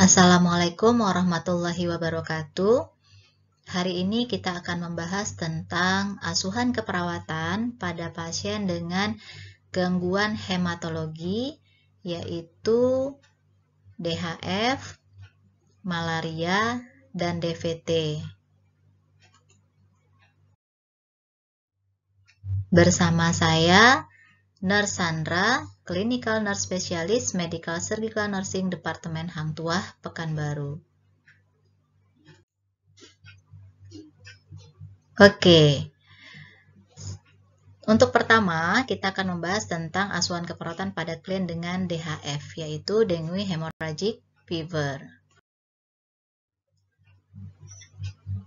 Assalamualaikum warahmatullahi wabarakatuh. Hari ini kita akan membahas tentang asuhan keperawatan pada pasien dengan gangguan hematologi yaitu DHF, malaria, dan DVT. Bersama saya Nurse Sandra, Clinical Nurse Specialist, Medical Surgical Nursing Departemen Hang Tuah, Pekanbaru. Oke. Untuk pertama, kita akan membahas tentang asuhan keperawatan pada klien dengan DHF, yaitu Dengue Hemorrhagic Fever.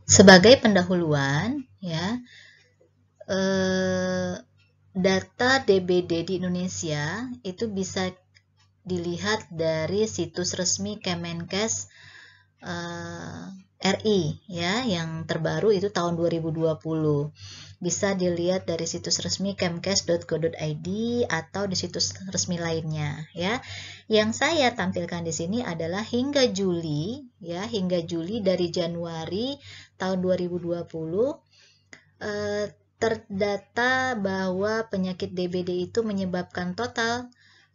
Sebagai pendahuluan, ya, eh, data DBD di Indonesia itu bisa dilihat dari situs resmi Kemenkes uh, eh, RI ya yang terbaru itu tahun 2020 bisa dilihat dari situs resmi kemkes.go.id atau di situs resmi lainnya ya yang saya tampilkan di sini adalah hingga Juli ya hingga Juli dari Januari tahun 2020 eh, terdata bahwa penyakit DBD itu menyebabkan total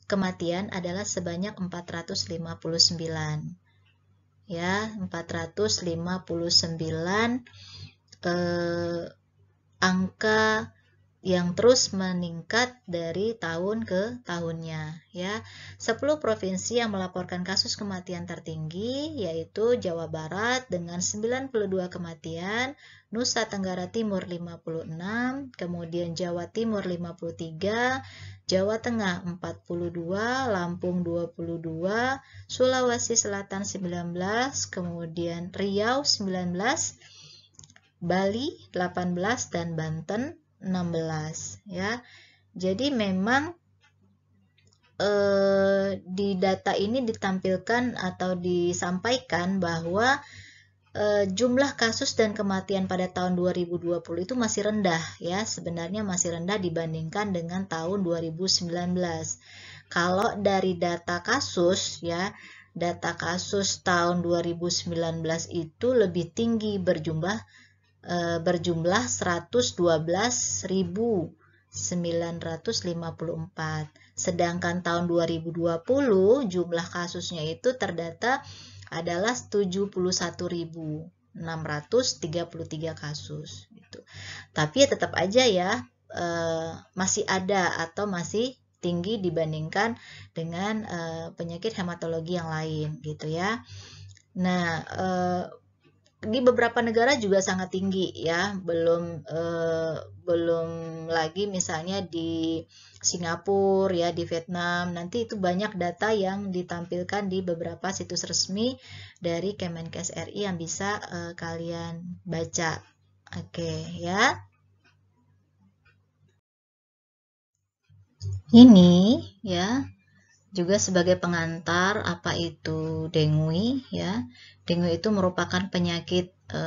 kematian adalah sebanyak 459. Ya, 459 eh, angka yang terus meningkat dari tahun ke tahunnya ya. 10 provinsi yang melaporkan kasus kematian tertinggi yaitu Jawa Barat dengan 92 kematian, Nusa Tenggara Timur 56, kemudian Jawa Timur 53, Jawa Tengah 42, Lampung 22, Sulawesi Selatan 19, kemudian Riau 19, Bali 18 dan Banten 16 ya. Jadi memang eh, di data ini ditampilkan atau disampaikan bahwa eh, jumlah kasus dan kematian pada tahun 2020 itu masih rendah ya. Sebenarnya masih rendah dibandingkan dengan tahun 2019. Kalau dari data kasus ya, data kasus tahun 2019 itu lebih tinggi berjumlah Eh, berjumlah 112.954. Sedangkan tahun 2020 jumlah kasusnya itu terdata adalah 71.633 kasus gitu. Tapi ya tetap aja ya eh, masih ada atau masih tinggi dibandingkan dengan eh, penyakit hematologi yang lain gitu ya. Nah, di beberapa negara juga sangat tinggi ya belum eh, belum lagi misalnya di Singapura ya di Vietnam nanti itu banyak data yang ditampilkan di beberapa situs resmi dari Kemenkes RI yang bisa eh, kalian baca oke okay, ya ini ya juga sebagai pengantar apa itu dengue ya. Dengue itu merupakan penyakit e,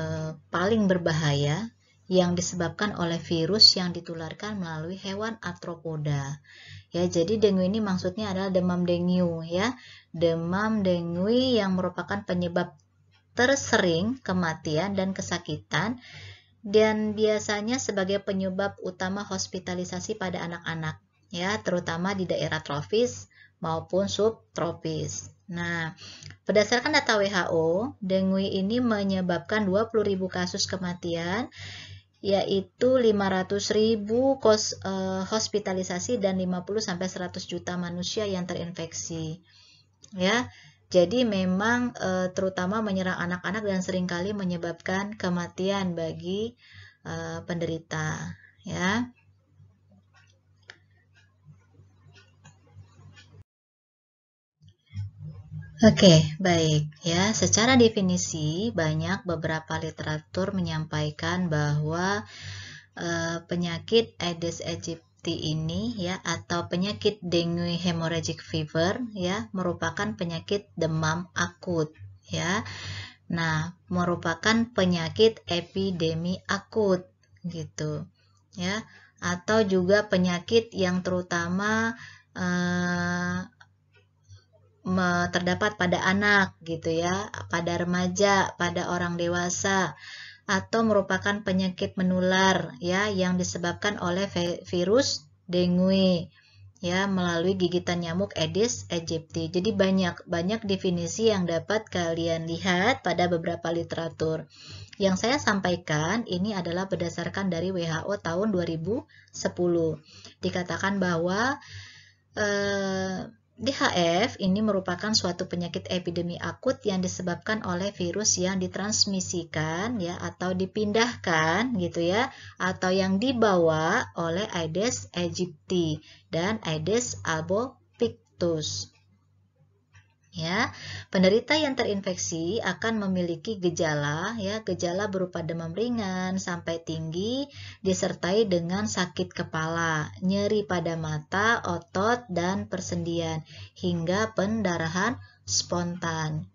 paling berbahaya yang disebabkan oleh virus yang ditularkan melalui hewan atropoda Ya, jadi dengue ini maksudnya adalah demam dengue ya. Demam dengue yang merupakan penyebab tersering kematian dan kesakitan dan biasanya sebagai penyebab utama hospitalisasi pada anak-anak ya, terutama di daerah tropis maupun subtropis. Nah, berdasarkan data WHO, dengue ini menyebabkan 20.000 kasus kematian, yaitu 500.000 kos, eh, hospitalisasi dan 50 sampai 100 juta manusia yang terinfeksi. Ya. Jadi memang eh, terutama menyerang anak-anak dan seringkali menyebabkan kematian bagi eh, penderita, ya. Oke, baik ya. Secara definisi, banyak beberapa literatur menyampaikan bahwa e, penyakit Aedes aegypti ini ya atau penyakit dengue hemorrhagic fever ya merupakan penyakit demam akut ya. Nah, merupakan penyakit epidemi akut gitu ya atau juga penyakit yang terutama E, terdapat pada anak gitu ya, pada remaja, pada orang dewasa atau merupakan penyakit menular ya yang disebabkan oleh virus dengue ya melalui gigitan nyamuk Aedes aegypti. Jadi banyak banyak definisi yang dapat kalian lihat pada beberapa literatur. Yang saya sampaikan ini adalah berdasarkan dari WHO tahun 2010. Dikatakan bahwa eh, DHF ini merupakan suatu penyakit epidemi akut yang disebabkan oleh virus yang ditransmisikan ya atau dipindahkan gitu ya atau yang dibawa oleh Aedes aegypti dan Aedes albopictus ya. Penderita yang terinfeksi akan memiliki gejala ya, gejala berupa demam ringan sampai tinggi disertai dengan sakit kepala, nyeri pada mata, otot dan persendian hingga pendarahan spontan.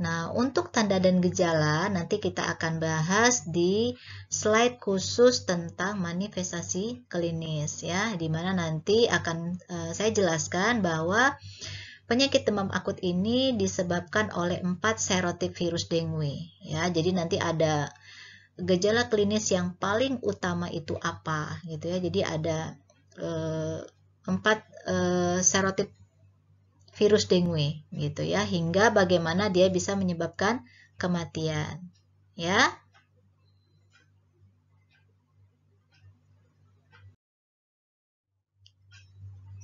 Nah, untuk tanda dan gejala nanti kita akan bahas di slide khusus tentang manifestasi klinis ya, di mana nanti akan uh, saya jelaskan bahwa Penyakit demam akut ini disebabkan oleh empat serotip virus dengue. Ya, jadi nanti ada gejala klinis yang paling utama itu apa gitu ya. Jadi ada eh, empat eh, serotip virus dengue gitu ya, hingga bagaimana dia bisa menyebabkan kematian. Ya.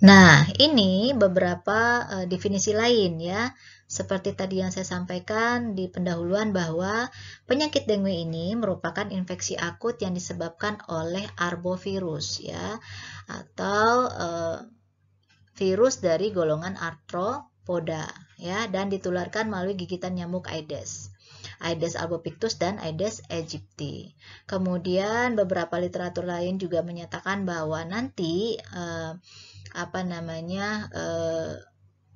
Nah, ini beberapa uh, definisi lain ya. Seperti tadi yang saya sampaikan di pendahuluan bahwa penyakit dengue ini merupakan infeksi akut yang disebabkan oleh arbovirus ya atau uh, virus dari golongan arthropoda ya dan ditularkan melalui gigitan nyamuk Aedes. Aedes albopictus dan Aedes aegypti. Kemudian beberapa literatur lain juga menyatakan bahwa nanti eh, apa namanya eh,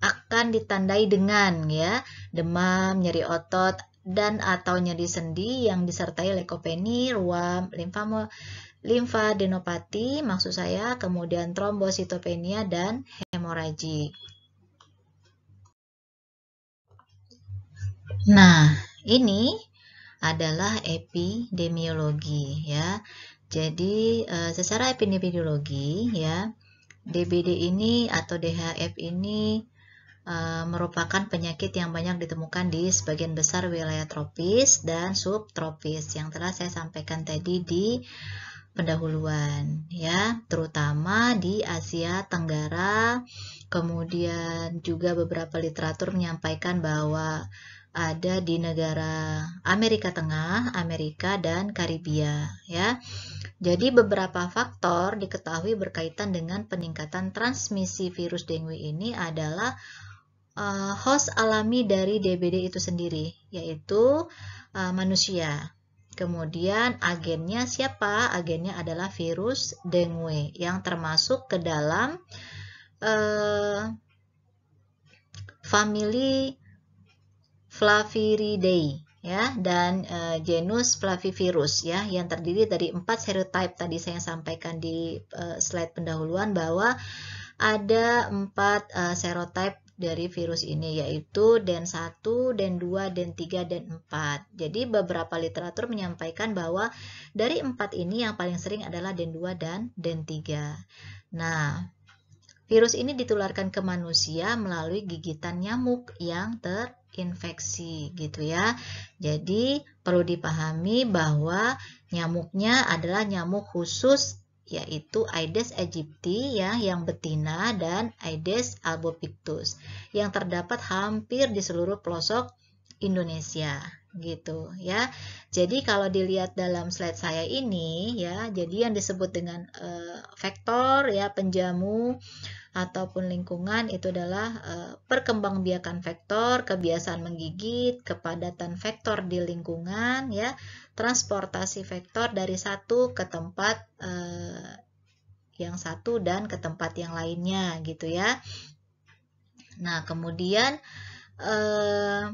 akan ditandai dengan ya demam, nyeri otot dan atau nyeri sendi yang disertai leukopeni, ruam, limfadenopati maksud saya, kemudian trombositopenia dan hemoragi. Nah, ini adalah epidemiologi ya. Jadi eh, secara epidemiologi ya DBD hmm. ini atau DHF ini uh, merupakan penyakit yang banyak ditemukan di sebagian besar wilayah tropis dan subtropis yang telah saya sampaikan tadi di pendahuluan ya, terutama di Asia Tenggara. Kemudian juga beberapa literatur menyampaikan bahwa ada di negara Amerika Tengah, Amerika dan Karibia ya. Jadi beberapa faktor diketahui berkaitan dengan peningkatan transmisi virus dengue ini adalah uh, host alami dari DBD itu sendiri yaitu uh, manusia. Kemudian agennya siapa? Agennya adalah virus dengue yang termasuk ke dalam uh, family Flaviridae ya dan e, genus Flavivirus ya yang terdiri dari empat serotype tadi saya sampaikan di e, slide pendahuluan bahwa ada empat e, eh, serotype dari virus ini yaitu den 1, den 2, den 3 dan 4. Jadi beberapa literatur menyampaikan bahwa dari empat ini yang paling sering adalah den 2 dan den 3. Nah, virus ini ditularkan ke manusia melalui gigitan nyamuk yang ter infeksi gitu ya. Jadi perlu dipahami bahwa nyamuknya adalah nyamuk khusus yaitu Aedes aegypti ya yang betina dan Aedes albopictus yang terdapat hampir di seluruh pelosok Indonesia gitu ya. Jadi kalau dilihat dalam slide saya ini ya, jadi yang disebut dengan uh, vektor ya penjamu ataupun lingkungan itu adalah uh, perkembangbiakan vektor, kebiasaan menggigit, kepadatan vektor di lingkungan ya, transportasi vektor dari satu ke tempat uh, yang satu dan ke tempat yang lainnya gitu ya. Nah, kemudian eh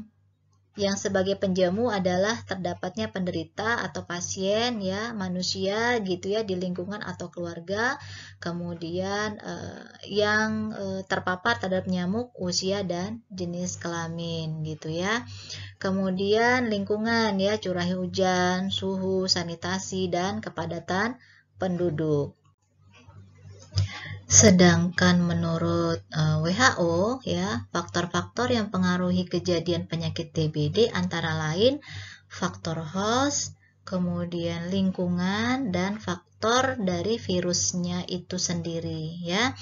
yang sebagai penjamu adalah terdapatnya penderita atau pasien ya manusia gitu ya di lingkungan atau keluarga kemudian eh, yang eh, terpapar terhadap nyamuk usia dan jenis kelamin gitu ya kemudian lingkungan ya curah hujan suhu sanitasi dan kepadatan penduduk Sedangkan menurut eh, WHO ya, faktor-faktor yang pengaruhi kejadian penyakit TBD antara lain faktor host, kemudian lingkungan dan faktor dari virusnya itu sendiri ya.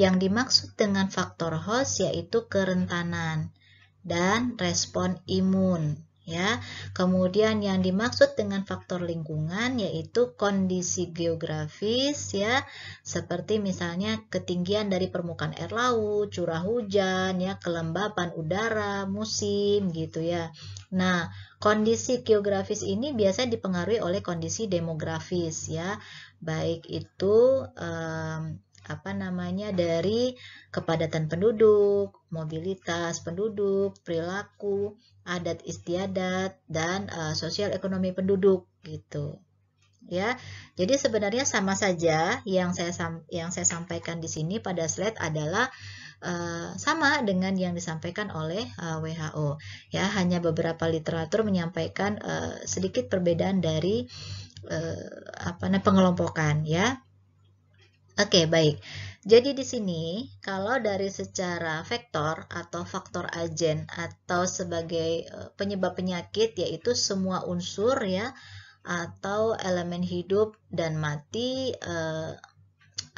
Yang dimaksud dengan faktor host yaitu kerentanan dan respon imun ya. Kemudian yang dimaksud dengan faktor lingkungan yaitu kondisi geografis ya, seperti misalnya ketinggian dari permukaan air laut, curah hujan ya, kelembapan udara, musim gitu ya. Nah, kondisi geografis ini biasanya dipengaruhi oleh kondisi demografis ya, baik itu um, apa namanya dari kepadatan penduduk, mobilitas penduduk, perilaku, adat istiadat dan uh, sosial ekonomi penduduk gitu ya. Jadi sebenarnya sama saja yang saya yang saya sampaikan di sini pada slide adalah uh, sama dengan yang disampaikan oleh uh, eh, WHO. Ya, hanya beberapa literatur menyampaikan uh, sedikit perbedaan dari uh, apa namanya pengelompokan ya. Oke, baik. Jadi di sini, kalau dari secara vektor atau faktor agen atau sebagai eh, penyebab penyakit, yaitu semua unsur ya, atau elemen hidup dan mati, eh,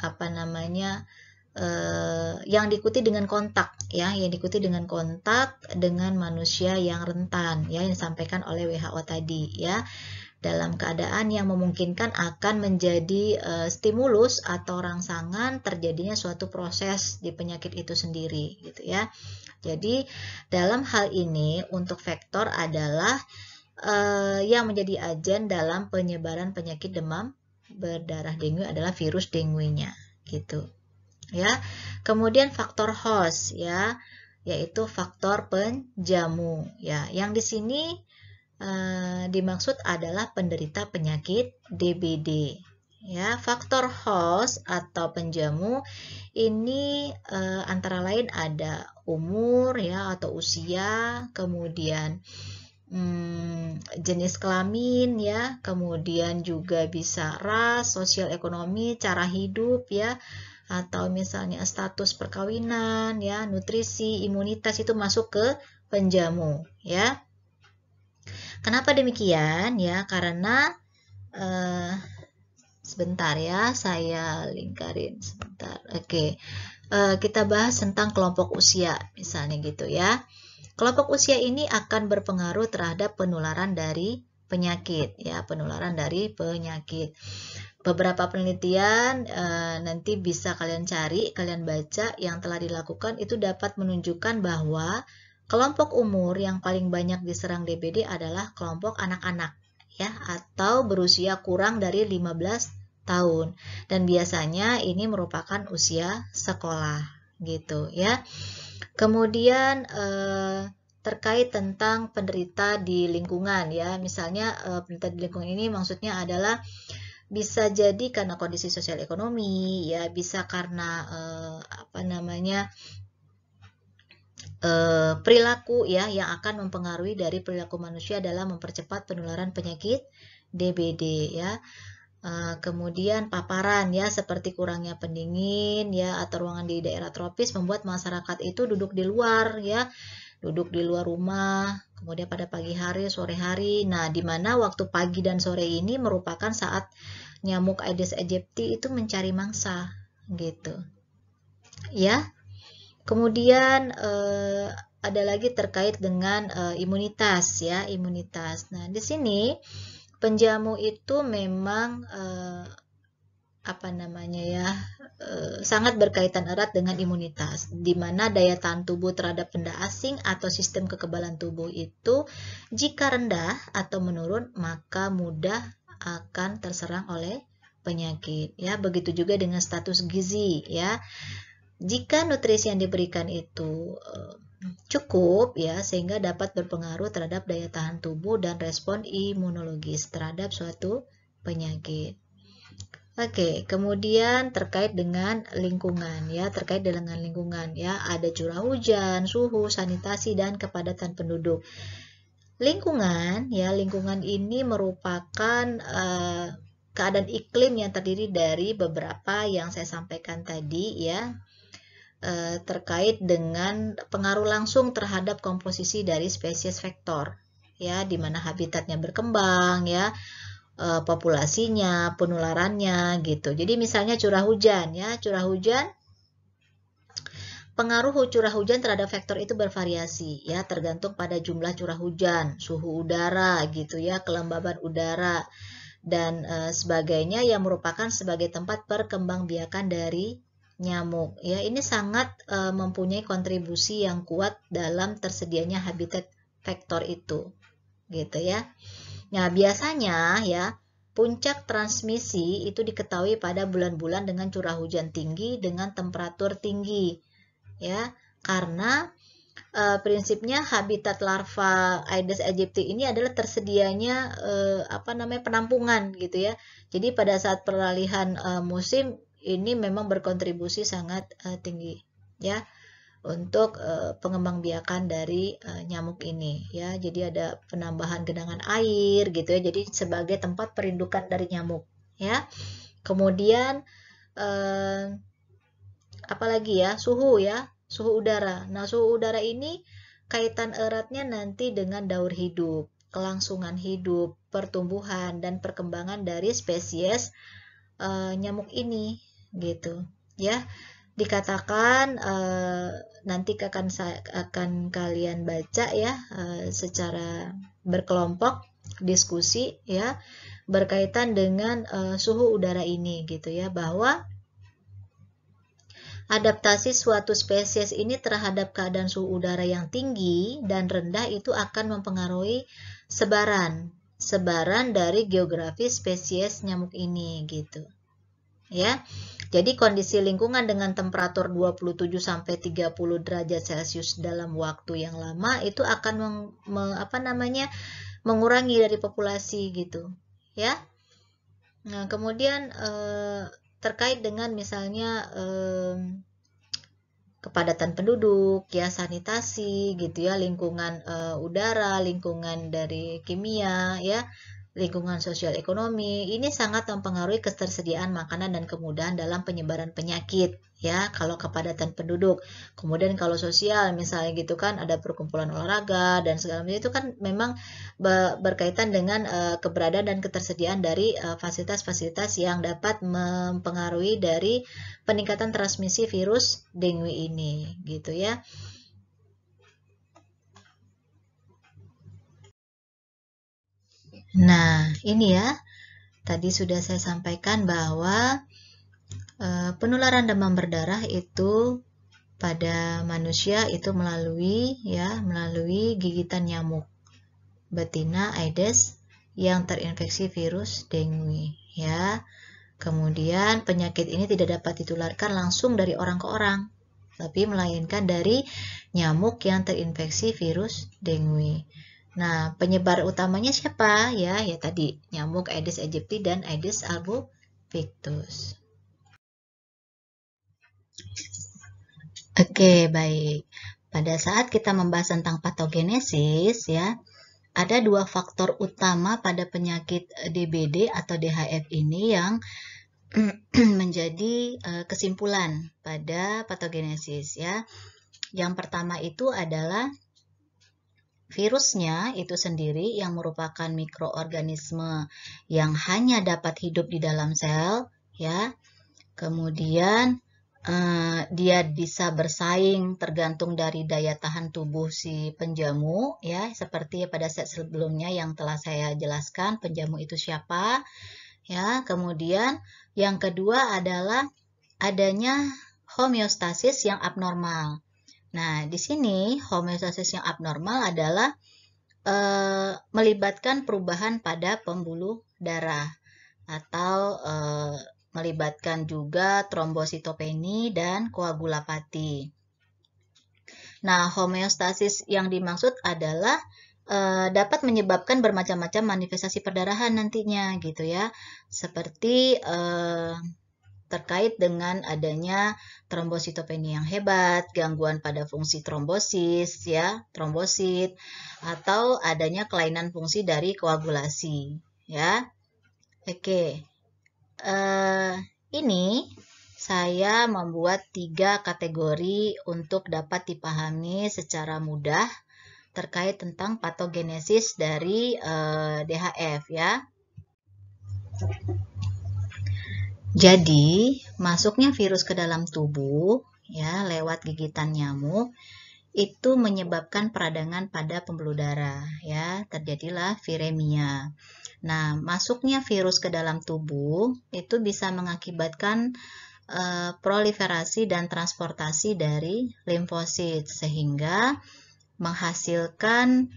apa namanya, eh, yang diikuti dengan kontak, ya, yang diikuti dengan kontak dengan manusia yang rentan, ya, yang disampaikan oleh WHO tadi, ya dalam keadaan yang memungkinkan akan menjadi e, stimulus atau rangsangan terjadinya suatu proses di penyakit itu sendiri gitu ya. Jadi dalam hal ini untuk vektor adalah e, yang menjadi agen dalam penyebaran penyakit demam berdarah dengue adalah virus dengue-nya gitu ya. Kemudian faktor host ya, yaitu faktor penjamu ya. Yang di sini Eh, dimaksud adalah penderita penyakit DBD. Ya, faktor host atau penjamu ini e, antara lain ada umur ya atau usia, kemudian hmm, jenis kelamin ya, kemudian juga bisa ras, sosial ekonomi, cara hidup ya, atau misalnya status perkawinan ya, nutrisi, imunitas itu masuk ke penjamu ya. Kenapa demikian? Ya, karena uh, sebentar ya, saya lingkarin sebentar. Oke. Okay. Uh, eh, kita bahas tentang kelompok usia misalnya gitu ya. Kelompok usia ini akan berpengaruh terhadap penularan dari penyakit ya, penularan dari penyakit. Beberapa penelitian e, nanti bisa kalian cari, kalian baca yang telah dilakukan itu dapat menunjukkan bahwa Kelompok umur yang paling banyak diserang DBD adalah kelompok anak-anak ya atau berusia kurang dari 15 tahun dan biasanya ini merupakan usia sekolah gitu ya. Kemudian eh, terkait tentang penderita di lingkungan ya. Misalnya eh, penderita di lingkungan ini maksudnya adalah bisa jadi karena kondisi sosial ekonomi ya bisa karena eh, apa namanya Eh, perilaku ya yang akan mempengaruhi dari perilaku manusia dalam mempercepat penularan penyakit DBD ya. Uh, kemudian paparan ya seperti kurangnya pendingin ya atau ruangan di daerah tropis membuat masyarakat itu duduk di luar ya duduk di luar rumah kemudian pada pagi hari sore hari nah di mana waktu pagi dan sore ini merupakan saat nyamuk Aedes aegypti itu mencari mangsa gitu ya Kemudian eh, ada lagi terkait dengan eh, imunitas ya, imunitas. Nah, di sini penjamu itu memang eh, apa namanya ya eh, sangat berkaitan erat dengan imunitas di mana daya tahan tubuh terhadap benda asing atau sistem kekebalan tubuh itu jika rendah atau menurun maka mudah akan terserang oleh penyakit ya begitu juga dengan status gizi ya jika nutrisi yang diberikan itu eh, cukup ya sehingga dapat berpengaruh terhadap daya tahan tubuh dan respon imunologis terhadap suatu penyakit. Oke, kemudian terkait dengan lingkungan ya, terkait dengan lingkungan ya, ada curah hujan, suhu, sanitasi dan kepadatan penduduk. Lingkungan ya, lingkungan ini merupakan uh, keadaan iklim yang terdiri dari beberapa yang saya sampaikan tadi ya Eh, terkait dengan pengaruh langsung terhadap komposisi dari spesies vektor ya di mana habitatnya berkembang ya eh, populasinya penularannya gitu jadi misalnya curah hujan ya curah hujan Pengaruh curah hujan terhadap vektor itu bervariasi ya tergantung pada jumlah curah hujan, suhu udara gitu ya, kelembaban udara dan e, sebagainya yang merupakan sebagai tempat perkembangbiakan dari nyamuk. Ya, ini sangat e, mempunyai kontribusi yang kuat dalam tersedianya habitat vektor itu. Gitu ya. Nah, biasanya ya Puncak transmisi itu diketahui pada bulan-bulan dengan curah hujan tinggi dengan temperatur tinggi. Ya, karena e, prinsipnya habitat larva Aedes aegypti ini adalah tersedianya e, apa namanya penampungan gitu ya. Jadi pada saat peralihan e, musim ini memang berkontribusi sangat uh, tinggi ya untuk uh, pengembangbiakan dari uh, nyamuk ini ya. Jadi ada penambahan genangan air gitu ya. Jadi sebagai tempat perindukan dari nyamuk ya. Kemudian uh, apalagi ya suhu ya suhu udara. Nah suhu udara ini kaitan eratnya nanti dengan daur hidup, kelangsungan hidup, pertumbuhan dan perkembangan dari spesies uh, nyamuk ini gitu ya dikatakan e, nanti akan akan kalian baca ya e, secara berkelompok diskusi ya berkaitan dengan e, suhu udara ini gitu ya bahwa adaptasi suatu spesies ini terhadap keadaan suhu udara yang tinggi dan rendah itu akan mempengaruhi sebaran sebaran dari geografi spesies nyamuk ini gitu ya jadi kondisi lingkungan dengan temperatur 27 sampai 30 derajat Celcius dalam waktu yang lama itu akan meng, me, apa namanya? mengurangi dari populasi gitu, ya. Nah, kemudian eh, terkait dengan misalnya eh, kepadatan penduduk, ya sanitasi gitu ya, lingkungan e, udara, lingkungan dari kimia ya lingkungan sosial ekonomi, ini sangat mempengaruhi ketersediaan makanan dan kemudahan dalam penyebaran penyakit ya kalau kepadatan penduduk. Kemudian kalau sosial misalnya gitu kan ada perkumpulan olahraga dan segala macam itu kan memang berkaitan dengan uh, keberadaan dan ketersediaan dari eh, fasilitas-fasilitas uh, yang dapat mempengaruhi dari peningkatan transmisi virus dengue ini gitu ya. Nah, ini ya. Tadi sudah saya sampaikan bahwa e, penularan demam berdarah itu pada manusia itu melalui ya, melalui gigitan nyamuk betina Aedes yang terinfeksi virus dengue ya. Kemudian penyakit ini tidak dapat ditularkan langsung dari orang ke orang, tapi melainkan dari nyamuk yang terinfeksi virus dengue. Nah, penyebar utamanya siapa? Ya, ya tadi nyamuk Aedes aegypti dan Aedes albopictus. Oke, baik. Pada saat kita membahas tentang patogenesis ya, ada dua faktor utama pada penyakit DBD atau DHF ini yang menjadi e, kesimpulan pada patogenesis ya. Yang pertama itu adalah Virusnya itu sendiri yang merupakan mikroorganisme yang hanya dapat hidup di dalam sel, ya. Kemudian eh, dia bisa bersaing tergantung dari daya tahan tubuh si penjamu, ya. Seperti pada set sebelumnya yang telah saya jelaskan, penjamu itu siapa, ya. Kemudian yang kedua adalah adanya homeostasis yang abnormal. Nah, di sini homeostasis yang abnormal adalah e, melibatkan perubahan pada pembuluh darah atau e, melibatkan juga trombositopeni dan koagulopati. Nah, homeostasis yang dimaksud adalah e, dapat menyebabkan bermacam-macam manifestasi perdarahan nantinya gitu ya. Seperti e, terkait dengan adanya trombositopenia yang hebat, gangguan pada fungsi trombosis ya, trombosit atau adanya kelainan fungsi dari koagulasi ya. Oke. Uh, ini saya membuat tiga kategori untuk dapat dipahami secara mudah terkait tentang patogenesis dari uh, eh, DHF ya. Jadi, masuknya virus ke dalam tubuh ya lewat gigitan nyamuk itu menyebabkan peradangan pada pembuluh darah ya, terjadilah viremia. Nah, masuknya virus ke dalam tubuh itu bisa mengakibatkan e, proliferasi dan transportasi dari limfosit sehingga menghasilkan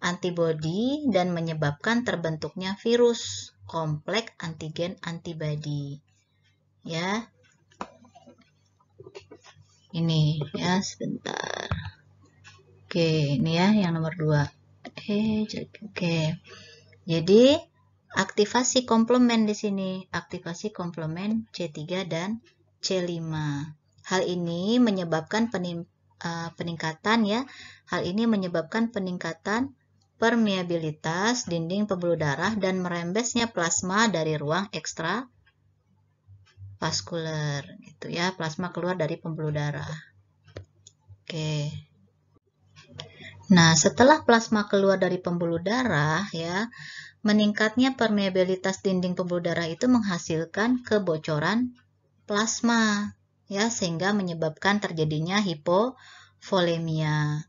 antibodi dan menyebabkan terbentuknya virus kompleks antigen antibodi ya ini ya sebentar oke ini ya yang nomor dua oke oke jadi aktivasi komplement di sini aktivasi komplement C3 dan C5 hal ini menyebabkan penim, uh, peningkatan ya hal ini menyebabkan peningkatan permeabilitas dinding pembuluh darah dan merembesnya plasma dari ruang ekstra vaskuler gitu ya plasma keluar dari pembuluh darah oke nah setelah plasma keluar dari pembuluh darah ya meningkatnya permeabilitas dinding pembuluh darah itu menghasilkan kebocoran plasma ya sehingga menyebabkan terjadinya hipovolemia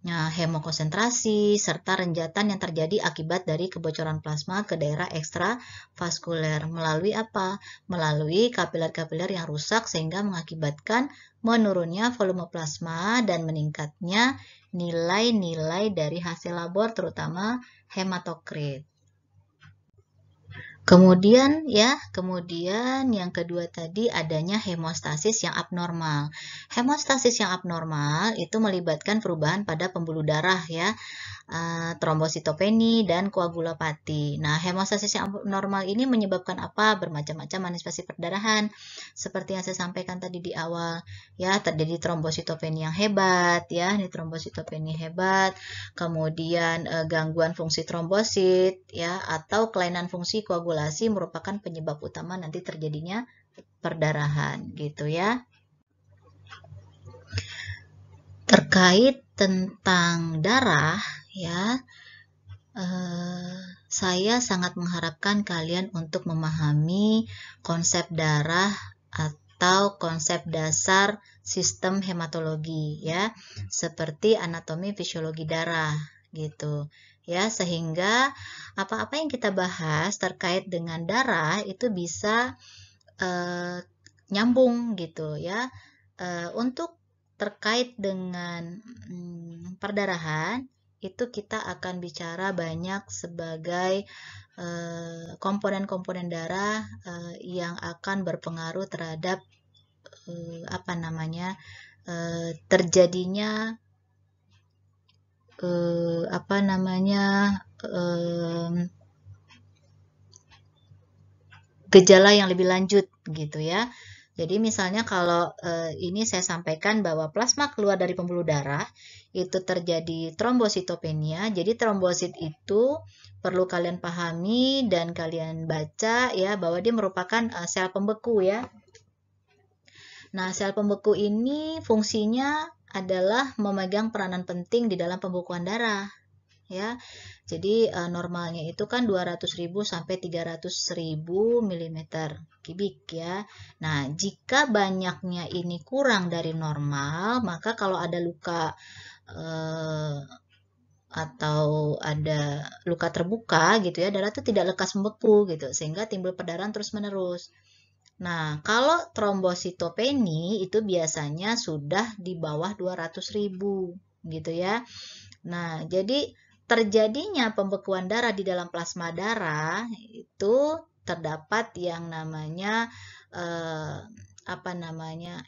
Nah, hemokonsentrasi, serta renjatan yang terjadi akibat dari kebocoran plasma ke daerah ekstravaskuler melalui apa? Melalui kapiler-kapiler yang rusak sehingga mengakibatkan menurunnya volume plasma dan meningkatnya nilai-nilai dari hasil labor terutama hematokrit. Kemudian ya, kemudian yang kedua tadi adanya hemostasis yang abnormal. Hemostasis yang abnormal itu melibatkan perubahan pada pembuluh darah ya, e, trombositopeni dan koagulopati. Nah, hemostasis yang abnormal ini menyebabkan apa? Bermacam-macam manifestasi perdarahan. Seperti yang saya sampaikan tadi di awal, ya terjadi trombositopeni yang hebat ya, ini trombositopeni hebat, kemudian e, gangguan fungsi trombosit ya atau kelainan fungsi koagulopati koagulasi merupakan penyebab utama nanti terjadinya perdarahan gitu ya. Terkait tentang darah ya, eh, saya sangat mengharapkan kalian untuk memahami konsep darah atau konsep dasar sistem hematologi ya, seperti anatomi fisiologi darah gitu ya sehingga apa-apa yang kita bahas terkait dengan darah itu bisa eh, nyambung gitu ya eh, untuk terkait dengan hmm, perdarahan itu kita akan bicara banyak sebagai eh, komponen-komponen darah yang akan berpengaruh terhadap apa namanya terjadinya eh, apa namanya eh, gejala yang lebih lanjut gitu ya. Jadi misalnya kalau eh, ini saya sampaikan bahwa plasma keluar dari pembuluh darah itu terjadi trombositopenia. Jadi trombosit itu perlu kalian pahami dan kalian baca ya bahwa dia merupakan eh, sel pembeku ya. Nah, sel pembeku ini fungsinya adalah memegang peranan penting di dalam pembekuan darah ya. Jadi uh, normalnya itu kan 200.000 sampai 300.000 mm kubik ya. Nah, jika banyaknya ini kurang dari normal, maka kalau ada luka uh, atau ada luka terbuka gitu ya, darah itu tidak lekas membeku gitu sehingga timbul perdarahan terus-menerus. Nah, kalau trombositopeni itu biasanya sudah di bawah ribu gitu ya. Nah, jadi terjadinya pembekuan darah di dalam plasma darah itu terdapat yang namanya eh, apa namanya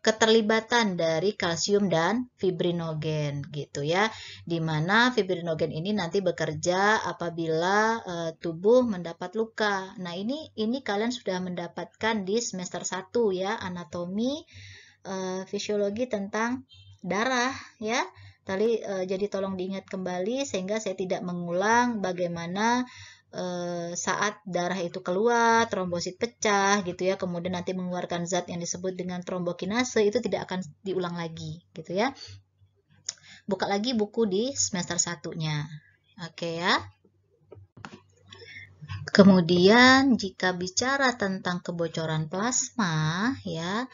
keterlibatan dari kalsium dan fibrinogen gitu ya. Dimana fibrinogen ini nanti bekerja apabila e, tubuh mendapat luka. Nah ini ini kalian sudah mendapatkan di semester 1 ya anatomi e, fisiologi tentang darah ya. Tadi e, eh, jadi tolong diingat kembali sehingga saya tidak mengulang bagaimana Eh, saat darah itu keluar, trombosit pecah gitu ya, kemudian nanti mengeluarkan zat yang disebut dengan trombokinase itu tidak akan diulang lagi gitu ya. Buka lagi buku di semester satunya. Oke ya. Kemudian jika bicara tentang kebocoran plasma ya,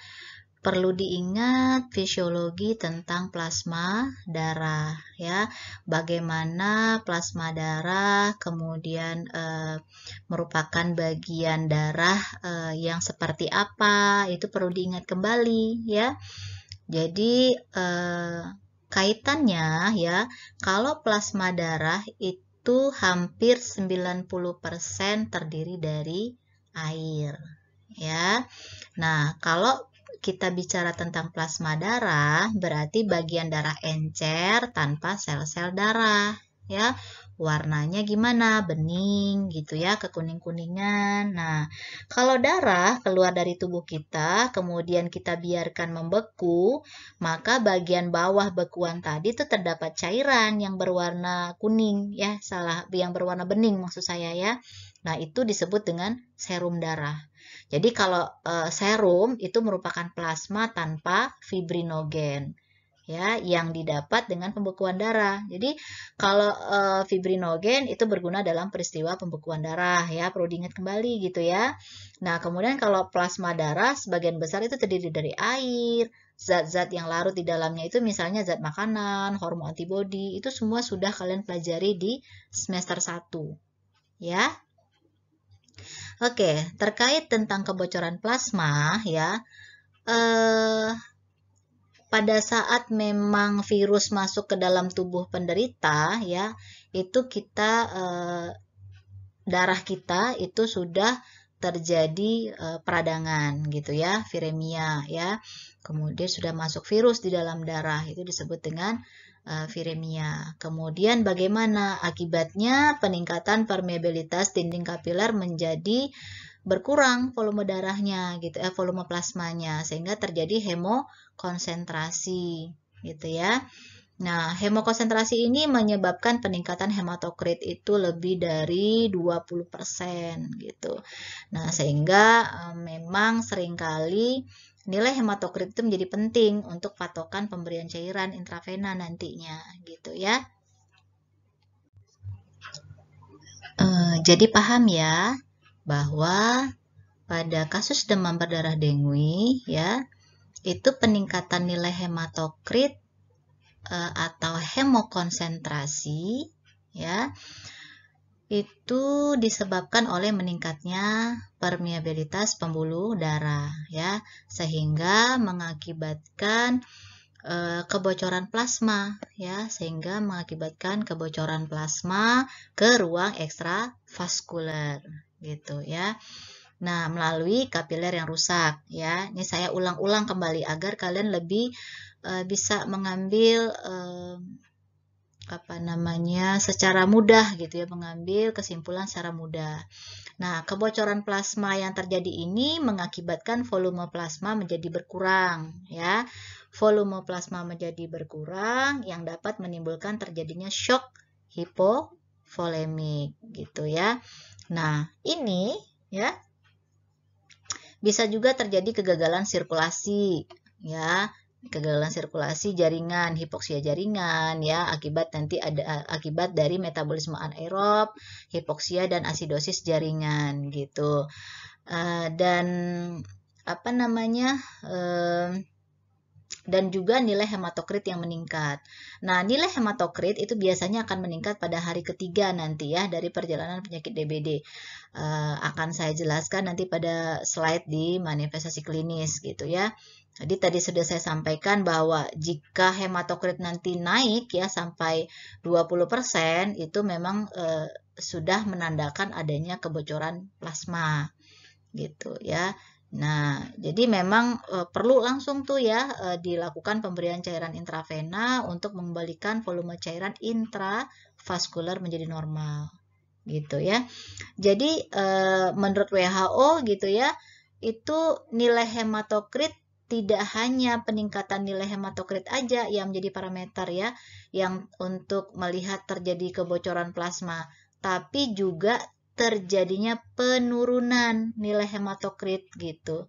perlu diingat fisiologi tentang plasma darah ya bagaimana plasma darah kemudian e, merupakan bagian darah e, yang seperti apa itu perlu diingat kembali ya jadi e, kaitannya ya kalau plasma darah itu hampir 90% terdiri dari air ya. Nah, kalau kita bicara tentang plasma darah, berarti bagian darah encer tanpa sel-sel darah, ya. Warnanya gimana? Bening gitu ya, kekuning-kuningan. Nah, kalau darah keluar dari tubuh kita, kemudian kita biarkan membeku, maka bagian bawah bekuan tadi itu terdapat cairan yang berwarna kuning, ya, salah, yang berwarna bening maksud saya ya. Nah, itu disebut dengan serum darah. Jadi kalau e, serum itu merupakan plasma tanpa fibrinogen ya yang didapat dengan pembekuan darah. Jadi kalau e, fibrinogen itu berguna dalam peristiwa pembekuan darah ya, perlu diingat kembali gitu ya. Nah, kemudian kalau plasma darah sebagian besar itu terdiri dari air, zat-zat yang larut di dalamnya itu misalnya zat makanan, hormon antibodi, itu semua sudah kalian pelajari di semester 1. Ya. Oke, terkait tentang kebocoran plasma ya. Eh pada saat memang virus masuk ke dalam tubuh penderita ya, itu kita eh, darah kita itu sudah terjadi eh, peradangan gitu ya, viremia ya. Kemudian sudah masuk virus di dalam darah itu disebut dengan Eh, viremia. Kemudian bagaimana akibatnya peningkatan permeabilitas dinding kapiler menjadi berkurang volume darahnya gitu eh volume plasmanya sehingga terjadi hemokonsentrasi gitu ya. Nah, hemokonsentrasi ini menyebabkan peningkatan hematokrit itu lebih dari 20% gitu. Nah, sehingga eh, memang seringkali Nilai hematokrit itu menjadi penting untuk patokan pemberian cairan intravena nantinya, gitu ya. E, jadi paham ya bahwa pada kasus demam berdarah dengue ya itu peningkatan nilai hematokrit e, atau hemokonsentrasi ya itu disebabkan oleh meningkatnya permeabilitas pembuluh darah ya sehingga mengakibatkan e, kebocoran plasma ya sehingga mengakibatkan kebocoran plasma ke ruang ekstravaskuler gitu ya nah melalui kapiler yang rusak ya ini saya ulang-ulang kembali agar kalian lebih e, bisa mengambil e, apa namanya secara mudah gitu ya mengambil kesimpulan secara mudah. Nah, kebocoran plasma yang terjadi ini mengakibatkan volume plasma menjadi berkurang ya. Volume plasma menjadi berkurang yang dapat menimbulkan terjadinya shock hipovolemik gitu ya. Nah, ini ya bisa juga terjadi kegagalan sirkulasi ya kegagalan sirkulasi jaringan, hipoksia jaringan ya akibat nanti ada eh, akibat dari metabolisme anaerob, hipoksia dan asidosis jaringan gitu. Uh, dan apa namanya? Uh, dan juga nilai hematokrit yang meningkat. Nah, nilai hematokrit itu biasanya akan meningkat pada hari ketiga nanti ya dari perjalanan penyakit DBD. Uh, akan saya jelaskan nanti pada slide di manifestasi klinis gitu ya. Jadi tadi sudah saya sampaikan bahwa jika hematokrit nanti naik ya sampai 20% itu memang e, sudah menandakan adanya kebocoran plasma gitu ya. Nah, jadi memang e, perlu langsung tuh ya e, dilakukan pemberian cairan intravena untuk mengembalikan volume cairan intravaskular menjadi normal gitu ya. Jadi e, menurut WHO gitu ya, itu nilai hematokrit tidak hanya peningkatan nilai hematokrit aja yang menjadi parameter ya yang untuk melihat terjadi kebocoran plasma, tapi juga terjadinya penurunan nilai hematokrit gitu.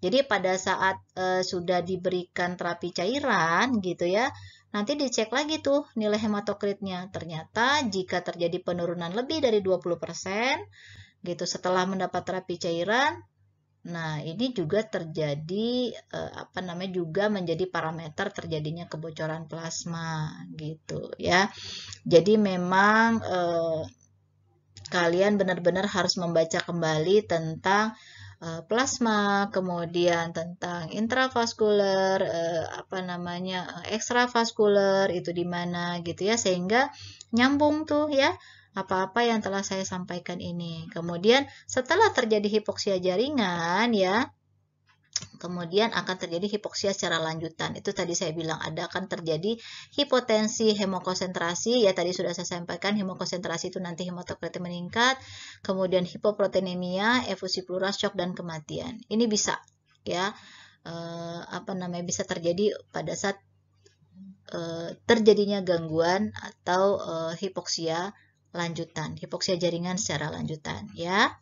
Jadi pada saat e, sudah diberikan terapi cairan gitu ya, nanti dicek lagi tuh nilai hematokritnya. Ternyata jika terjadi penurunan lebih dari 20% gitu setelah mendapat terapi cairan, Nah, ini juga terjadi eh, apa namanya juga menjadi parameter terjadinya kebocoran plasma gitu ya. Jadi memang eh, kalian benar-benar harus membaca kembali tentang eh, plasma, kemudian tentang intravaskular, eh, apa namanya eh, ekstravaskular itu di mana gitu ya sehingga nyambung tuh ya apa-apa yang telah saya sampaikan ini. Kemudian setelah terjadi hipoksia jaringan ya, kemudian akan terjadi hipoksia secara lanjutan. Itu tadi saya bilang ada akan terjadi hipotensi hemokonsentrasi ya tadi sudah saya sampaikan hemokonsentrasi itu nanti hematokrit meningkat, kemudian hipoproteinemia, efusi pleural shock dan kematian. Ini bisa ya eh, apa namanya bisa terjadi pada saat eh, terjadinya gangguan atau eh, hipoksia lanjutan, hipoksia jaringan secara lanjutan ya.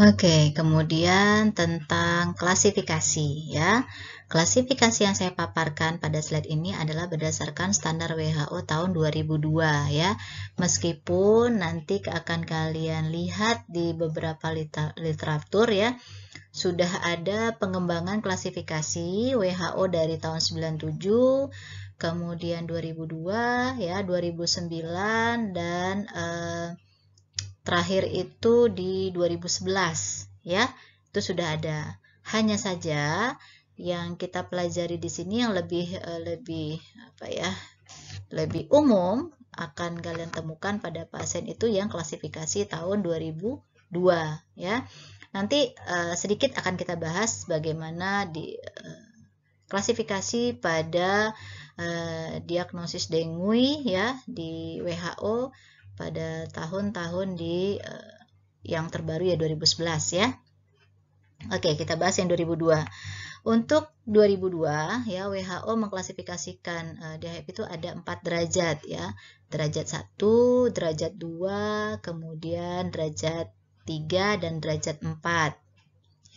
Oke, kemudian tentang klasifikasi ya. Klasifikasi yang saya paparkan pada slide ini adalah berdasarkan standar WHO tahun 2002 ya. Meskipun nanti akan kalian lihat di beberapa literatur ya, sudah ada pengembangan klasifikasi WHO dari tahun 97 kemudian 2002 ya 2009 dan eh, terakhir itu di 2011 ya itu sudah ada hanya saja yang kita pelajari di sini yang lebih eh, lebih apa ya lebih umum akan kalian temukan pada pasien itu yang klasifikasi tahun 2002 ya nanti eh, sedikit akan kita bahas bagaimana di eh, klasifikasi pada Eh, diagnosis dengue ya di WHO pada tahun-tahun di uh, yang terbaru ya 2011 ya. Oke, kita bahas yang 2002. Untuk 2002 ya WHO mengklasifikasikan uh, itu ada empat derajat ya. Derajat 1, derajat 2, kemudian derajat 3 dan derajat 4.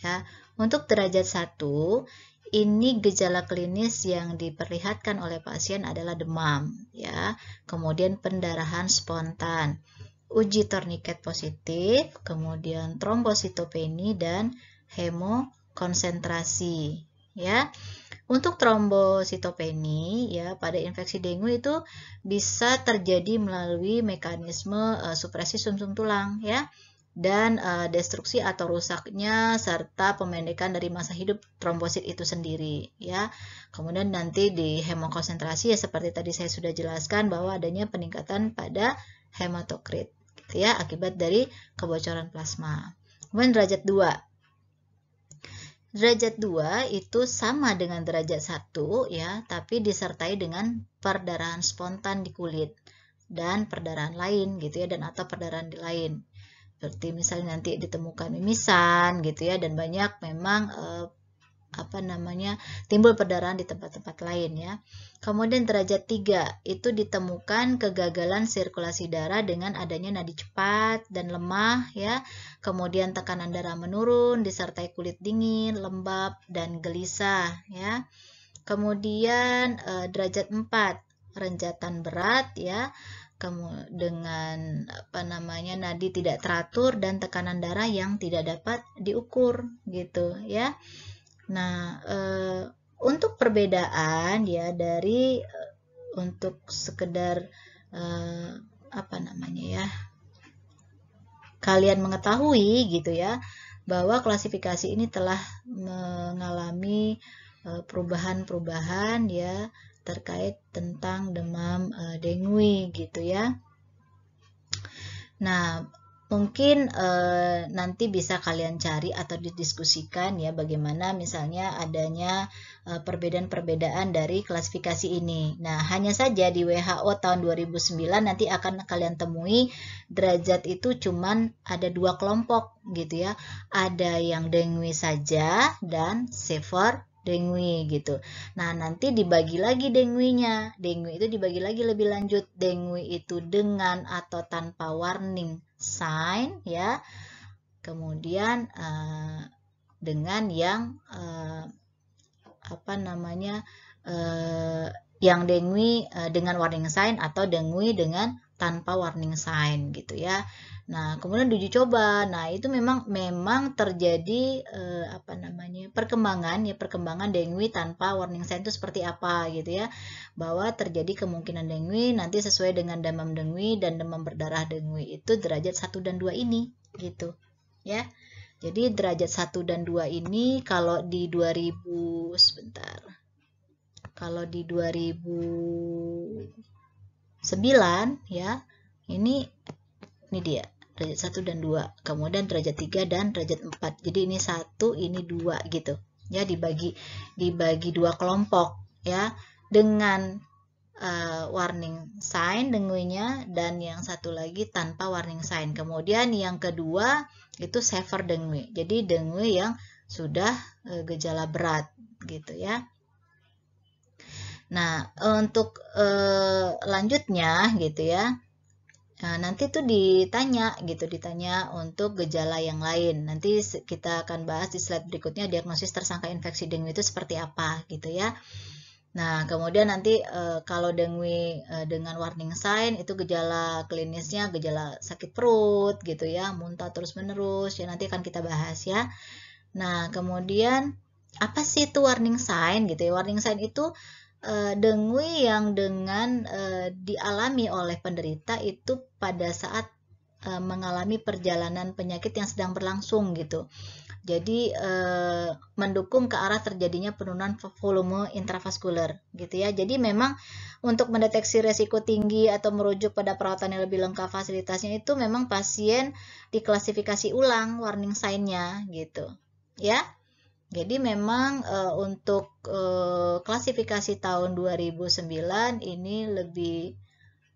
Ya. Untuk derajat 1 ini gejala klinis yang diperlihatkan oleh pasien adalah demam, ya. Kemudian pendarahan spontan, uji torniket positif, kemudian trombositopeni dan hemokonsentrasi, ya. Untuk trombositopeni ya pada infeksi dengue itu bisa terjadi melalui mekanisme uh, supresi sumsum -sum tulang ya dan uh, destruksi atau rusaknya serta pemendekan dari masa hidup trombosit itu sendiri ya. Kemudian nanti di hemokonsentrasi ya seperti tadi saya sudah jelaskan bahwa adanya peningkatan pada hematokrit gitu ya akibat dari kebocoran plasma. Kemudian derajat 2. Derajat 2 itu sama dengan derajat 1 ya, tapi disertai dengan perdarahan spontan di kulit dan perdarahan lain gitu ya dan atau perdarahan di lain. Seperti misalnya nanti ditemukan mimisan gitu ya dan banyak memang eh, apa namanya timbul perdarahan di tempat-tempat lain ya. Kemudian derajat 3 itu ditemukan kegagalan sirkulasi darah dengan adanya nadi cepat dan lemah ya. Kemudian tekanan darah menurun disertai kulit dingin, lembab dan gelisah ya. Kemudian eh, derajat 4 renjatan berat ya kamu dengan apa namanya nadi tidak teratur dan tekanan darah yang tidak dapat diukur gitu ya. Nah, e, untuk perbedaan ya dari e, untuk sekedar e, apa namanya ya kalian mengetahui gitu ya bahwa klasifikasi ini telah mengalami perubahan-perubahan ya terkait tentang demam e, dengue gitu ya. Nah, mungkin e, nanti bisa kalian cari atau didiskusikan ya bagaimana misalnya adanya eh, perbedaan-perbedaan dari klasifikasi ini. Nah, hanya saja di WHO tahun 2009 nanti akan kalian temui derajat itu cuman ada dua kelompok gitu ya. Ada yang dengue saja dan severe dengue gitu. Nah, nanti dibagi lagi dengue-nya. Dengue itu dibagi lagi lebih lanjut. Dengue itu dengan atau tanpa warning sign ya. Kemudian uh, dengan yang uh, apa namanya Uh, yang dengue dengan warning sign atau dengue dengan tanpa warning sign gitu ya. Nah, kemudian diuji coba. Nah, itu memang memang terjadi eh, apa namanya? perkembangan ya perkembangan dengue tanpa warning sign itu seperti apa gitu ya. Bahwa terjadi kemungkinan dengue nanti sesuai dengan demam dengue dan demam berdarah dengue itu derajat 1 dan 2 ini gitu. Ya. Jadi derajat 1 dan 2 ini kalau di 2000 sebentar. Kalau di 2009 ya, ini ini dia derajat 1 dan 2, kemudian derajat 3 dan derajat 4. Jadi ini satu, ini dua gitu. Ya dibagi dibagi dua kelompok ya dengan uh, warning sign dengunya dan yang satu lagi tanpa warning sign. Kemudian yang kedua itu sever dengue. Jadi dengue yang sudah uh, gejala berat gitu ya. Nah, untuk uh, lanjutnya gitu ya. Nah, nanti tuh ditanya gitu, ditanya untuk gejala yang lain. Nanti kita akan bahas di slide berikutnya diagnosis tersangka infeksi dengue itu seperti apa gitu ya. Nah, kemudian nanti e, kalau dengue e, dengan warning sign itu gejala klinisnya gejala sakit perut gitu ya, muntah terus-menerus ya nanti akan kita bahas ya. Nah, kemudian apa sih itu warning sign gitu ya? Warning sign itu uh, dengui yang dengan uh, dialami oleh penderita itu pada saat uh, mengalami perjalanan penyakit yang sedang berlangsung gitu. Jadi uh, mendukung ke arah terjadinya penurunan volume intravaskuler gitu ya. Jadi memang untuk mendeteksi resiko tinggi atau merujuk pada perawatan yang lebih lengkap fasilitasnya itu memang pasien diklasifikasi ulang warning sign-nya gitu. Ya. Jadi memang e, untuk e, klasifikasi tahun 2009 ini lebih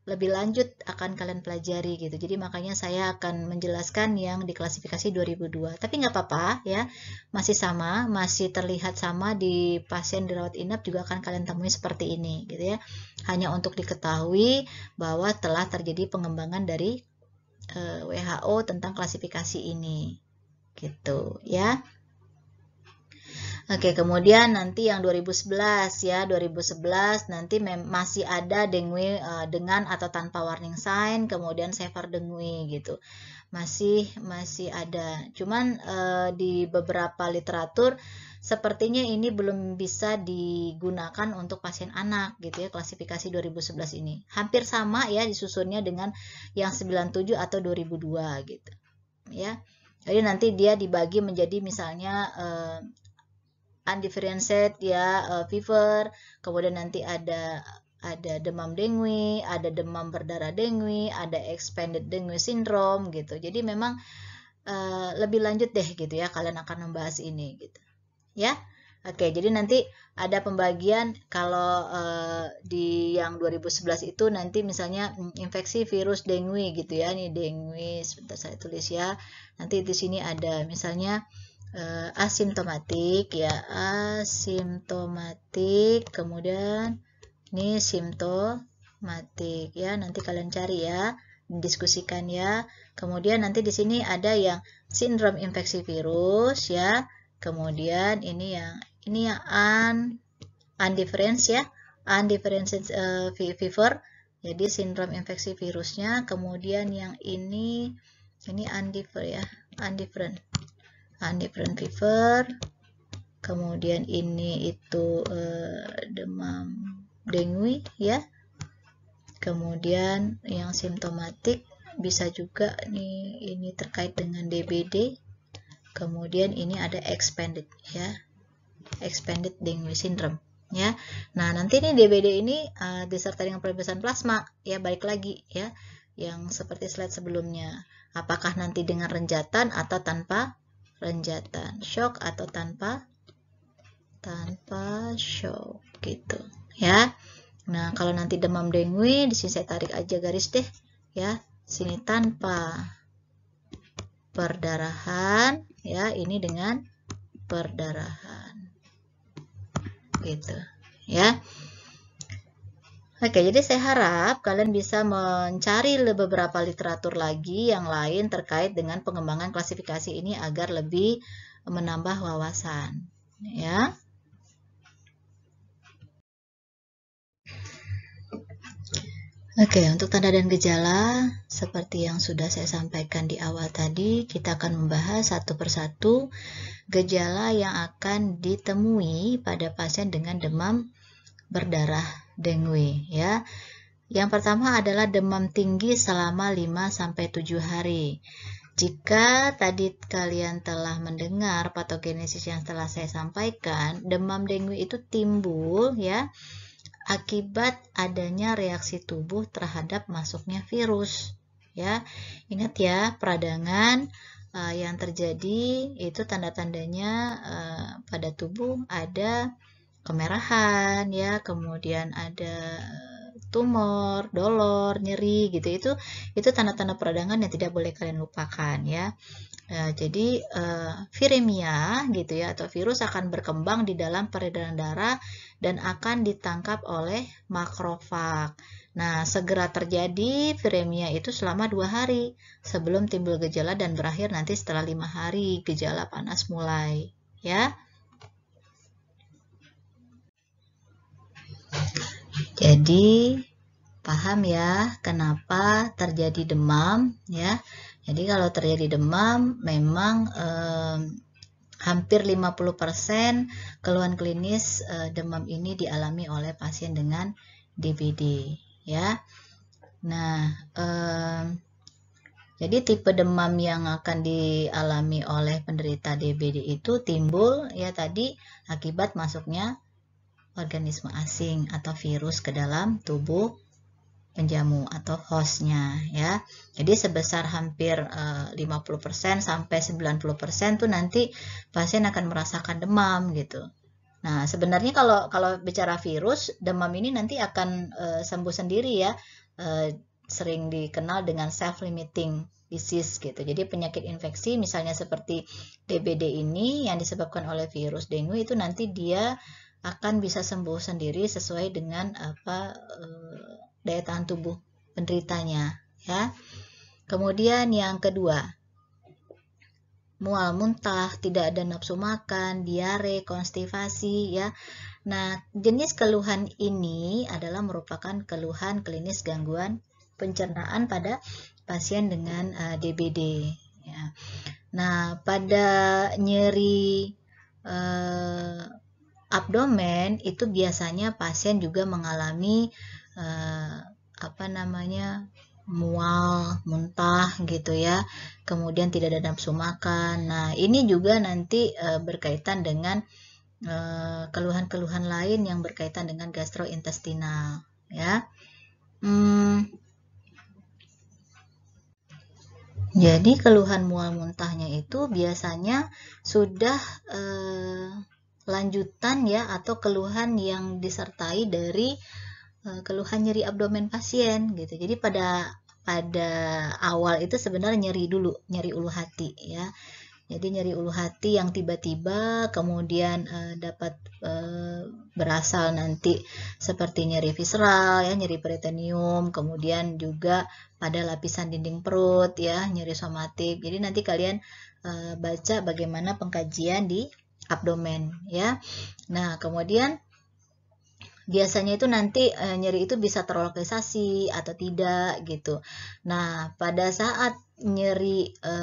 lebih lanjut akan kalian pelajari gitu. Jadi makanya saya akan menjelaskan yang diklasifikasi 2002. Tapi nggak apa-apa ya, masih sama, masih terlihat sama di pasien dirawat inap juga akan kalian temui seperti ini gitu ya. Hanya untuk diketahui bahwa telah terjadi pengembangan dari e, eh, WHO tentang klasifikasi ini gitu ya. Oke, kemudian nanti yang 2011 ya, 2011 nanti masih ada dengue uh, dengan atau tanpa warning sign, kemudian sever dengue gitu. Masih masih ada. Cuman uh, di beberapa literatur sepertinya ini belum bisa digunakan untuk pasien anak gitu ya, klasifikasi 2011 ini. Hampir sama ya disusunnya dengan yang 97 atau 2002 gitu. Ya. Jadi nanti dia dibagi menjadi misalnya uh, undifferentiated ya uh, eh, fever, kemudian nanti ada ada demam dengue, ada demam berdarah dengue, ada expanded dengue syndrome gitu. Jadi memang uh, lebih lanjut deh gitu ya kalian akan membahas ini gitu. Ya. Oke, jadi nanti ada pembagian kalau uh, di yang 2011 itu nanti misalnya infeksi virus dengue gitu ya. Nih dengue sebentar saya tulis ya. Nanti di sini ada misalnya uh, asimptomatik ya asimptomatik kemudian ini simptomatik ya nanti kalian cari ya diskusikan ya kemudian nanti di sini ada yang sindrom infeksi virus ya kemudian ini yang ini yang un undifference ya undifferentiated uh, eh, fever jadi sindrom infeksi virusnya kemudian yang ini ini undifferent ya undifferent different fever kemudian ini itu uh, demam dengue ya kemudian yang simptomatik bisa juga nih ini terkait dengan DBD kemudian ini ada expanded ya expanded dengue syndrome ya nah nanti ini DBD ini uh, eh, disertai dengan perbesaran plasma ya balik lagi ya yang seperti slide sebelumnya apakah nanti dengan renjatan atau tanpa renjatan shock atau tanpa tanpa shock gitu ya nah kalau nanti demam dengue di sini saya tarik aja garis deh ya sini tanpa perdarahan ya ini dengan perdarahan gitu ya Oke, jadi saya harap kalian bisa mencari beberapa literatur lagi yang lain terkait dengan pengembangan klasifikasi ini agar lebih menambah wawasan, ya. Oke, untuk tanda dan gejala, seperti yang sudah saya sampaikan di awal tadi, kita akan membahas satu persatu gejala yang akan ditemui pada pasien dengan demam berdarah dengue ya. Yang pertama adalah demam tinggi selama 5 sampai 7 hari. Jika tadi kalian telah mendengar patogenesis yang telah saya sampaikan, demam dengue itu timbul ya akibat adanya reaksi tubuh terhadap masuknya virus ya. Ingat ya, peradangan eh, yang terjadi itu tanda-tandanya eh, pada tubuh ada kemerahan ya kemudian ada eh, tumor, dolor, nyeri gitu itu itu tanda-tanda peradangan yang tidak boleh kalian lupakan ya. E, jadi e, viremia gitu ya atau virus akan berkembang di dalam peredaran darah dan akan ditangkap oleh makrofag. Nah, segera terjadi viremia itu selama dua hari sebelum timbul gejala dan berakhir nanti setelah lima hari gejala panas mulai ya. Jadi paham ya kenapa terjadi demam ya. Jadi kalau terjadi demam memang eh, hampir 50% keluhan klinis eh, demam ini dialami oleh pasien dengan DBD ya. Nah, eh, jadi tipe demam yang akan dialami oleh penderita DBD itu timbul ya tadi akibat masuknya organisme asing atau virus ke dalam tubuh penjamu atau hostnya ya. Jadi sebesar hampir eh, uh, 50% sampai 90% tuh nanti pasien akan merasakan demam gitu. Nah, sebenarnya kalau kalau bicara virus, demam ini nanti akan uh, sembuh sendiri ya. Uh, sering dikenal dengan self limiting disease gitu. Jadi penyakit infeksi misalnya seperti DBD ini yang disebabkan oleh virus dengue itu nanti dia akan bisa sembuh sendiri sesuai dengan apa eh, daya tahan tubuh penderitanya ya. Kemudian yang kedua, mual muntah, tidak ada nafsu makan, diare, konstipasi ya. Nah, jenis keluhan ini adalah merupakan keluhan klinis gangguan pencernaan pada pasien dengan uh, eh, DBD ya. Nah, pada nyeri uh, abdomen itu biasanya pasien juga mengalami eh, apa namanya mual, muntah gitu ya. Kemudian tidak ada nafsu makan. Nah, ini juga nanti eh, berkaitan dengan eh, keluhan-keluhan lain yang berkaitan dengan gastrointestinal ya. Hmm. Jadi keluhan mual muntahnya itu biasanya sudah eh, lanjutan ya atau keluhan yang disertai dari eh, keluhan nyeri abdomen pasien gitu. Jadi pada pada awal itu sebenarnya nyeri dulu, nyeri ulu hati ya. Jadi nyeri ulu hati yang tiba-tiba kemudian uh, dapat uh, berasal nanti seperti nyeri visceral ya, nyeri peritoneum, kemudian juga pada lapisan dinding perut ya, nyeri somatik. Jadi nanti kalian uh, baca bagaimana pengkajian di abdomen ya. Nah, kemudian biasanya itu nanti e, nyeri itu bisa terlokalisasi atau tidak gitu. Nah, pada saat nyeri e,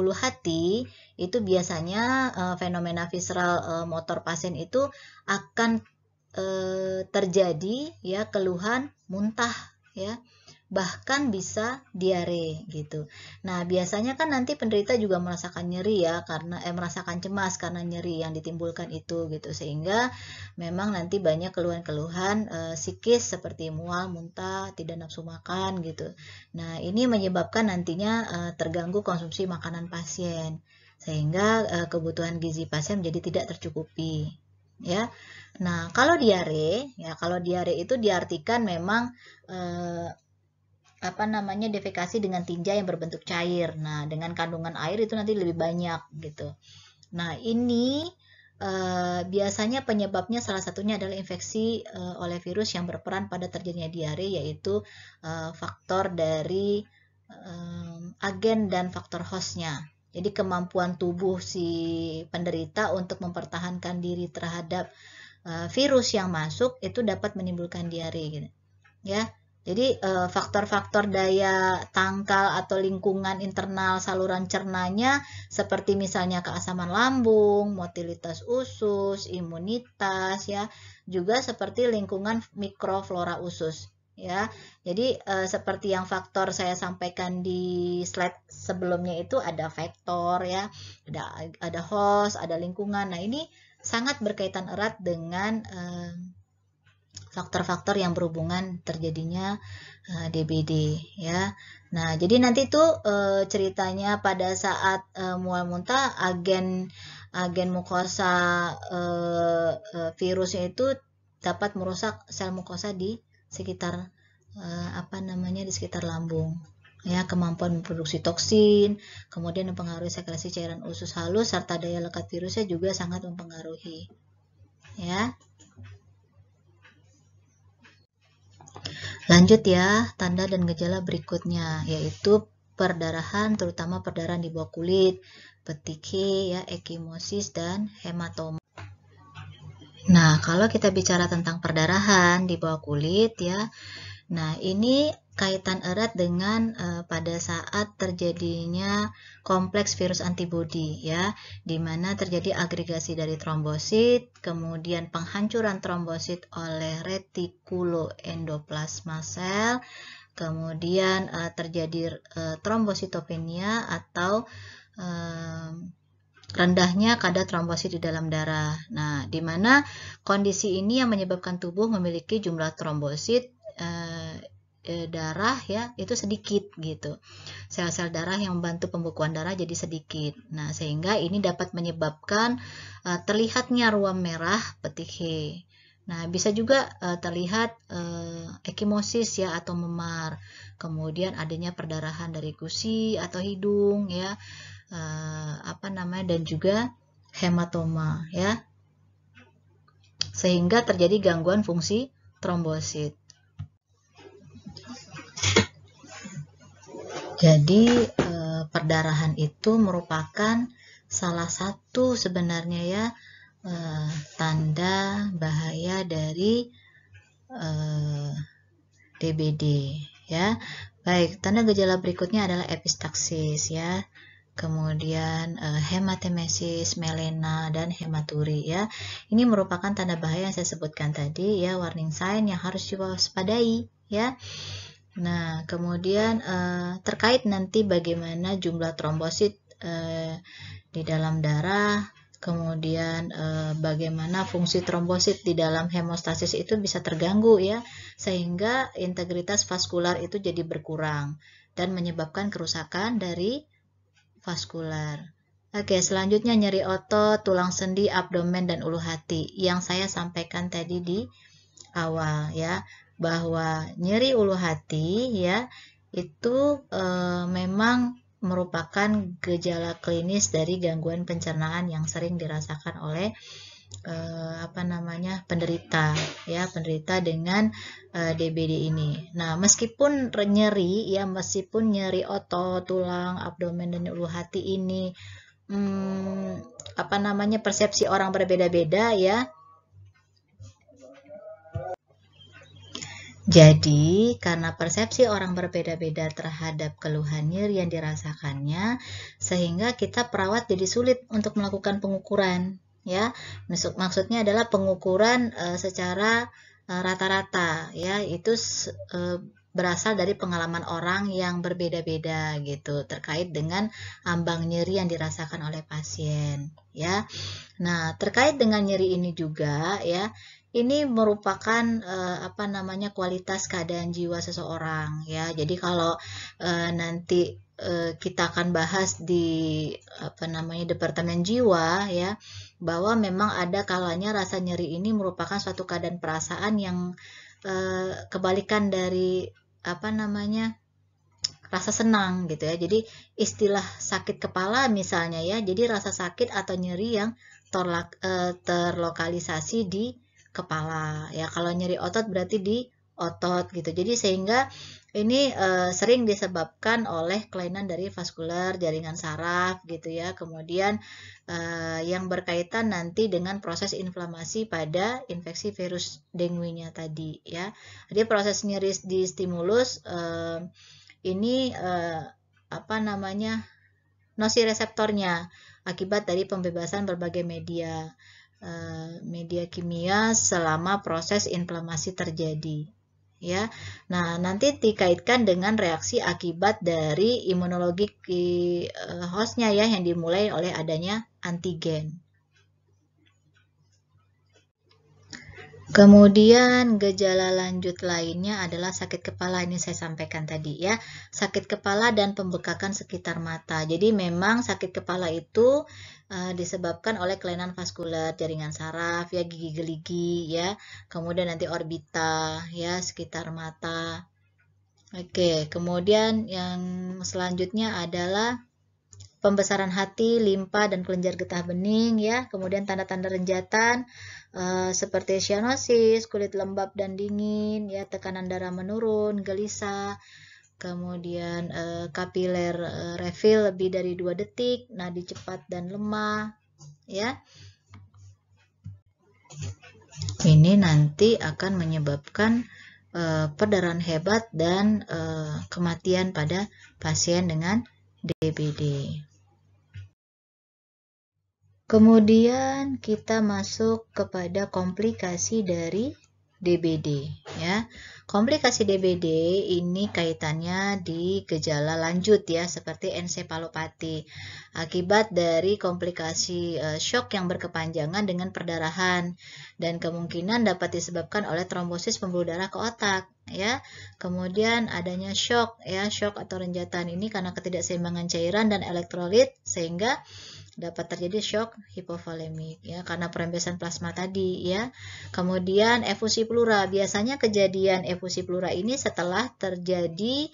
ulu hati itu biasanya e, fenomena visceral e, motor pasien itu akan e, terjadi ya keluhan muntah ya bahkan bisa diare gitu. Nah, biasanya kan nanti penderita juga merasakan nyeri ya karena eh merasakan cemas karena nyeri yang ditimbulkan itu gitu sehingga memang nanti banyak keluhan-keluhan e, psikis seperti mual, muntah, tidak nafsu makan gitu. Nah, ini menyebabkan nantinya e, terganggu konsumsi makanan pasien sehingga e, kebutuhan gizi pasien menjadi tidak tercukupi ya. Nah, kalau diare ya kalau diare itu diartikan memang e, apa namanya defekasi dengan tinja yang berbentuk cair. Nah, dengan kandungan air itu nanti lebih banyak gitu. Nah, ini e, biasanya penyebabnya salah satunya adalah infeksi e, oleh virus yang berperan pada terjadinya diare yaitu e, faktor dari e, agen dan faktor hostnya. Jadi kemampuan tubuh si penderita untuk mempertahankan diri terhadap virus yang masuk itu dapat menimbulkan diare gitu. Ya. Jadi eh, faktor-faktor daya tangkal atau lingkungan internal saluran cernanya seperti misalnya keasaman lambung, motilitas usus, imunitas ya, juga seperti lingkungan mikroflora usus ya. Jadi eh, seperti yang faktor saya sampaikan di slide sebelumnya itu ada faktor, ya, ada ada host, ada lingkungan. Nah, ini sangat berkaitan erat dengan eh, faktor-faktor yang berhubungan terjadinya uh, eh, DBD ya. Nah, jadi nanti itu uh, eh, ceritanya pada saat uh, eh, mual muntah agen agen mukosa uh, uh, virusnya itu dapat merusak sel mukosa di sekitar uh, apa namanya di sekitar lambung ya kemampuan memproduksi toksin, kemudian mempengaruhi sekresi cairan usus halus serta daya lekat virusnya juga sangat mempengaruhi. Ya. Lanjut ya, tanda dan gejala berikutnya yaitu perdarahan terutama perdarahan di bawah kulit, petiki ya, ekimosis dan hematoma. Nah, kalau kita bicara tentang perdarahan di bawah kulit ya. Nah, ini kaitan erat dengan e, pada saat terjadinya kompleks virus antibodi ya, di mana terjadi agregasi dari trombosit, kemudian penghancuran trombosit oleh retikuloendoplasma sel, kemudian e, terjadi e, trombositopenia atau e, rendahnya kadar trombosit di dalam darah. Nah, di mana kondisi ini yang menyebabkan tubuh memiliki jumlah trombosit eh, e, darah ya itu sedikit gitu. Sel-sel darah yang membantu pembekuan darah jadi sedikit. Nah, sehingga ini dapat menyebabkan e, terlihatnya ruam merah petik he. Nah, bisa juga e, terlihat e, ekimosis ya atau memar. Kemudian adanya perdarahan dari gusi atau hidung ya. E, apa namanya dan juga hematoma ya. Sehingga terjadi gangguan fungsi trombosit. Jadi eh, perdarahan itu merupakan salah satu sebenarnya ya eh, tanda bahaya dari eh, DBD ya. Baik, tanda gejala berikutnya adalah epistaksis ya. Kemudian eh, hematemesis, melena dan hematuri ya. Ini merupakan tanda bahaya yang saya sebutkan tadi ya, warning sign yang harus diwaspadai ya. Nah, kemudian eh, terkait nanti bagaimana jumlah trombosit eh, di dalam darah, kemudian eh, bagaimana fungsi trombosit di dalam hemostasis itu bisa terganggu ya, sehingga integritas vaskular itu jadi berkurang dan menyebabkan kerusakan dari vaskular. Oke, selanjutnya nyeri otot, tulang sendi, abdomen, dan ulu hati yang saya sampaikan tadi di awal ya bahwa nyeri ulu hati ya itu e, memang merupakan gejala klinis dari gangguan pencernaan yang sering dirasakan oleh e, apa namanya penderita ya penderita dengan e, eh, DBD ini. Nah meskipun nyeri ya meskipun nyeri otot tulang abdomen dan ulu hati ini hmm, apa namanya persepsi orang berbeda-beda ya Jadi, karena persepsi orang berbeda-beda terhadap keluhan nyeri yang dirasakannya, sehingga kita perawat jadi sulit untuk melakukan pengukuran, ya. maksudnya adalah pengukuran e, secara eh, rata-rata, e, ya, itu e, berasal dari pengalaman orang yang berbeda-beda gitu terkait dengan ambang nyeri yang dirasakan oleh pasien ya. Nah, terkait dengan nyeri ini juga ya, ini merupakan uh, apa namanya kualitas keadaan jiwa seseorang ya. Jadi kalau uh, nanti uh, kita akan bahas di apa namanya departemen jiwa ya bahwa memang ada kalanya rasa nyeri ini merupakan suatu keadaan perasaan yang uh, kebalikan dari apa namanya rasa senang gitu ya. Jadi istilah sakit kepala misalnya ya, jadi rasa sakit atau nyeri yang terlokalisasi di kepala ya kalau nyeri otot berarti di otot gitu jadi sehingga ini e, sering disebabkan oleh kelainan dari vaskular jaringan saraf gitu ya kemudian e, yang berkaitan nanti dengan proses inflamasi pada infeksi virus dengue-nya tadi ya jadi proses nyeri di stimulus e, ini e, apa namanya reseptornya akibat dari pembebasan berbagai media Eh, media kimia selama proses inflamasi terjadi. Ya, nah nanti dikaitkan dengan reaksi akibat dari imunologi eh, hostnya ya yang dimulai oleh adanya antigen. Kemudian gejala lanjut lainnya adalah sakit kepala ini saya sampaikan tadi ya. Sakit kepala dan pembekakan sekitar mata. Jadi memang sakit kepala itu Eh, disebabkan oleh kelainan vaskuler jaringan saraf ya gigi geligi ya kemudian nanti orbita ya sekitar mata oke kemudian yang selanjutnya adalah pembesaran hati, limpa, dan kelenjar getah bening ya. Kemudian tanda-tanda renjatan uh, seperti cyanosis, kulit lembab dan dingin ya, tekanan darah menurun, gelisah, kemudian eh, kapiler eh, refill lebih dari dua detik, nadi cepat dan lemah, ya. Ini nanti akan menyebabkan eh, perdarahan hebat dan kematian pada pasien dengan DBD. Kemudian kita masuk kepada komplikasi dari DBD ya. Komplikasi DBD ini kaitannya di gejala lanjut ya seperti ensepalopati akibat dari komplikasi uh, shock yang berkepanjangan dengan perdarahan dan kemungkinan dapat disebabkan oleh trombosis pembuluh darah ke otak ya. Kemudian adanya shock ya, shock atau renjatan ini karena ketidakseimbangan cairan dan elektrolit sehingga dapat terjadi shock hipovolemik ya karena perembesan plasma tadi ya. Kemudian efusi plura biasanya kejadian efusi plura ini setelah terjadi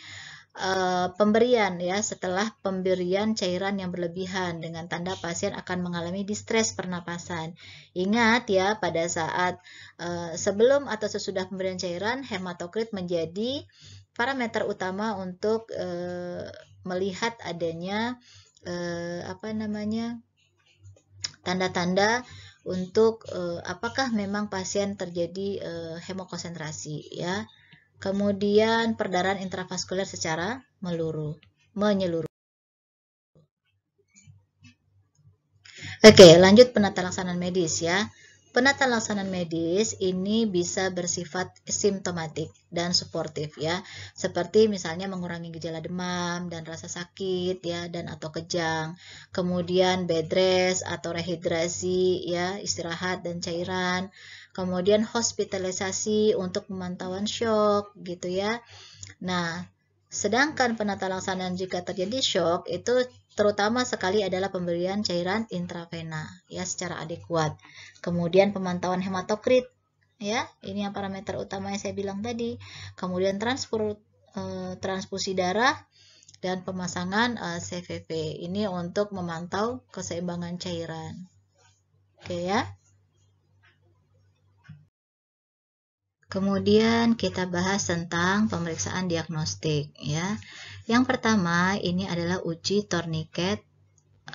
Uh, pemberian ya setelah pemberian cairan yang berlebihan dengan tanda pasien akan mengalami distres pernapasan. Ingat ya pada saat uh, sebelum atau sesudah pemberian cairan hematokrit menjadi parameter utama untuk uh, melihat adanya eh, apa namanya tanda-tanda untuk eh, apakah memang pasien terjadi eh, hemokonsentrasi ya. Kemudian perdarahan intravaskuler secara meluruh menyeluruh. Oke, lanjut penata laksanaan medis ya. Penata laksanan medis ini bisa bersifat simptomatik dan suportif ya, seperti misalnya mengurangi gejala demam dan rasa sakit ya dan atau kejang, kemudian bed rest atau rehidrasi ya, istirahat dan cairan, kemudian hospitalisasi untuk pemantauan shock gitu ya. Nah, sedangkan penata laksanan jika terjadi shock itu terutama sekali adalah pemberian cairan intravena ya secara adekuat. Kemudian pemantauan hematokrit ya, ini yang parameter utama yang saya bilang tadi. Kemudian transfer eh, transfusi darah dan pemasangan eh, CVV. Ini untuk memantau keseimbangan cairan. Oke ya. Kemudian kita bahas tentang pemeriksaan diagnostik ya. Yang pertama, ini adalah uji torniket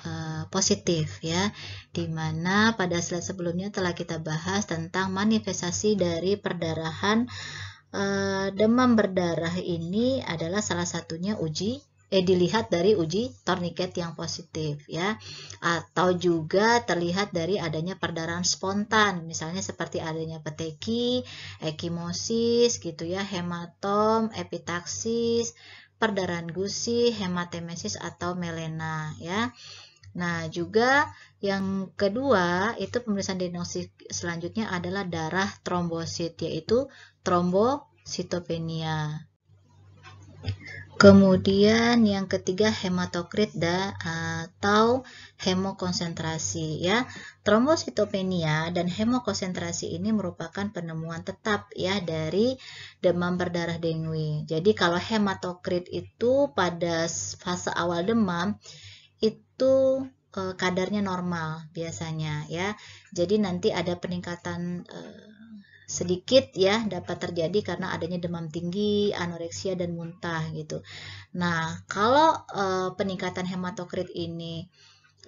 uh, positif ya, dimana pada slide sebelumnya telah kita bahas tentang manifestasi dari perdarahan uh, demam berdarah ini adalah salah satunya uji eh dilihat dari uji torniket yang positif ya atau juga terlihat dari adanya perdarahan spontan misalnya seperti adanya peteki, ekimosis gitu ya, hematom, epitaksis, perdarahan gusi, hematemesis atau melena ya. Nah, juga yang kedua itu pemeriksaan diagnostik selanjutnya adalah darah trombosit yaitu trombositopenia. Kemudian yang ketiga hematokrit dan atau hemokonsentrasi ya. Trombositopenia dan hemokonsentrasi ini merupakan penemuan tetap ya dari demam berdarah dengue. Jadi kalau hematokrit itu pada fase awal demam itu eh, kadarnya normal biasanya ya. Jadi nanti ada peningkatan eh, sedikit ya dapat terjadi karena adanya demam tinggi, anoreksia dan muntah gitu. Nah, kalau e, peningkatan hematokrit ini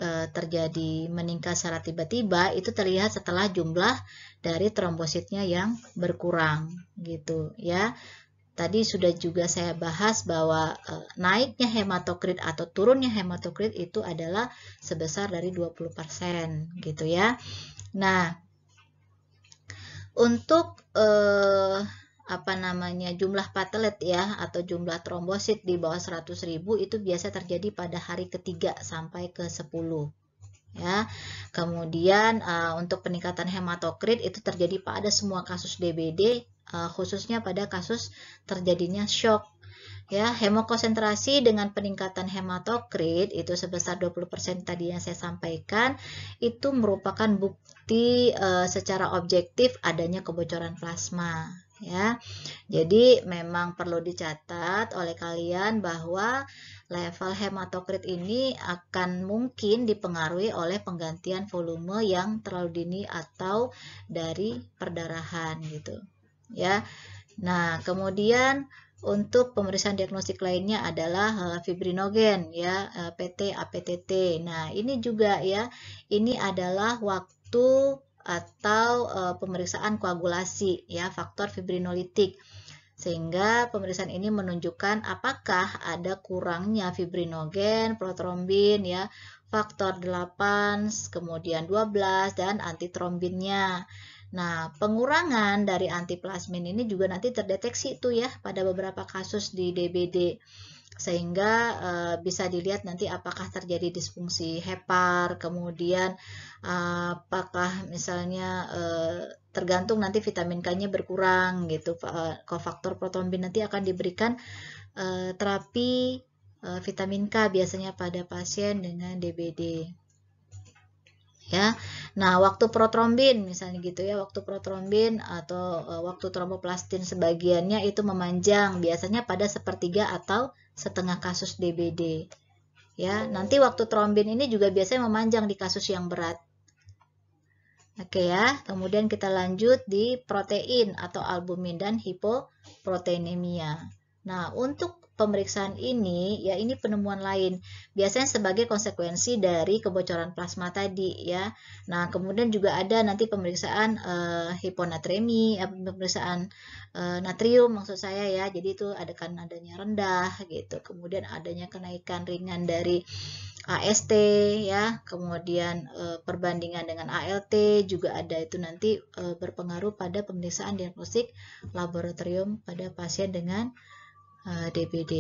e, terjadi meningkat secara tiba-tiba itu terlihat setelah jumlah dari trombositnya yang berkurang gitu ya. Tadi sudah juga saya bahas bahwa e, naiknya hematokrit atau turunnya hematokrit itu adalah sebesar dari 20% gitu ya. Nah, untuk eh, apa namanya jumlah platelet ya atau jumlah trombosit di bawah 100.000 itu biasa terjadi pada hari ketiga sampai ke 10 ya. Kemudian uh, untuk peningkatan hematokrit itu terjadi pada semua kasus DBD uh, eh, khususnya pada kasus terjadinya shock ya hemokonsentrasi dengan peningkatan hematokrit itu sebesar 20% tadi yang saya sampaikan itu merupakan bukti terbukti e, eh, secara objektif adanya kebocoran plasma ya. Jadi memang perlu dicatat oleh kalian bahwa level hematokrit ini akan mungkin dipengaruhi oleh penggantian volume yang terlalu dini atau dari perdarahan gitu ya. Nah, kemudian untuk pemeriksaan diagnostik lainnya adalah eh, fibrinogen ya eh, PT APTT. Nah, ini juga ya, ini adalah waktu itu atau e, pemeriksaan koagulasi ya faktor fibrinolitik sehingga pemeriksaan ini menunjukkan apakah ada kurangnya fibrinogen, protrombin ya, faktor 8, kemudian 12 dan antitrombinnya. Nah, pengurangan dari antiplasmin ini juga nanti terdeteksi tuh ya pada beberapa kasus di DBD sehingga uh, bisa dilihat nanti apakah terjadi disfungsi hepar, kemudian uh, apakah misalnya uh, tergantung nanti vitamin K-nya berkurang gitu, uh, kofaktor proton bin nanti akan diberikan uh, terapi uh, vitamin K biasanya pada pasien dengan DBD ya. Nah, waktu protrombin misalnya gitu ya, waktu protrombin atau e, waktu tromboplastin sebagiannya itu memanjang, biasanya pada sepertiga atau setengah kasus DBD. Ya, nanti waktu trombin ini juga biasanya memanjang di kasus yang berat. Oke ya, kemudian kita lanjut di protein atau albumin dan hipoproteinemia. Nah, untuk pemeriksaan ini, ya ini penemuan lain. Biasanya sebagai konsekuensi dari kebocoran plasma tadi ya. Nah, kemudian juga ada nanti pemeriksaan eh, hiponatremi, ya, pemeriksaan eh, natrium maksud saya ya. Jadi itu ada kan adanya rendah gitu. Kemudian adanya kenaikan ringan dari AST ya, kemudian eh, perbandingan dengan ALT juga ada itu nanti eh, berpengaruh pada pemeriksaan diagnostik laboratorium pada pasien dengan uh, eh, DBD.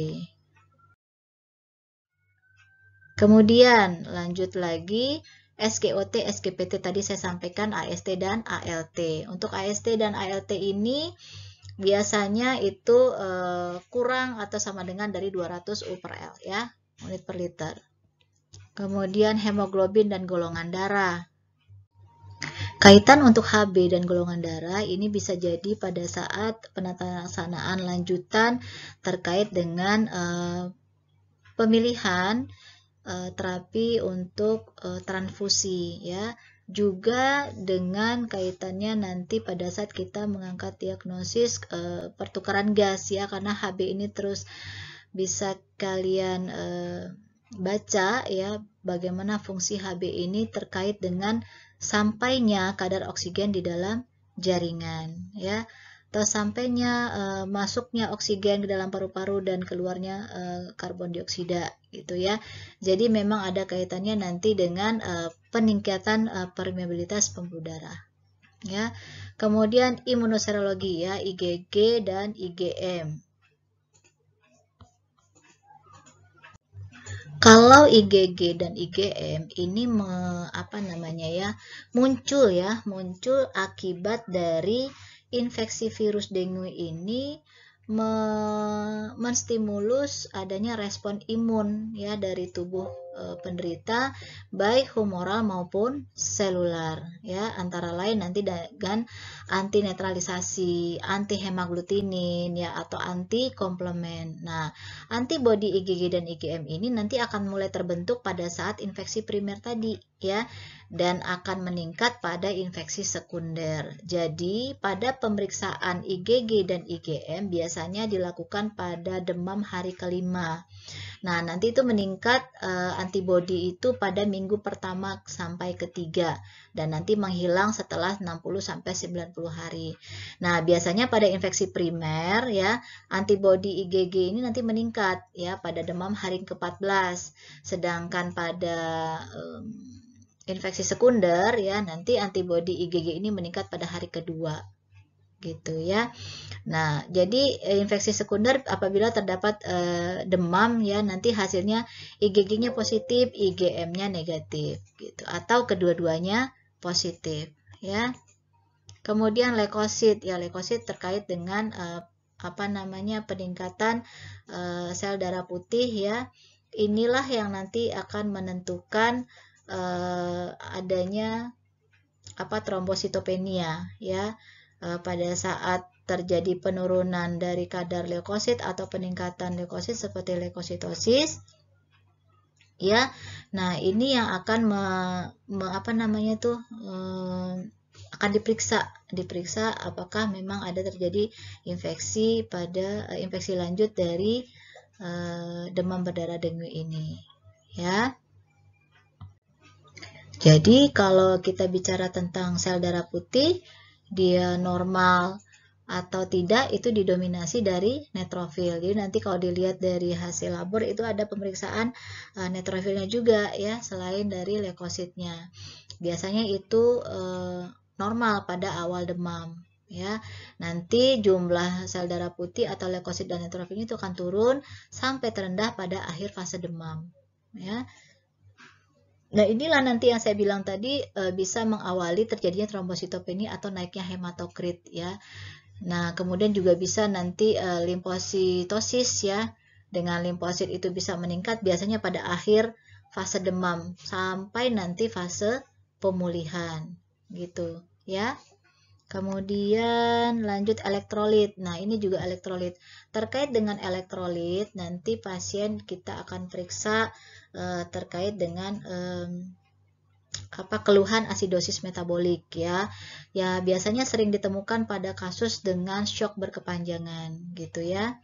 Kemudian lanjut lagi SKOT, SKPT tadi saya sampaikan AST dan ALT. Untuk AST dan ALT ini biasanya itu uh, kurang atau sama dengan dari 200 U per L ya, unit per liter. Kemudian hemoglobin dan golongan darah. Kaitan untuk HB dan golongan darah ini bisa jadi pada saat penatasanaan lanjutan terkait dengan uh, pemilihan uh, terapi untuk uh, transfusi ya juga dengan kaitannya nanti pada saat kita mengangkat diagnosis e, pertukaran gas ya karena HB ini terus bisa kalian e, baca ya bagaimana fungsi HB ini terkait dengan sampainya kadar oksigen di dalam jaringan ya atau sampainya e, masuknya oksigen ke dalam paru-paru dan keluarnya e, karbon dioksida gitu ya. Jadi memang ada kaitannya nanti dengan e, peningkatan e, permeabilitas pembuluh darah ya. Kemudian imunoserologi ya IgG dan IgM Kalau IgG dan IgM ini me, apa namanya ya muncul ya muncul akibat dari infeksi virus dengue ini me menstimulus adanya respon imun ya dari tubuh e, penderita baik humoral maupun selular ya antara lain nanti dengan anti netralisasi, anti hemaglutinin ya atau anti komplement. Nah, antibodi IgG e dan IgM e ini nanti akan mulai terbentuk pada saat infeksi primer tadi ya dan akan meningkat pada infeksi sekunder. Jadi, pada pemeriksaan IgG dan IgM biasanya dilakukan pada demam hari kelima. Nah, nanti itu meningkat e, antibodi itu pada minggu pertama sampai ketiga dan nanti menghilang setelah 60 sampai 90 hari. Nah, biasanya pada infeksi primer ya, antibodi IgG ini nanti meningkat ya pada demam hari ke-14. Sedangkan pada um, infeksi sekunder ya nanti antibodi IgG ini meningkat pada hari kedua gitu ya. Nah, jadi eh, infeksi sekunder apabila terdapat e, demam ya nanti hasilnya IgG-nya positif, IgM-nya negatif gitu atau kedua-duanya positif ya. Kemudian leukosit ya leukosit terkait dengan e, apa namanya peningkatan e, sel darah putih ya. Inilah yang nanti akan menentukan uh, adanya apa trombositopenia ya uh, pada saat terjadi penurunan dari kadar leukosit atau peningkatan leukosit seperti leukositosis ya nah ini yang akan me, me, apa namanya tuh uh, akan diperiksa diperiksa apakah memang ada terjadi infeksi pada uh, infeksi lanjut dari demam berdarah dengue ini ya jadi kalau kita bicara tentang sel darah putih, dia normal atau tidak itu didominasi dari netrofil. Jadi nanti kalau dilihat dari hasil labor itu ada pemeriksaan e, netrofilnya juga ya selain dari leukositnya. Biasanya itu eh, normal pada awal demam ya. Nanti jumlah sel darah putih atau leukosit dan neutrofilnya itu akan turun sampai terendah pada akhir fase demam ya. Nah, hmm. inilah nanti yang saya bilang tadi eh, bisa mengawali terjadinya trombositopeni atau naiknya hematokrit ya. Nah, kemudian juga bisa nanti limpositosis eh, limfositosis ya. Dengan limfosit itu bisa meningkat biasanya pada akhir fase demam sampai nanti fase pemulihan gitu ya. Kemudian lanjut elektrolit. Nah, ini juga elektrolit. Terkait dengan elektrolit, nanti pasien kita akan periksa Eh, terkait dengan um, apa keluhan asidosis metabolik ya. Ya biasanya sering ditemukan pada kasus dengan shock berkepanjangan gitu ya.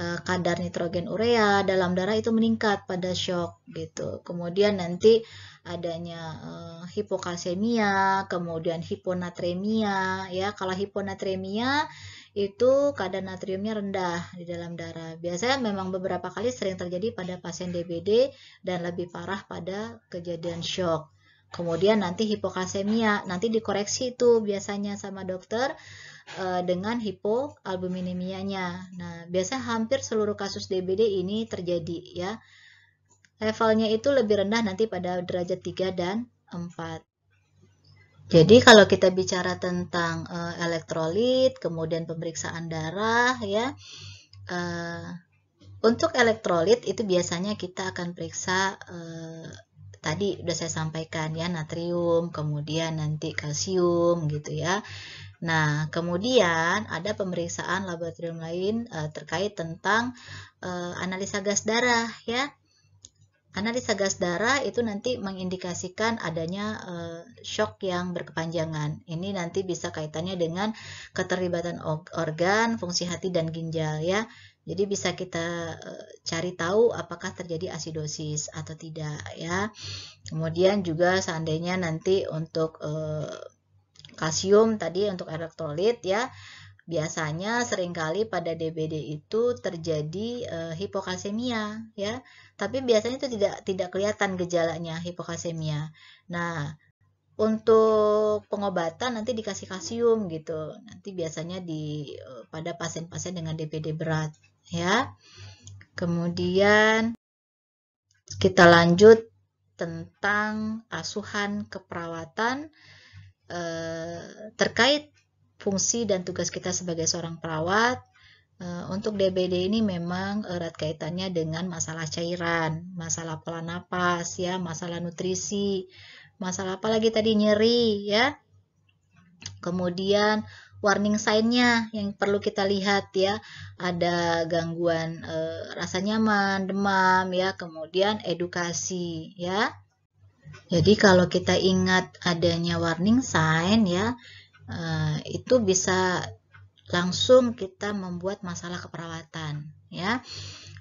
Eh, kadar nitrogen urea dalam darah itu meningkat pada shock gitu. Kemudian nanti adanya e, hipokalsemia, kemudian hiponatremia ya. Kalau hiponatremia itu kadar natriumnya rendah di dalam darah. Biasanya memang beberapa kali sering terjadi pada pasien DBD dan lebih parah pada kejadian shock. Kemudian nanti hipokasemia, nanti dikoreksi itu biasanya sama dokter eh, dengan hipoalbuminemianya. Nah, biasanya hampir seluruh kasus DBD ini terjadi ya. Levelnya itu lebih rendah nanti pada derajat 3 dan 4. Jadi hmm. kalau kita bicara tentang uh, elektrolit, kemudian pemeriksaan darah, ya, uh, untuk elektrolit itu biasanya kita akan periksa uh, tadi sudah saya sampaikan ya natrium, kemudian nanti kalsium gitu ya. Nah kemudian ada pemeriksaan laboratorium lain uh, terkait tentang uh, analisa gas darah ya. Analisa gas darah itu nanti mengindikasikan adanya uh, shock yang berkepanjangan. Ini nanti bisa kaitannya dengan keterlibatan organ, fungsi hati dan ginjal ya. Jadi bisa kita uh, cari tahu apakah terjadi asidosis atau tidak ya. Kemudian juga seandainya nanti untuk uh, kalsium tadi untuk elektrolit ya Biasanya seringkali pada DBD itu terjadi e, eh, hipokasemia ya, tapi biasanya itu tidak tidak kelihatan gejalanya hipokalsemia. Nah, untuk pengobatan nanti dikasih kalsium gitu. Nanti biasanya di e, pada pasien-pasien dengan DBD berat ya. Kemudian kita lanjut tentang asuhan keperawatan eh, terkait fungsi dan tugas kita sebagai seorang perawat eh, untuk DBD ini memang eh, erat kaitannya dengan masalah cairan, masalah pola napas, ya, masalah nutrisi, masalah apa lagi tadi nyeri, ya. Kemudian warning sign-nya yang perlu kita lihat ya, ada gangguan e, rasa nyaman, demam, ya, kemudian edukasi, ya. Jadi kalau kita ingat adanya warning sign, ya, Eh, itu bisa langsung kita membuat masalah keperawatan ya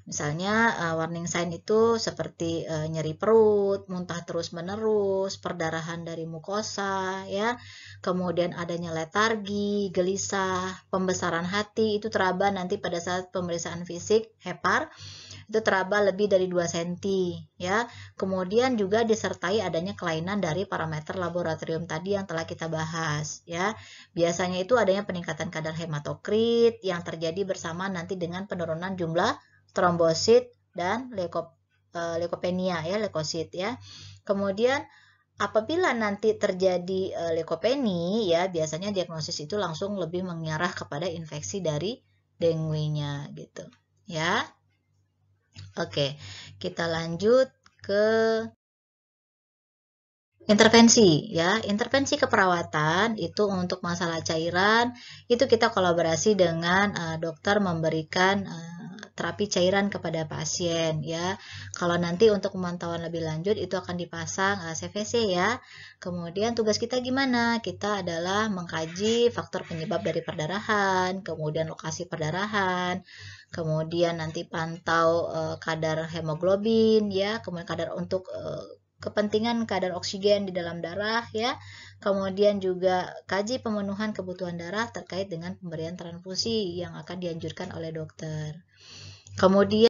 misalnya uh, warning sign itu seperti uh, nyeri perut muntah terus menerus perdarahan dari mukosa ya kemudian adanya letargi gelisah pembesaran hati itu teraba nanti pada saat pemeriksaan fisik hepar itu teraba lebih dari 2 cm ya. Kemudian juga disertai adanya kelainan dari parameter laboratorium tadi yang telah kita bahas ya. Biasanya itu adanya peningkatan kadar hematokrit yang terjadi bersama nanti dengan penurunan jumlah trombosit dan leukop, e, leukopenia ya, leukosit ya. Kemudian apabila nanti terjadi e, leukopeni ya biasanya diagnosis itu langsung lebih mengarah kepada infeksi dari dengue-nya gitu ya Oke, kita lanjut ke intervensi ya. Intervensi keperawatan itu untuk masalah cairan itu kita kolaborasi dengan uh, dokter memberikan uh, terapi cairan kepada pasien ya. Kalau nanti untuk pemantauan lebih lanjut itu akan dipasang uh, eh, CVC ya. Kemudian tugas kita gimana? Kita adalah mengkaji faktor penyebab dari perdarahan, kemudian lokasi perdarahan, kemudian nanti pantau uh, kadar hemoglobin ya, kemudian kadar untuk uh, kepentingan kadar oksigen di dalam darah ya. Kemudian juga kaji pemenuhan kebutuhan darah terkait dengan pemberian transfusi yang akan dianjurkan oleh dokter. Kemudian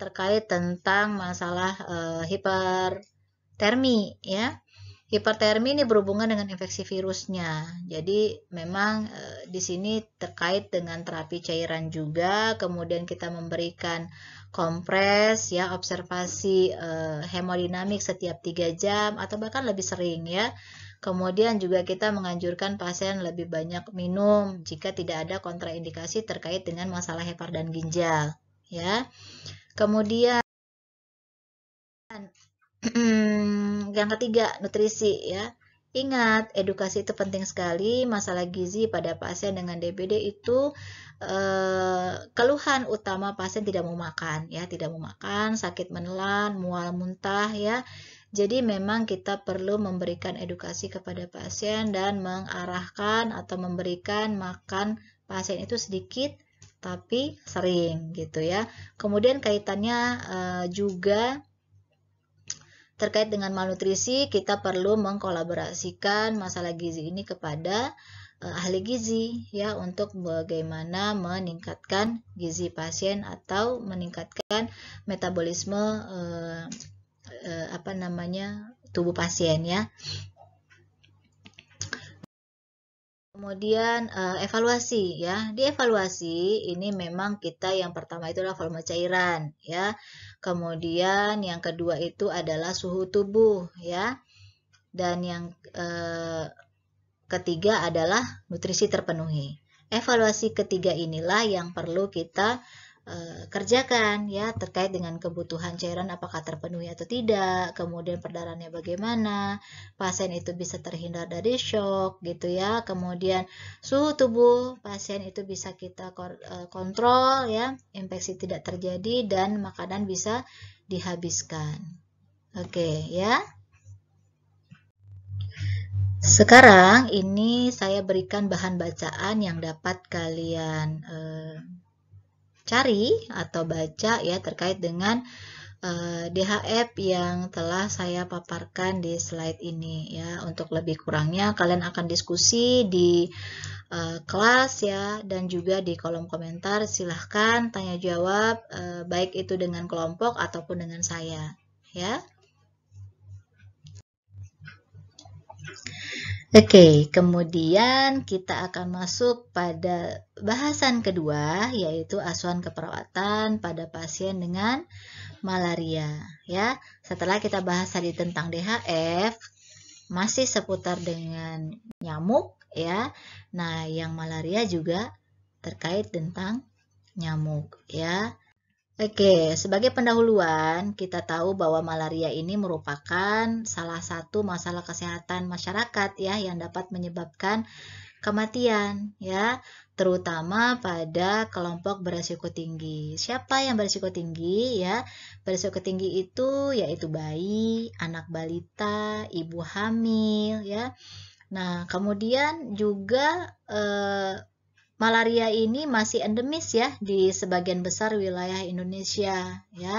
terkait tentang masalah e, hipertermi ya. Hipertermi ini berhubungan dengan infeksi virusnya. Jadi memang e, di sini terkait dengan terapi cairan juga, kemudian kita memberikan kompres ya, observasi e, hemodinamik setiap 3 jam atau bahkan lebih sering ya. Kemudian juga kita menganjurkan pasien lebih banyak minum jika tidak ada kontraindikasi terkait dengan masalah hepar dan ginjal ya. Kemudian Hmm, yang ketiga, nutrisi ya. Ingat, edukasi itu penting sekali. Masalah gizi pada pasien dengan DBD itu eh, keluhan utama pasien tidak mau makan ya, tidak mau makan, sakit menelan, mual muntah ya. Jadi memang kita perlu memberikan edukasi kepada pasien dan mengarahkan atau memberikan makan pasien itu sedikit tapi sering gitu ya. Kemudian kaitannya eh, juga Terkait dengan malnutrisi, kita perlu mengkolaborasikan masalah gizi ini kepada uh, ahli gizi ya untuk bagaimana meningkatkan gizi pasien atau meningkatkan metabolisme uh, uh, apa namanya tubuh pasien ya. Kemudian evaluasi ya. Di evaluasi ini memang kita yang pertama itu adalah volume cairan ya. Kemudian yang kedua itu adalah suhu tubuh ya. Dan yang eh, ketiga adalah nutrisi terpenuhi. Evaluasi ketiga inilah yang perlu kita Eh, kerjakan ya terkait dengan kebutuhan cairan apakah terpenuhi atau tidak, kemudian perdarannya bagaimana, pasien itu bisa terhindar dari shock gitu ya, kemudian suhu tubuh pasien itu bisa kita eh, kontrol ya, infeksi tidak terjadi dan makanan bisa dihabiskan. Oke ya. Sekarang ini saya berikan bahan bacaan yang dapat kalian eh, cari atau baca ya terkait dengan eh, DHF yang telah saya paparkan di slide ini ya. Untuk lebih kurangnya kalian akan diskusi di uh, kelas ya dan juga di kolom komentar silahkan tanya jawab uh, baik itu dengan kelompok ataupun dengan saya ya. Oke, kemudian kita akan masuk pada bahasan kedua yaitu asuhan keperawatan pada pasien dengan malaria ya. Setelah kita bahas tadi tentang DHF masih seputar dengan nyamuk ya. Nah, yang malaria juga terkait tentang nyamuk ya. Oke, sebagai pendahuluan, kita tahu bahwa malaria ini merupakan salah satu masalah kesehatan masyarakat ya yang dapat menyebabkan kematian ya, terutama pada kelompok berisiko tinggi. Siapa yang berisiko tinggi ya? berisiko tinggi itu yaitu bayi, anak balita, ibu hamil ya. Nah, kemudian juga eh, malaria ini masih endemis ya di sebagian besar wilayah Indonesia ya.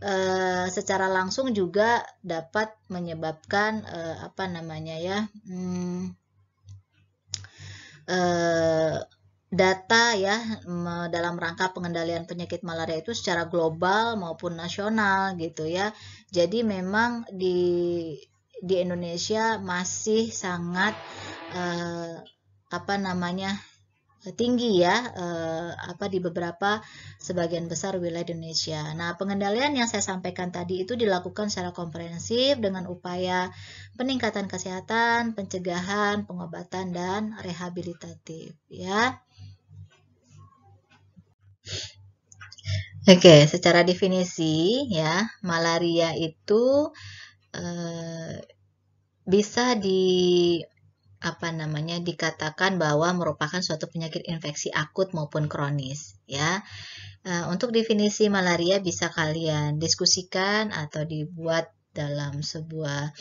E, secara langsung juga dapat menyebabkan e, apa namanya ya hmm, e, data ya dalam rangka pengendalian penyakit malaria itu secara global maupun nasional gitu ya. Jadi memang di di Indonesia masih sangat eh, apa namanya Eh, tinggi ya eh, apa di beberapa sebagian besar wilayah Indonesia. Nah, pengendalian yang saya sampaikan tadi itu dilakukan secara komprehensif dengan upaya peningkatan kesehatan, pencegahan, pengobatan dan rehabilitatif ya. Oke, secara definisi ya, malaria itu eh, bisa di apa namanya dikatakan bahwa merupakan suatu penyakit infeksi akut maupun kronis ya. Eh, untuk definisi malaria bisa kalian diskusikan atau dibuat dalam sebuah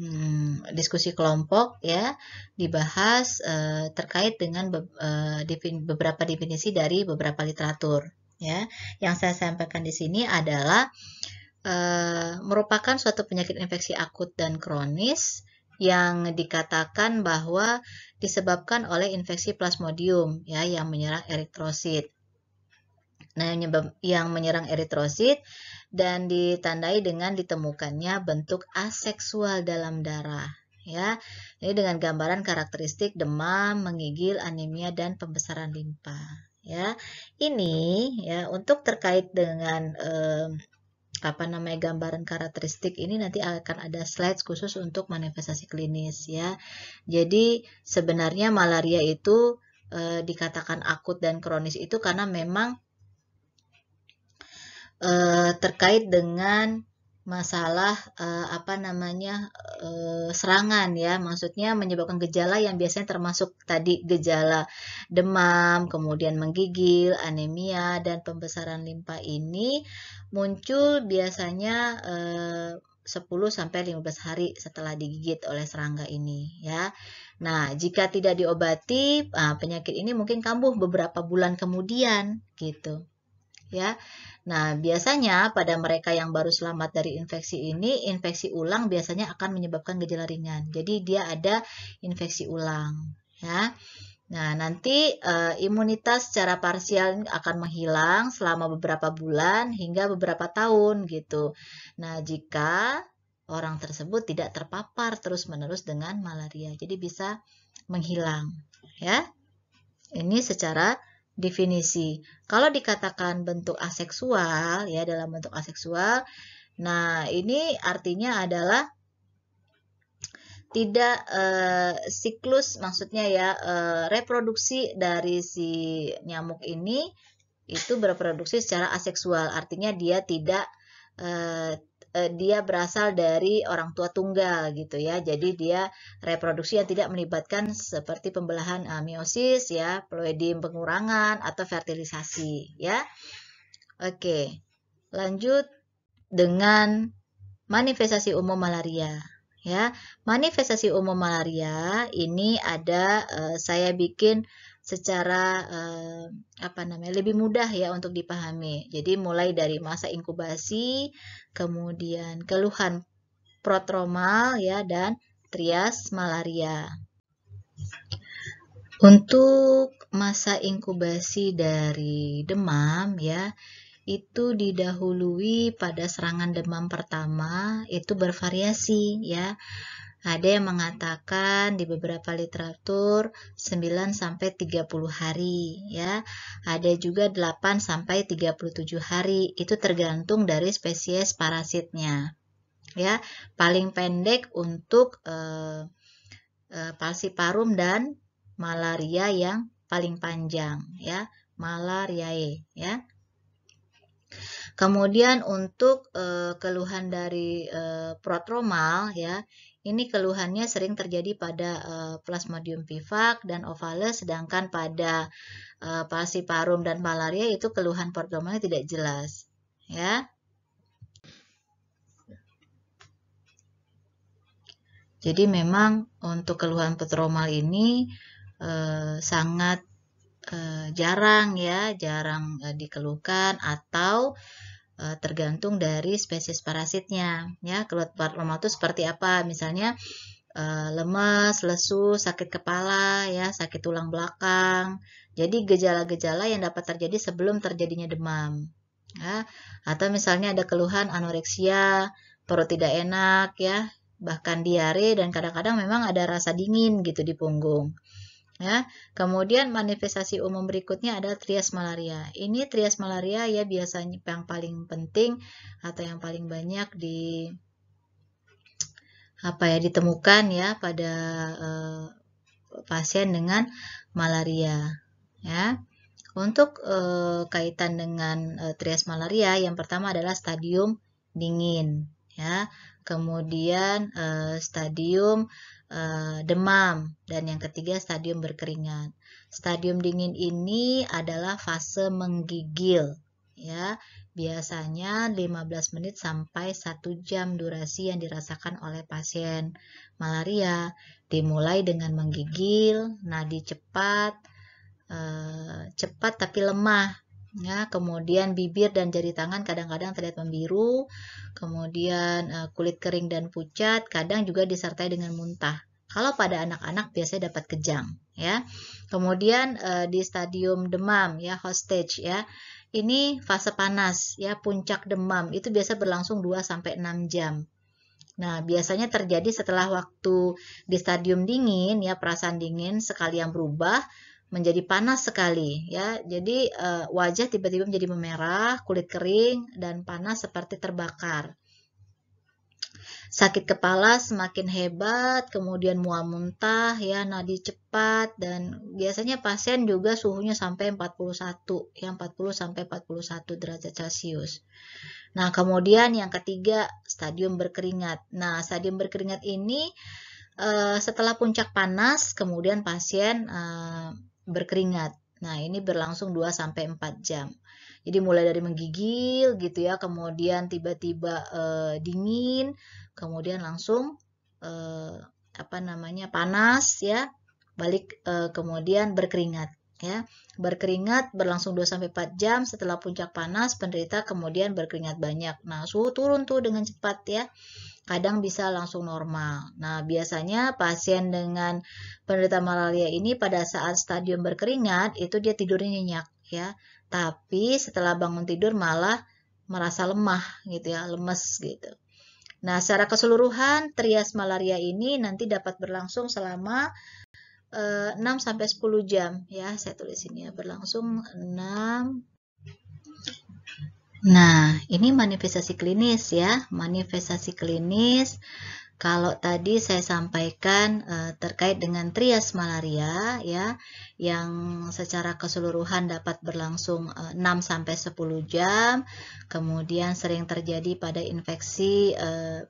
hmm, diskusi kelompok ya dibahas eh, terkait dengan be eh, defin beberapa definisi dari beberapa literatur ya. Yang saya sampaikan di sini adalah eh, merupakan suatu penyakit infeksi akut dan kronis yang dikatakan bahwa disebabkan oleh infeksi plasmodium ya yang menyerang eritrosit. Nah, yang menyebab yang menyerang eritrosit dan ditandai dengan ditemukannya bentuk aseksual dalam darah ya. Ini dengan gambaran karakteristik demam, mengigil, anemia dan pembesaran limpa ya. Ini ya untuk terkait dengan eh, apa namanya gambaran karakteristik ini nanti akan ada slide khusus untuk manifestasi klinis ya. Jadi sebenarnya malaria itu e, dikatakan akut dan kronis itu karena memang e, terkait dengan masalah uh, apa namanya uh, serangan ya maksudnya menyebabkan gejala yang biasanya termasuk tadi gejala demam kemudian menggigil anemia dan pembesaran limpa ini muncul biasanya eh, uh, 10 sampai 15 hari setelah digigit oleh serangga ini ya. Nah, jika tidak diobati, ah, penyakit ini mungkin kambuh beberapa bulan kemudian gitu. Ya. Nah, biasanya pada mereka yang baru selamat dari infeksi ini, infeksi ulang biasanya akan menyebabkan gejala ringan. Jadi dia ada infeksi ulang, ya. Nah, nanti e, imunitas secara parsial akan menghilang selama beberapa bulan hingga beberapa tahun gitu. Nah, jika orang tersebut tidak terpapar terus-menerus dengan malaria, jadi bisa menghilang, ya. Ini secara definisi. Kalau dikatakan bentuk aseksual ya dalam bentuk aseksual, nah ini artinya adalah tidak eh, siklus maksudnya ya eh, reproduksi dari si nyamuk ini itu berproduksi secara aseksual artinya dia tidak eh, eh, dia berasal dari orang tua tunggal gitu ya. Jadi dia reproduksi yang tidak melibatkan seperti pembelahan eh, meiosis ya, ploidium pengurangan atau fertilisasi ya. Oke. Lanjut dengan manifestasi umum malaria ya. Manifestasi umum malaria ini ada eh, saya bikin secara eh, apa namanya lebih mudah ya untuk dipahami. Jadi mulai dari masa inkubasi, kemudian keluhan protromal ya dan trias malaria. Untuk masa inkubasi dari demam ya itu didahului pada serangan demam pertama itu bervariasi ya ada yang mengatakan di beberapa literatur 9 sampai 30 hari ya. Ada juga 8 sampai 37 hari. Itu tergantung dari spesies parasitnya. Ya, paling pendek untuk eh, eh, dan malaria yang paling panjang ya, malariae ya. Kemudian untuk e, keluhan dari e, protromal ya, ini keluhannya sering terjadi pada uh, Plasmodium vivax dan ovales, sedangkan pada uh, eh, palsiparum dan malaria itu keluhan perdomannya tidak jelas. Ya. Jadi memang untuk keluhan petromal ini e, sangat e, jarang ya, jarang e, dikeluhkan atau Eh, tergantung dari spesies parasitnya ya keluhan lemah itu seperti apa misalnya eh, lemas, lesu, sakit kepala, ya, sakit tulang belakang. Jadi gejala-gejala yang dapat terjadi sebelum terjadinya demam. Ya. Atau misalnya ada keluhan anoreksia, perut tidak enak, ya, bahkan diare dan kadang-kadang memang ada rasa dingin gitu di punggung. Ya, kemudian manifestasi umum berikutnya adalah trias malaria. Ini trias malaria ya biasanya yang paling penting atau yang paling banyak di apa ya ditemukan ya pada uh, pasien dengan malaria ya. Untuk eh, kaitan dengan eh, trias malaria yang pertama adalah stadium dingin ya. Kemudian stadium Eh, demam, dan yang ketiga stadium berkeringat. Stadium dingin ini adalah fase menggigil ya. Biasanya 15 menit sampai 1 jam durasi yang dirasakan oleh pasien malaria dimulai dengan menggigil, nadi cepat, eh, cepat tapi lemah Ya, kemudian bibir dan jari tangan kadang-kadang terlihat membiru, kemudian eh, kulit kering dan pucat, kadang juga disertai dengan muntah. Kalau pada anak-anak biasanya dapat kejang, ya. Kemudian eh, di stadium demam, ya hostage, ya. Ini fase panas, ya puncak demam itu biasa berlangsung 2 sampai 6 jam. Nah, biasanya terjadi setelah waktu di stadium dingin, ya perasaan dingin sekali yang berubah, menjadi panas sekali ya. Jadi uh, wajah tiba-tiba menjadi memerah, kulit kering dan panas seperti terbakar. Sakit kepala semakin hebat, kemudian mual muntah ya, nadi cepat dan biasanya pasien juga suhunya sampai 41 ya 40 sampai 41 derajat Celcius. Nah, kemudian yang ketiga stadium berkeringat. Nah, stadium berkeringat ini eh, setelah puncak panas kemudian pasien eh, berkeringat. Nah, ini berlangsung 2 sampai 4 jam. Jadi mulai dari menggigil gitu ya, kemudian tiba-tiba e, dingin, kemudian langsung e, apa namanya? panas ya. Balik e, kemudian berkeringat ya. Berkeringat berlangsung 2 sampai 4 jam setelah puncak panas penderita kemudian berkeringat banyak. Nah, suhu turun tuh dengan cepat ya kadang bisa langsung normal. Nah, biasanya pasien dengan penderita malaria ini pada saat stadium berkeringat itu dia tidurnya nyenyak ya. Tapi setelah bangun tidur malah merasa lemah gitu ya, lemes gitu. Nah, secara keseluruhan trias malaria ini nanti dapat berlangsung selama 6 eh, sampai 10 jam ya. Saya tulis ini ya, berlangsung 6 Nah, ini manifestasi klinis ya. Manifestasi klinis kalau tadi saya sampaikan eh, terkait dengan trias malaria ya yang secara keseluruhan dapat berlangsung eh, 6 sampai 10 jam, kemudian sering terjadi pada infeksi eh,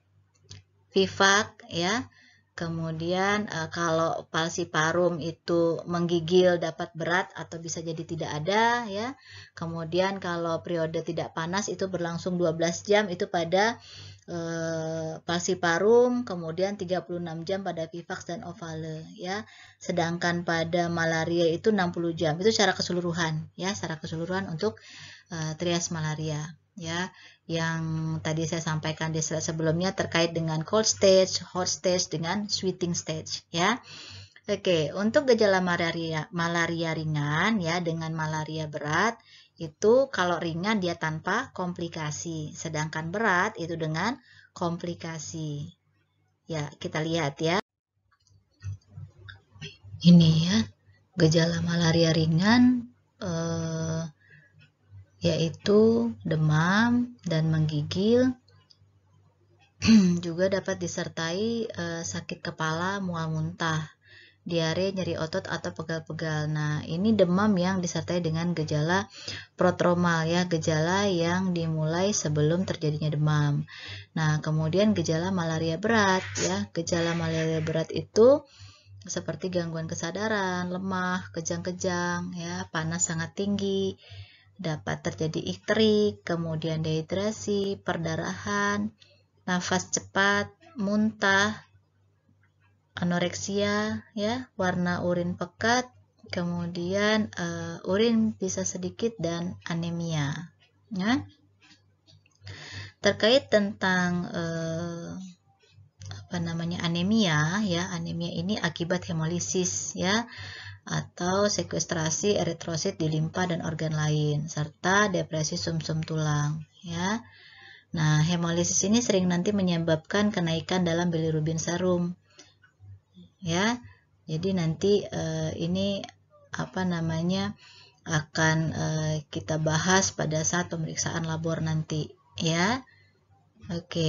Vivac ya Kemudian eh, kalau parum itu menggigil dapat berat atau bisa jadi tidak ada ya. Kemudian kalau periode tidak panas itu berlangsung 12 jam itu pada eh, palsy parum, kemudian 36 jam pada vivax dan ovale ya. Sedangkan pada malaria itu 60 jam. Itu secara keseluruhan ya, secara keseluruhan untuk uh, trias malaria ya yang tadi saya sampaikan di slide sebelumnya terkait dengan cold stage, hot stage dengan sweating stage ya. Oke, untuk gejala malaria malaria ringan ya dengan malaria berat itu kalau ringan dia tanpa komplikasi, sedangkan berat itu dengan komplikasi. Ya, kita lihat ya. Ini ya, gejala malaria ringan eh yaitu demam dan menggigil, juga dapat disertai e, sakit kepala, mual muntah, diare, nyeri otot atau pegal-pegal. Nah, ini demam yang disertai dengan gejala protromal ya, gejala yang dimulai sebelum terjadinya demam. Nah, kemudian gejala malaria berat ya. Gejala malaria berat itu seperti gangguan kesadaran, lemah, kejang-kejang, ya, panas sangat tinggi, dapat terjadi ikhtrik, kemudian dehidrasi, perdarahan, nafas cepat, muntah, anoreksia, ya, warna urin pekat, kemudian uh, urin bisa sedikit dan anemia. Ya. Terkait tentang uh, apa namanya anemia, ya, anemia ini akibat hemolisis, ya atau sekuestrasi eritrosit di limpa dan organ lain serta depresi sumsum -sum tulang ya. Nah, hemolisis ini sering nanti menyebabkan kenaikan dalam bilirubin serum. Ya. Jadi nanti eh, ini apa namanya akan eh, kita bahas pada saat pemeriksaan labor nanti ya. Oke.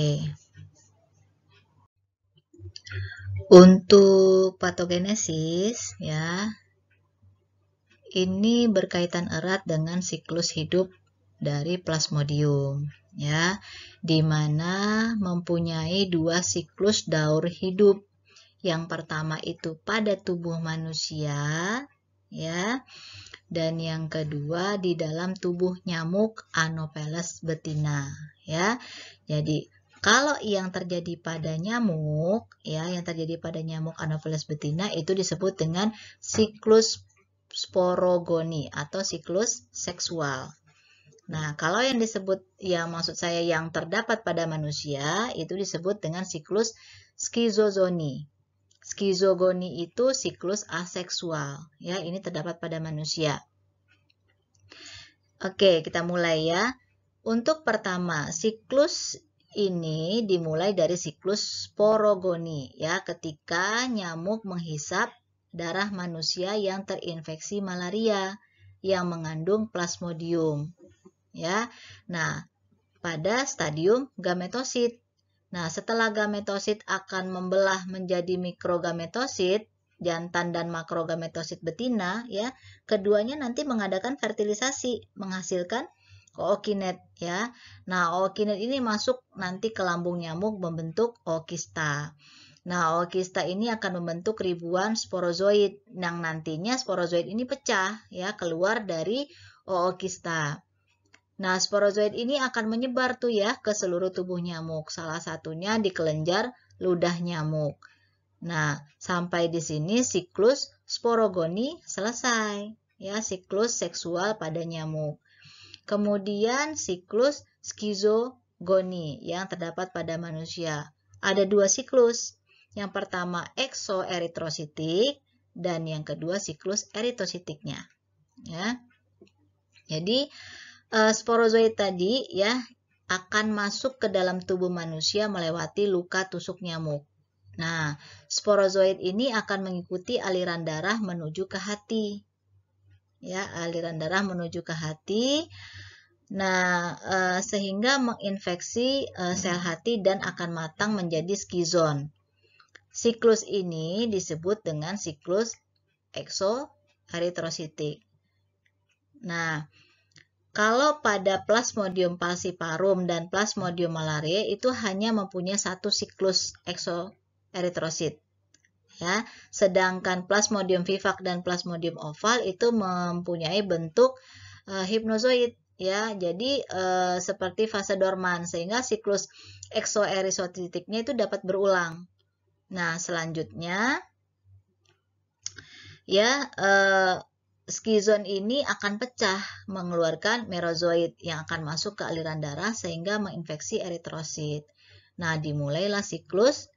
Untuk patogenesis ya, ini berkaitan erat dengan siklus hidup dari plasmodium ya di mana mempunyai dua siklus daur hidup yang pertama itu pada tubuh manusia ya dan yang kedua di dalam tubuh nyamuk Anopheles betina ya jadi kalau yang terjadi pada nyamuk ya yang terjadi pada nyamuk Anopheles betina itu disebut dengan siklus sporogoni atau siklus seksual. Nah, kalau yang disebut yang maksud saya yang terdapat pada manusia itu disebut dengan siklus skizozoni. Skizogoni itu siklus aseksual, ya, ini terdapat pada manusia. Oke, kita mulai ya. Untuk pertama, siklus ini dimulai dari siklus sporogoni ya ketika nyamuk menghisap darah manusia yang terinfeksi malaria yang mengandung plasmodium. Ya. Nah, pada stadium gametosit. Nah, setelah gametosit akan membelah menjadi mikrogametosit, jantan dan makrogametosit betina ya. Keduanya nanti mengadakan fertilisasi, menghasilkan ookinet ya. Nah, ookinet ini masuk nanti ke lambung nyamuk membentuk ookista. Nah, ookista ini akan membentuk ribuan sporozoid yang nantinya sporozoid ini pecah ya keluar dari ookista. Nah, sporozoid ini akan menyebar tuh ya ke seluruh tubuh nyamuk. Salah satunya di kelenjar ludah nyamuk. Nah, sampai di sini siklus sporogoni selesai. Ya, siklus seksual pada nyamuk. Kemudian siklus skizogoni yang terdapat pada manusia. Ada dua siklus, yang pertama eksoeritrositik dan yang kedua siklus eritrositiknya Ya. Jadi eh, sporozoid tadi ya akan masuk ke dalam tubuh manusia melewati luka tusuk nyamuk. Nah, sporozoid ini akan mengikuti aliran darah menuju ke hati. Ya, aliran darah menuju ke hati. Nah, eh, sehingga menginfeksi eh, sel hati dan akan matang menjadi skizon. Siklus ini disebut dengan siklus exoeritrositik. Nah, kalau pada plasmodium falciparum dan plasmodium malariae itu hanya mempunyai satu siklus exoeritrosit. Ya, sedangkan plasmodium vivax dan plasmodium oval itu mempunyai bentuk e, hipnozoid ya. Jadi e, seperti fase dorman sehingga siklus exoerisotitiknya itu dapat berulang Nah, selanjutnya ya eh, skizon ini akan pecah mengeluarkan merozoid yang akan masuk ke aliran darah sehingga menginfeksi eritrosit. Nah, dimulailah siklus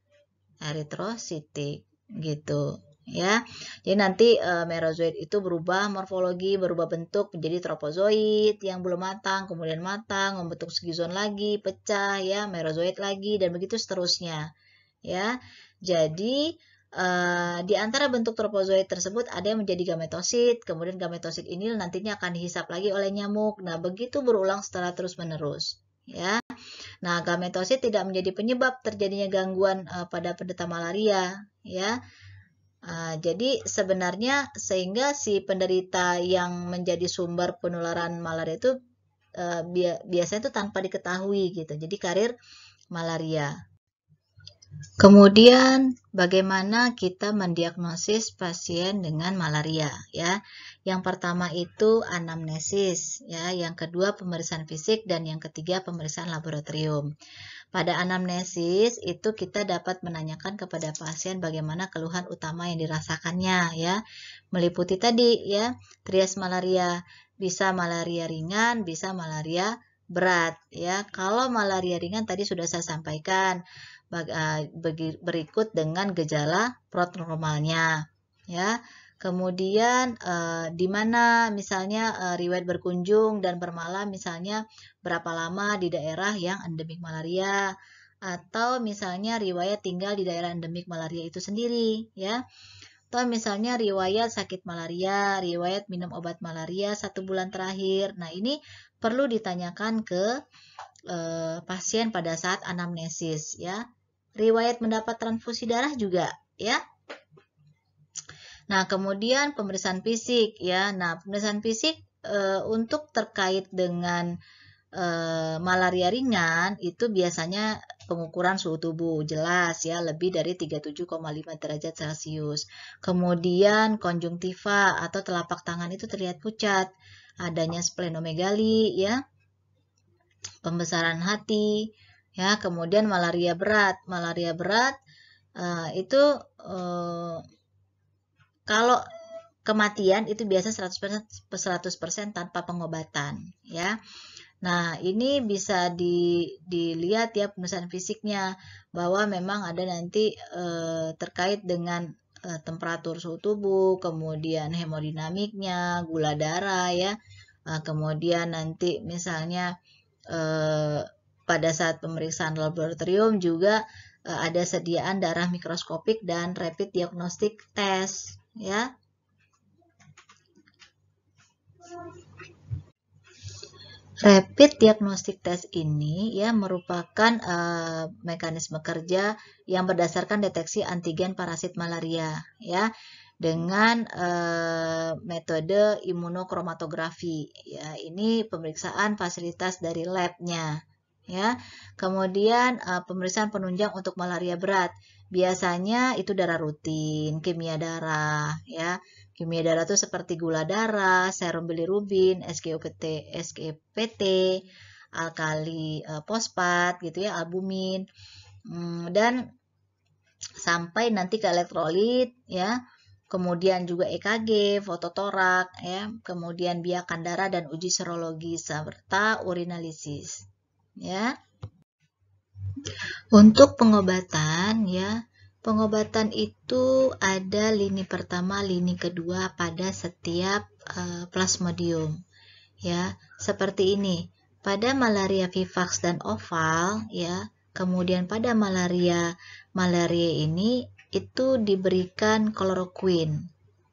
eritrositik gitu ya. Jadi nanti e, merozoid itu berubah morfologi, berubah bentuk menjadi tropozoid yang belum matang, kemudian matang, membentuk skizon lagi, pecah ya, merozoid lagi dan begitu seterusnya. Ya. Jadi Uh, di antara bentuk tropozoid tersebut ada yang menjadi gametosit, kemudian gametosit ini nantinya akan dihisap lagi oleh nyamuk. Nah, begitu berulang setelah terus-menerus, ya. Nah, gametosit tidak menjadi penyebab terjadinya gangguan uh, pada penderita malaria, ya. Uh, jadi sebenarnya sehingga si penderita yang menjadi sumber penularan malaria itu uh, biasanya itu tanpa diketahui gitu. Jadi karir malaria. Kemudian bagaimana kita mendiagnosis pasien dengan malaria ya. Yang pertama itu anamnesis ya, yang kedua pemeriksaan fisik dan yang ketiga pemeriksaan laboratorium. Pada anamnesis itu kita dapat menanyakan kepada pasien bagaimana keluhan utama yang dirasakannya ya. Meliputi tadi ya, trias malaria, bisa malaria ringan, bisa malaria berat ya. Kalau malaria ringan tadi sudah saya sampaikan Eh, berikut dengan gejala perut ya. Kemudian eh, di mana misalnya eh, riwayat berkunjung dan bermalam misalnya berapa lama di daerah yang endemik malaria atau misalnya riwayat tinggal di daerah endemik malaria itu sendiri ya. Atau misalnya riwayat sakit malaria, riwayat minum obat malaria satu bulan terakhir. Nah ini perlu ditanyakan ke eh, pasien pada saat anamnesis ya riwayat mendapat transfusi darah juga ya. Nah, kemudian pemeriksaan fisik ya. Nah, pemeriksaan fisik e, untuk terkait dengan e, malaria ringan itu biasanya pengukuran suhu tubuh jelas ya lebih dari 37,5 derajat Celcius. Kemudian konjungtiva atau telapak tangan itu terlihat pucat, adanya splenomegali ya. Pembesaran hati, ya kemudian malaria berat malaria berat uh, itu uh, kalau kematian itu biasa 100% 100% tanpa pengobatan ya Nah, ini bisa di, dilihat ya pemeriksaan fisiknya bahwa memang ada nanti e, terkait dengan e, temperatur suhu tubuh, kemudian hemodinamiknya, gula darah ya. E, kemudian nanti misalnya e, pada saat pemeriksaan laboratorium juga eh, ada sediaan darah mikroskopik dan rapid diagnostic test ya. Rapid diagnostic test ini ya merupakan uh, mekanisme kerja yang berdasarkan deteksi antigen parasit malaria ya dengan uh, metode imunokromatografi ya ini pemeriksaan fasilitas dari labnya ya. Kemudian uh, pemeriksaan penunjang untuk malaria berat. Biasanya itu darah rutin, kimia darah, ya. Kimia darah itu seperti gula darah, serum bilirubin, SGOPT, SGPT, alkali uh, fosfat gitu ya, albumin. Hmm, dan sampai nanti ke elektrolit ya kemudian juga EKG, foto torak, ya, kemudian biakan darah dan uji serologi serta urinalisis ya. Untuk pengobatan ya, pengobatan itu ada lini pertama, lini kedua pada setiap uh, plasmodium. Ya, seperti ini. Pada malaria vivax dan oval ya, kemudian pada malaria malaria ini itu diberikan kloroquine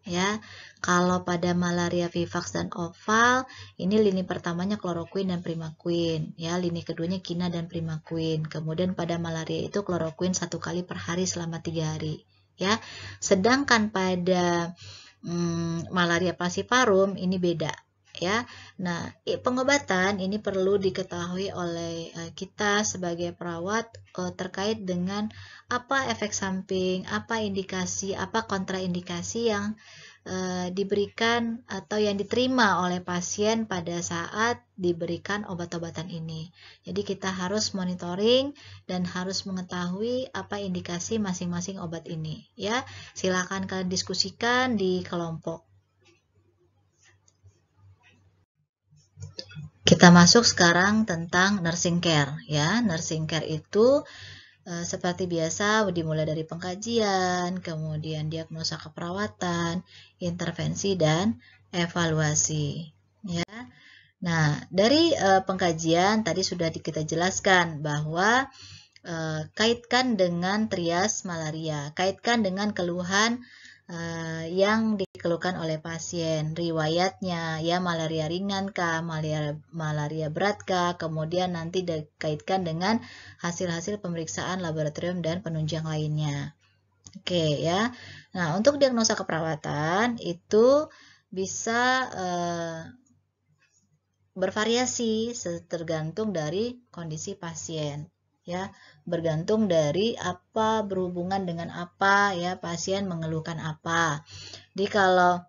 ya. Kalau pada malaria vivax dan oval, ini lini pertamanya kloroquin dan primaquin, ya. Lini keduanya kina dan primaquin. Kemudian pada malaria itu kloroquin satu kali per hari selama tiga hari, ya. Sedangkan pada hmm, malaria falciparum ini beda ya. Nah, pengobatan ini perlu diketahui oleh e, kita sebagai perawat e, terkait dengan apa efek samping, apa indikasi, apa kontraindikasi yang e, diberikan atau yang diterima oleh pasien pada saat diberikan obat-obatan ini. Jadi kita harus monitoring dan harus mengetahui apa indikasi masing-masing obat ini ya. Silakan kalian diskusikan di kelompok. Kita masuk sekarang tentang nursing care ya. Nursing care itu eh, seperti biasa dimulai dari pengkajian, kemudian diagnosa keperawatan, intervensi dan evaluasi ya. Nah, dari eh, pengkajian tadi sudah kita jelaskan bahwa eh, kaitkan dengan trias malaria, kaitkan dengan keluhan uh, yang dikeluhkan oleh pasien, riwayatnya, ya malaria ringan kah, malaria, malaria berat kah, kemudian nanti dikaitkan dengan hasil-hasil pemeriksaan laboratorium dan penunjang lainnya. Oke okay, ya. Nah, untuk diagnosa keperawatan itu bisa uh, bervariasi tergantung dari kondisi pasien ya bergantung dari apa berhubungan dengan apa ya pasien mengeluhkan apa. Jadi kalau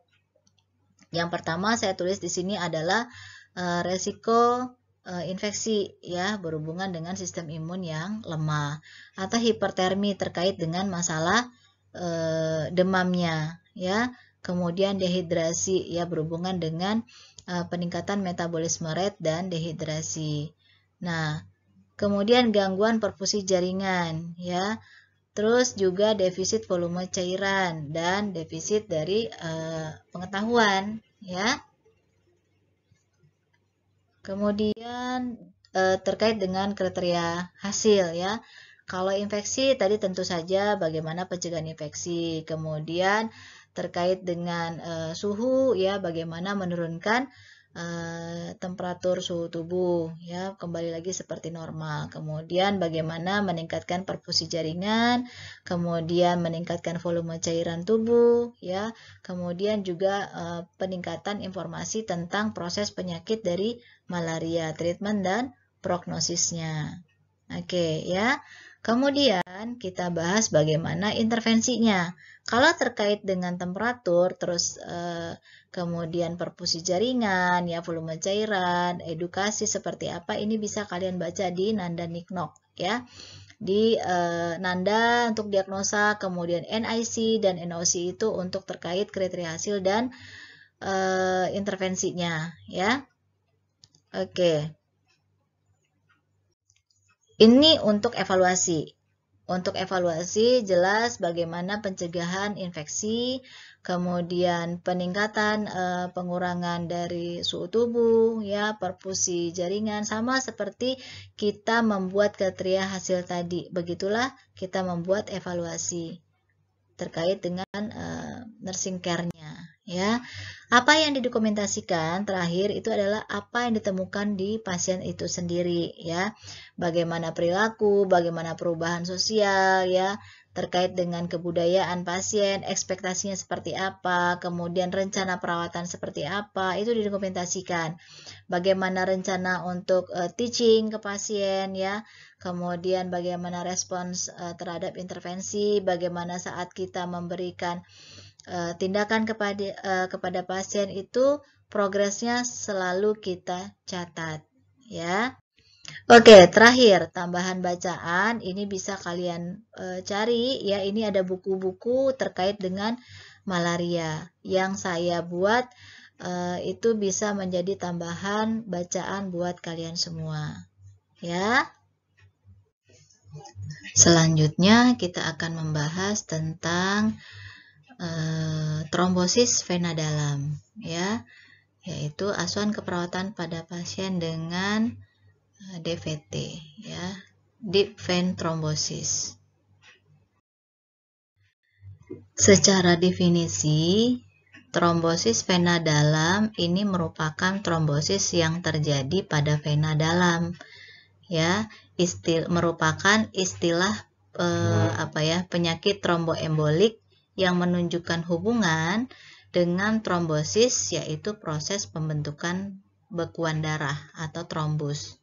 yang pertama saya tulis di sini adalah uh, resiko eh, infeksi ya berhubungan dengan sistem imun yang lemah atau hipertermi terkait dengan masalah e, demamnya ya. Kemudian dehidrasi ya berhubungan dengan peningkatan metabolisme rate dan dehidrasi. Nah, Kemudian gangguan perfusi jaringan ya. Terus juga defisit volume cairan dan defisit dari e, pengetahuan ya. Kemudian e, terkait dengan kriteria hasil ya. Kalau infeksi tadi tentu saja bagaimana pencegahan infeksi. Kemudian terkait dengan e, suhu ya bagaimana menurunkan Uh, temperatur suhu tubuh ya kembali lagi seperti normal kemudian bagaimana meningkatkan perfusi jaringan kemudian meningkatkan volume cairan tubuh ya kemudian juga uh, peningkatan informasi tentang proses penyakit dari malaria treatment dan prognosisnya oke okay, ya Kemudian kita bahas bagaimana intervensinya. Kalau terkait dengan temperatur, terus eh, kemudian perfusi jaringan, ya volume cairan, edukasi seperti apa ini bisa kalian baca di Nanda Niknok ya. Di e, Nanda untuk diagnosa, kemudian NIC dan NOC itu untuk terkait kriteria hasil dan e, intervensinya ya. Oke. Ini untuk evaluasi. Untuk evaluasi jelas bagaimana pencegahan infeksi, kemudian peningkatan eh, pengurangan dari suhu tubuh ya perfusi jaringan sama seperti kita membuat kriteria hasil tadi begitulah kita membuat evaluasi terkait dengan eh, nursing care-nya ya apa yang didokumentasikan terakhir itu adalah apa yang ditemukan di pasien itu sendiri ya bagaimana perilaku bagaimana perubahan sosial ya terkait dengan kebudayaan pasien, ekspektasinya seperti apa, kemudian rencana perawatan seperti apa, itu didokumentasikan. Bagaimana rencana untuk uh, teaching ke pasien ya, kemudian bagaimana respons uh, terhadap intervensi, bagaimana saat kita memberikan uh, tindakan kepada uh, kepada pasien itu progresnya selalu kita catat ya. Oke, terakhir tambahan bacaan ini bisa kalian e, cari ya. Ini ada buku-buku terkait dengan malaria yang saya buat e, itu bisa menjadi tambahan bacaan buat kalian semua. Ya. Selanjutnya kita akan membahas tentang e, trombosis vena dalam ya, yaitu asuhan keperawatan pada pasien dengan Ah, DVT ya, deep vein thrombosis. Secara definisi, trombosis vena dalam ini merupakan trombosis yang terjadi pada vena dalam. Ya, istil merupakan istilah eh, apa ya, penyakit tromboembolik yang menunjukkan hubungan dengan trombosis yaitu proses pembentukan bekuan darah atau trombus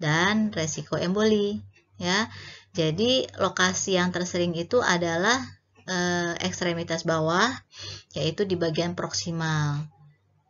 dan resiko emboli ya. Jadi lokasi yang tersering itu adalah e, ekstremitas bawah yaitu di bagian proksimal.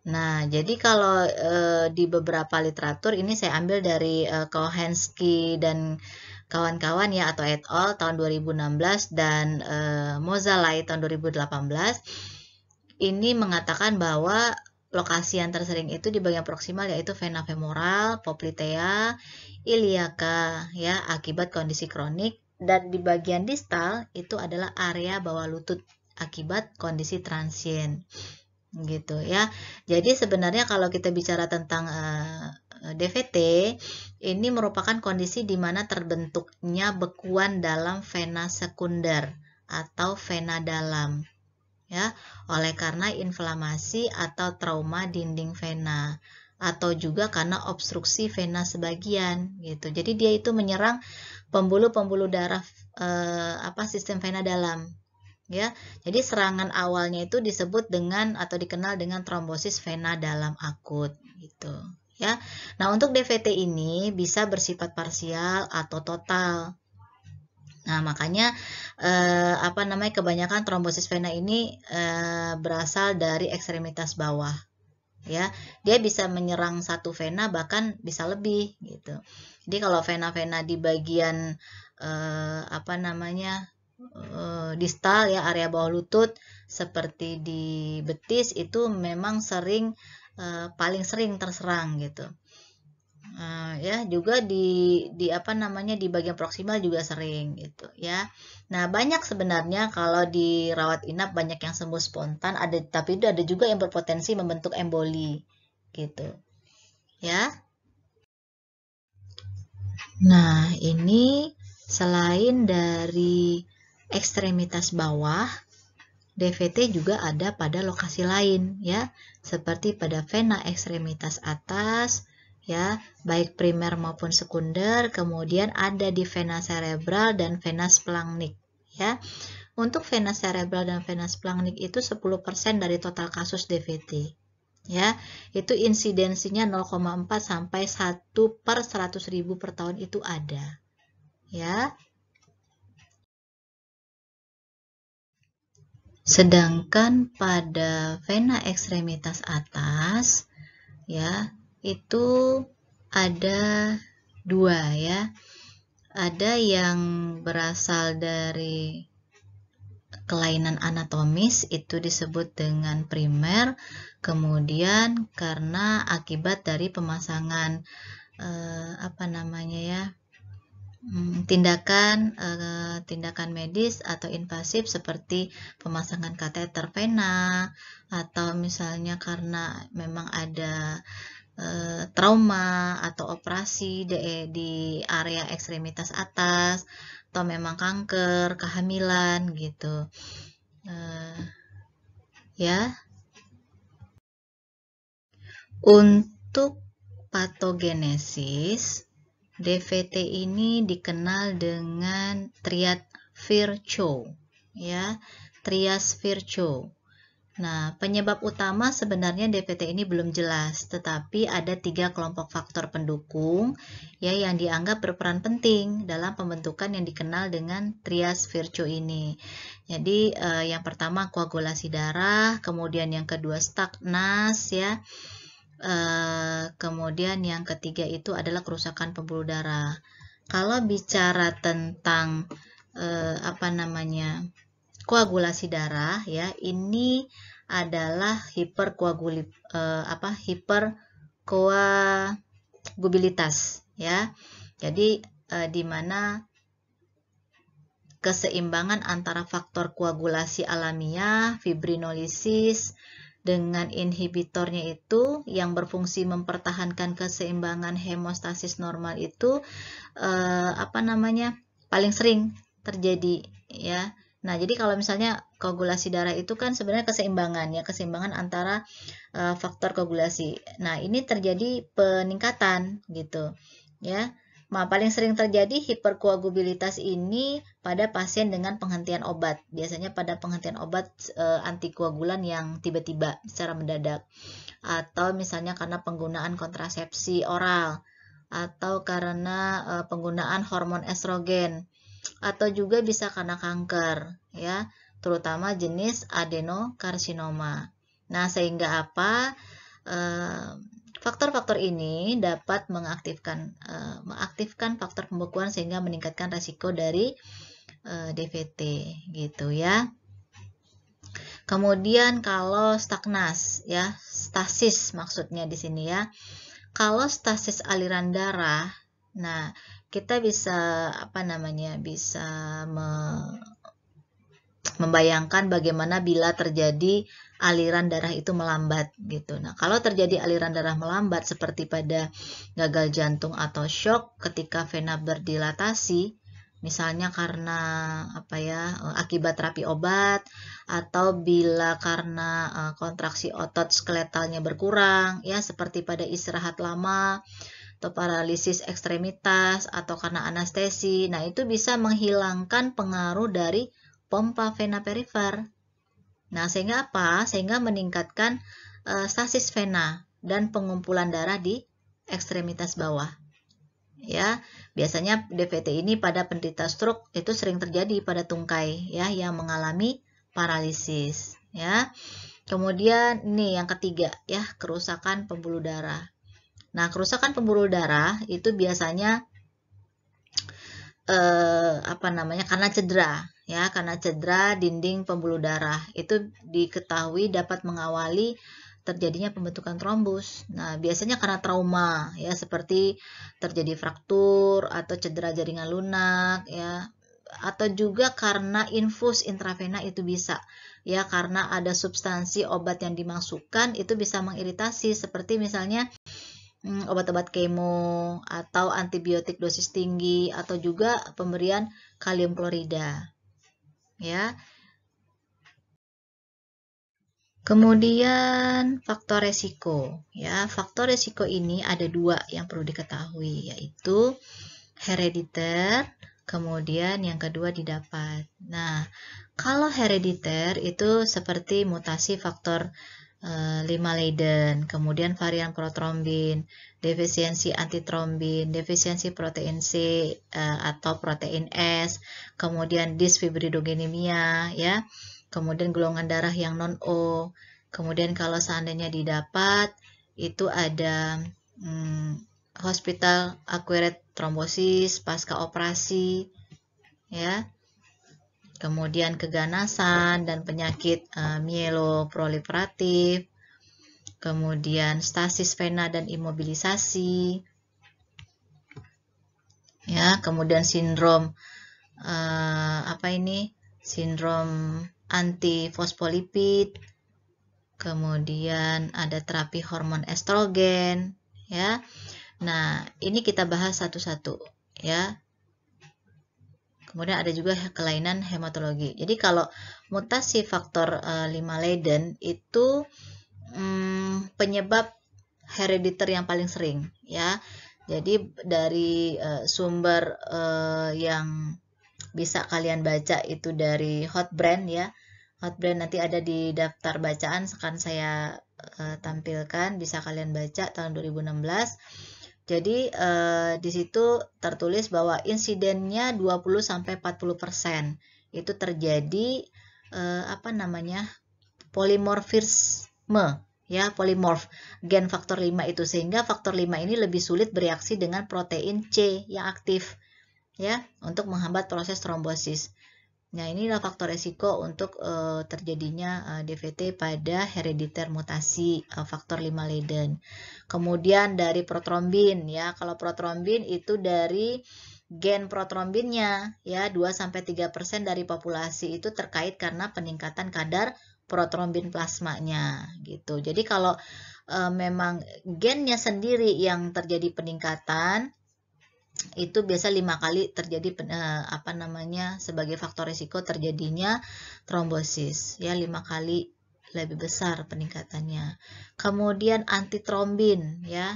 Nah, jadi kalau e, di beberapa literatur ini saya ambil dari e, eh, Kohensky dan kawan-kawan ya atau et al tahun 2016 dan e, Mozalai tahun 2018 ini mengatakan bahwa Lokasi yang tersering itu di bagian proksimal yaitu vena femoral, poplitea, iliaka ya akibat kondisi kronik dan di bagian distal itu adalah area bawah lutut akibat kondisi transient gitu ya. Jadi sebenarnya kalau kita bicara tentang uh, eh, DVT ini merupakan kondisi di mana terbentuknya bekuan dalam vena sekunder atau vena dalam ya oleh karena inflamasi atau trauma dinding vena atau juga karena obstruksi vena sebagian gitu. Jadi dia itu menyerang pembuluh-pembuluh darah eh, apa sistem vena dalam ya. Jadi serangan awalnya itu disebut dengan atau dikenal dengan trombosis vena dalam akut gitu ya. Nah, untuk DVT ini bisa bersifat parsial atau total Nah, makanya eh, apa namanya kebanyakan trombosis vena ini eh, berasal dari ekstremitas bawah. Ya, dia bisa menyerang satu vena bahkan bisa lebih gitu. Jadi kalau vena-vena di bagian eh, apa namanya eh, distal ya area bawah lutut seperti di betis itu memang sering eh, paling sering terserang gitu. Eh, ya juga di di apa namanya di bagian proksimal juga sering gitu ya nah banyak sebenarnya kalau di rawat inap banyak yang sembuh spontan ada tapi itu ada juga yang berpotensi membentuk emboli gitu ya nah ini selain dari ekstremitas bawah DVT juga ada pada lokasi lain ya, seperti pada vena ekstremitas atas, ya, baik primer maupun sekunder, kemudian ada di vena cerebral dan vena splanchnic, ya. Untuk vena cerebral dan vena splanchnic itu 10% dari total kasus DVT. Ya, itu insidensinya 0,4 sampai 1 per 100 ribu per tahun itu ada. Ya, Sedangkan pada vena ekstremitas atas ya itu ada dua ya. Ada yang berasal dari kelainan anatomis itu disebut dengan primer, kemudian karena akibat dari pemasangan eh, apa namanya ya mm, tindakan eh, tindakan medis atau invasif seperti pemasangan kateter vena atau misalnya karena memang ada Eh, trauma atau operasi di, area ekstremitas atas atau memang kanker, kehamilan gitu. Eh, ya. Untuk patogenesis, DVT ini dikenal dengan triad Virchow, ya, trias Virchow. Nah, penyebab utama sebenarnya DPT ini belum jelas, tetapi ada tiga kelompok faktor pendukung ya yang dianggap berperan penting dalam pembentukan yang dikenal dengan trias virtue ini. Jadi eh, yang pertama koagulasi darah, kemudian yang kedua stagnas ya, eh, kemudian yang ketiga itu adalah kerusakan pembuluh darah. Kalau bicara tentang eh, apa namanya? koagulasi darah ya ini adalah hiperkoaguli eh, apa hiperkoagulitas ya jadi eh, di mana keseimbangan antara faktor koagulasi alamiah, fibrinolisis dengan inhibitornya itu yang berfungsi mempertahankan keseimbangan hemostasis normal itu eh, apa namanya paling sering terjadi ya Nah, jadi kalau misalnya koagulasi darah itu kan sebenarnya keseimbangan ya, keseimbangan antara uh, faktor koagulasi. Nah, ini terjadi peningkatan gitu. Ya. Nah, paling sering terjadi hiperkoagulabilitas ini pada pasien dengan penghentian obat. Biasanya pada penghentian obat e, antikoagulan yang tiba-tiba secara mendadak atau misalnya karena penggunaan kontrasepsi oral atau karena e, penggunaan hormon estrogen atau juga bisa karena kanker ya, terutama jenis adenokarsinoma. Nah, sehingga apa? Eh, faktor-faktor ini dapat mengaktifkan eh, mengaktifkan faktor pembekuan sehingga meningkatkan resiko dari eh, DVT gitu ya. Kemudian kalau stagnas ya, stasis maksudnya di sini ya. Kalau stasis aliran darah, nah kita bisa apa namanya bisa me membayangkan bagaimana bila terjadi aliran darah itu melambat gitu. Nah, kalau terjadi aliran darah melambat seperti pada gagal jantung atau shock ketika vena berdilatasi, misalnya karena apa ya akibat terapi obat atau bila karena eh, kontraksi otot skeletalnya berkurang ya seperti pada istirahat lama atau paralisis ekstremitas atau karena anestesi. Nah, itu bisa menghilangkan pengaruh dari pompa vena perifer. Nah, sehingga apa? Sehingga meningkatkan eh, stasis vena dan pengumpulan darah di ekstremitas bawah. Ya, biasanya DVT ini pada penderita stroke itu sering terjadi pada tungkai ya yang mengalami paralisis, ya. Kemudian nih yang ketiga ya, kerusakan pembuluh darah. Nah, kerusakan pembuluh darah itu biasanya eh, apa namanya? karena cedera, ya, karena cedera dinding pembuluh darah. Itu diketahui dapat mengawali terjadinya pembentukan trombus. Nah, biasanya karena trauma ya seperti terjadi fraktur atau cedera jaringan lunak ya atau juga karena infus intravena itu bisa ya karena ada substansi obat yang dimasukkan itu bisa mengiritasi seperti misalnya Hmm, obat-obat kemo atau antibiotik dosis tinggi atau juga pemberian kalium klorida. Ya. Kemudian faktor resiko, ya faktor resiko ini ada dua yang perlu diketahui yaitu herediter, kemudian yang kedua didapat. Nah, kalau herediter itu seperti mutasi faktor 5 eh, Leiden, kemudian varian protrombin, defisiensi antitrombin, defisiensi protein C eh, atau protein S, kemudian disfibridogenemia ya, kemudian golongan darah yang non O, kemudian kalau seandainya didapat itu ada hmm, hospital acquired trombosis pasca operasi ya kemudian keganasan dan penyakit uh, mieloproliferatif, kemudian stasis vena dan imobilisasi, ya, kemudian sindrom uh, apa ini? Sindrom antifosfolipid, kemudian ada terapi hormon estrogen, ya. Nah, ini kita bahas satu-satu, ya. Kemudian ada juga kelainan hematologi. Jadi kalau mutasi faktor e, eh, 5 Leiden itu mm, penyebab herediter yang paling sering ya. Jadi dari e, sumber e, yang bisa kalian baca itu dari Hot Brand ya. Hot Brand nanti ada di daftar bacaan sekarang saya e, tampilkan bisa kalian baca tahun 2016 jadi eh, di situ tertulis bahwa insidennya 20 sampai 40% persen itu terjadi eh, apa namanya? polimorfisme ya polimorf gen faktor 5 itu sehingga faktor 5 ini lebih sulit bereaksi dengan protein C yang aktif ya untuk menghambat proses trombosis. Nah, inilah faktor resiko untuk uh, terjadinya uh, eh, DVT pada herediter mutasi uh, faktor 5 Leiden. Kemudian dari protrombin ya, kalau protrombin itu dari gen protrombinnya ya 2 sampai 3% dari populasi itu terkait karena peningkatan kadar protrombin plasmanya gitu. Jadi kalau uh, memang gennya sendiri yang terjadi peningkatan itu biasa lima kali terjadi eh, apa namanya sebagai faktor risiko terjadinya trombosis ya lima kali lebih besar peningkatannya. Kemudian antitrombin ya.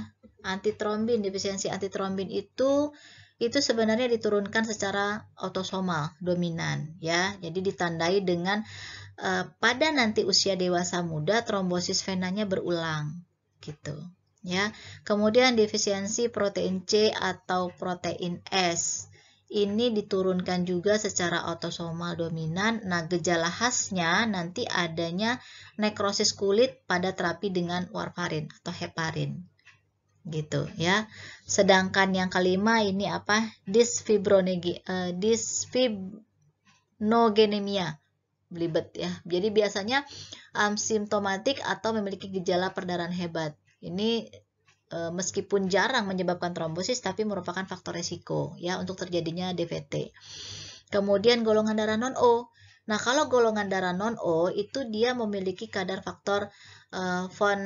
Antitrombin defisiensi antitrombin itu itu sebenarnya diturunkan secara autosomal dominan ya. Jadi ditandai dengan eh, pada nanti usia dewasa muda trombosis venanya berulang gitu ya. Kemudian defisiensi protein C atau protein S. Ini diturunkan juga secara autosomal dominan. Nah, gejala khasnya nanti adanya nekrosis kulit pada terapi dengan warfarin atau heparin. Gitu ya. Sedangkan yang kelima ini apa? Disfibronegi uh, belibet ya. Jadi biasanya um, simptomatik atau memiliki gejala perdarahan hebat. Ini e, meskipun jarang menyebabkan trombosis tapi merupakan faktor resiko ya untuk terjadinya DVT. Kemudian golongan darah non O. Nah, kalau golongan darah non O itu dia memiliki kadar faktor e, von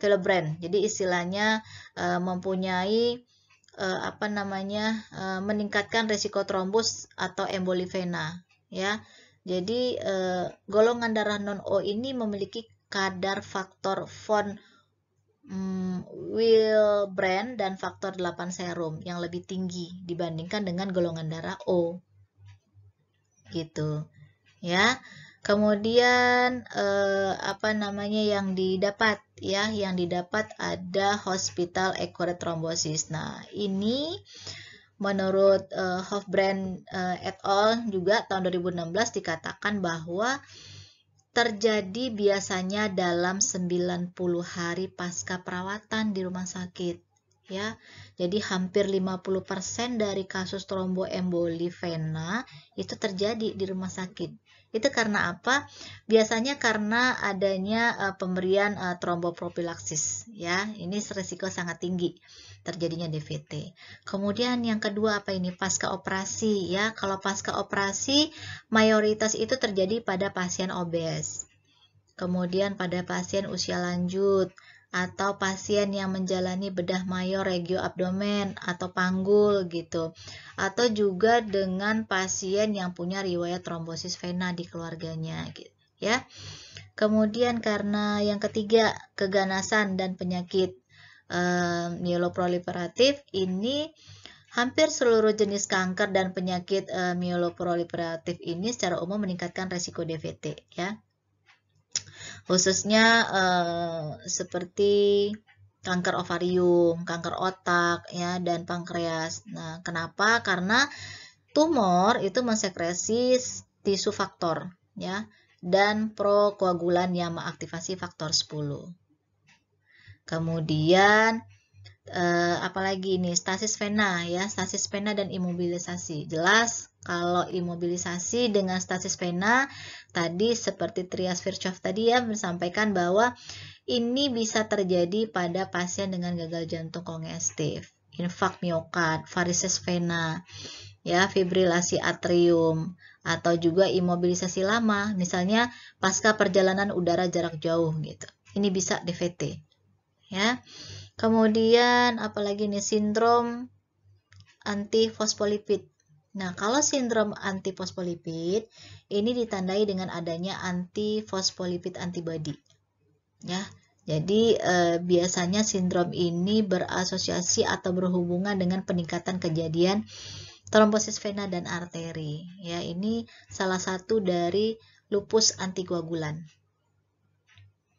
Willebrand. Jadi istilahnya e, mempunyai e, apa namanya? e, meningkatkan resiko trombus atau emboli vena, ya. Jadi e, golongan darah non O ini memiliki kadar faktor von um, Will Brand dan faktor 8 serum yang lebih tinggi dibandingkan dengan golongan darah O. Gitu. Ya. Kemudian eh, apa namanya yang didapat ya, yang didapat ada hospital acquired thrombosis. Nah, ini menurut eh, Hofbrand eh, et al juga tahun 2016 dikatakan bahwa terjadi biasanya dalam 90 hari pasca perawatan di rumah sakit ya. Jadi hampir 50% dari kasus tromboemboli vena itu terjadi di rumah sakit. Itu karena apa? Biasanya karena adanya uh, pemberian uh, eh, tromboprofilaksis ya. Ini resiko sangat tinggi terjadinya DVT. Kemudian yang kedua apa ini? Pasca operasi ya. Kalau pasca operasi mayoritas itu terjadi pada pasien obes. Kemudian pada pasien usia lanjut, atau pasien yang menjalani bedah mayor regio abdomen atau panggul gitu atau juga dengan pasien yang punya riwayat trombosis vena di keluarganya gitu ya. Kemudian karena yang ketiga keganasan dan penyakit um, eh, mieloproliferatif ini hampir seluruh jenis kanker dan penyakit e, eh, mieloproliferatif ini secara umum meningkatkan resiko DVT ya khususnya eh, seperti kanker ovarium, kanker otak ya dan pankreas. Nah, kenapa? Karena tumor itu mensekresi tisu faktor ya dan prokoagulan yang mengaktifasi faktor 10. Kemudian eh, apalagi ini stasis vena ya, stasis vena dan imobilisasi. Jelas kalau imobilisasi dengan stasis vena Tadi seperti Trias Virchow tadi ya menyampaikan bahwa ini bisa terjadi pada pasien dengan gagal jantung kongestif, infak miokard, varises vena, ya fibrilasi atrium atau juga imobilisasi lama, misalnya pasca perjalanan udara jarak jauh gitu. Ini bisa DVT. Ya. Kemudian apalagi nih sindrom antifosfolipid Nah, kalau sindrom antifosfolipid ini ditandai dengan adanya antifosfolipid antibody. Ya. Jadi eh, biasanya sindrom ini berasosiasi atau berhubungan dengan peningkatan kejadian trombosis vena dan arteri. Ya, ini salah satu dari lupus antikoagulan.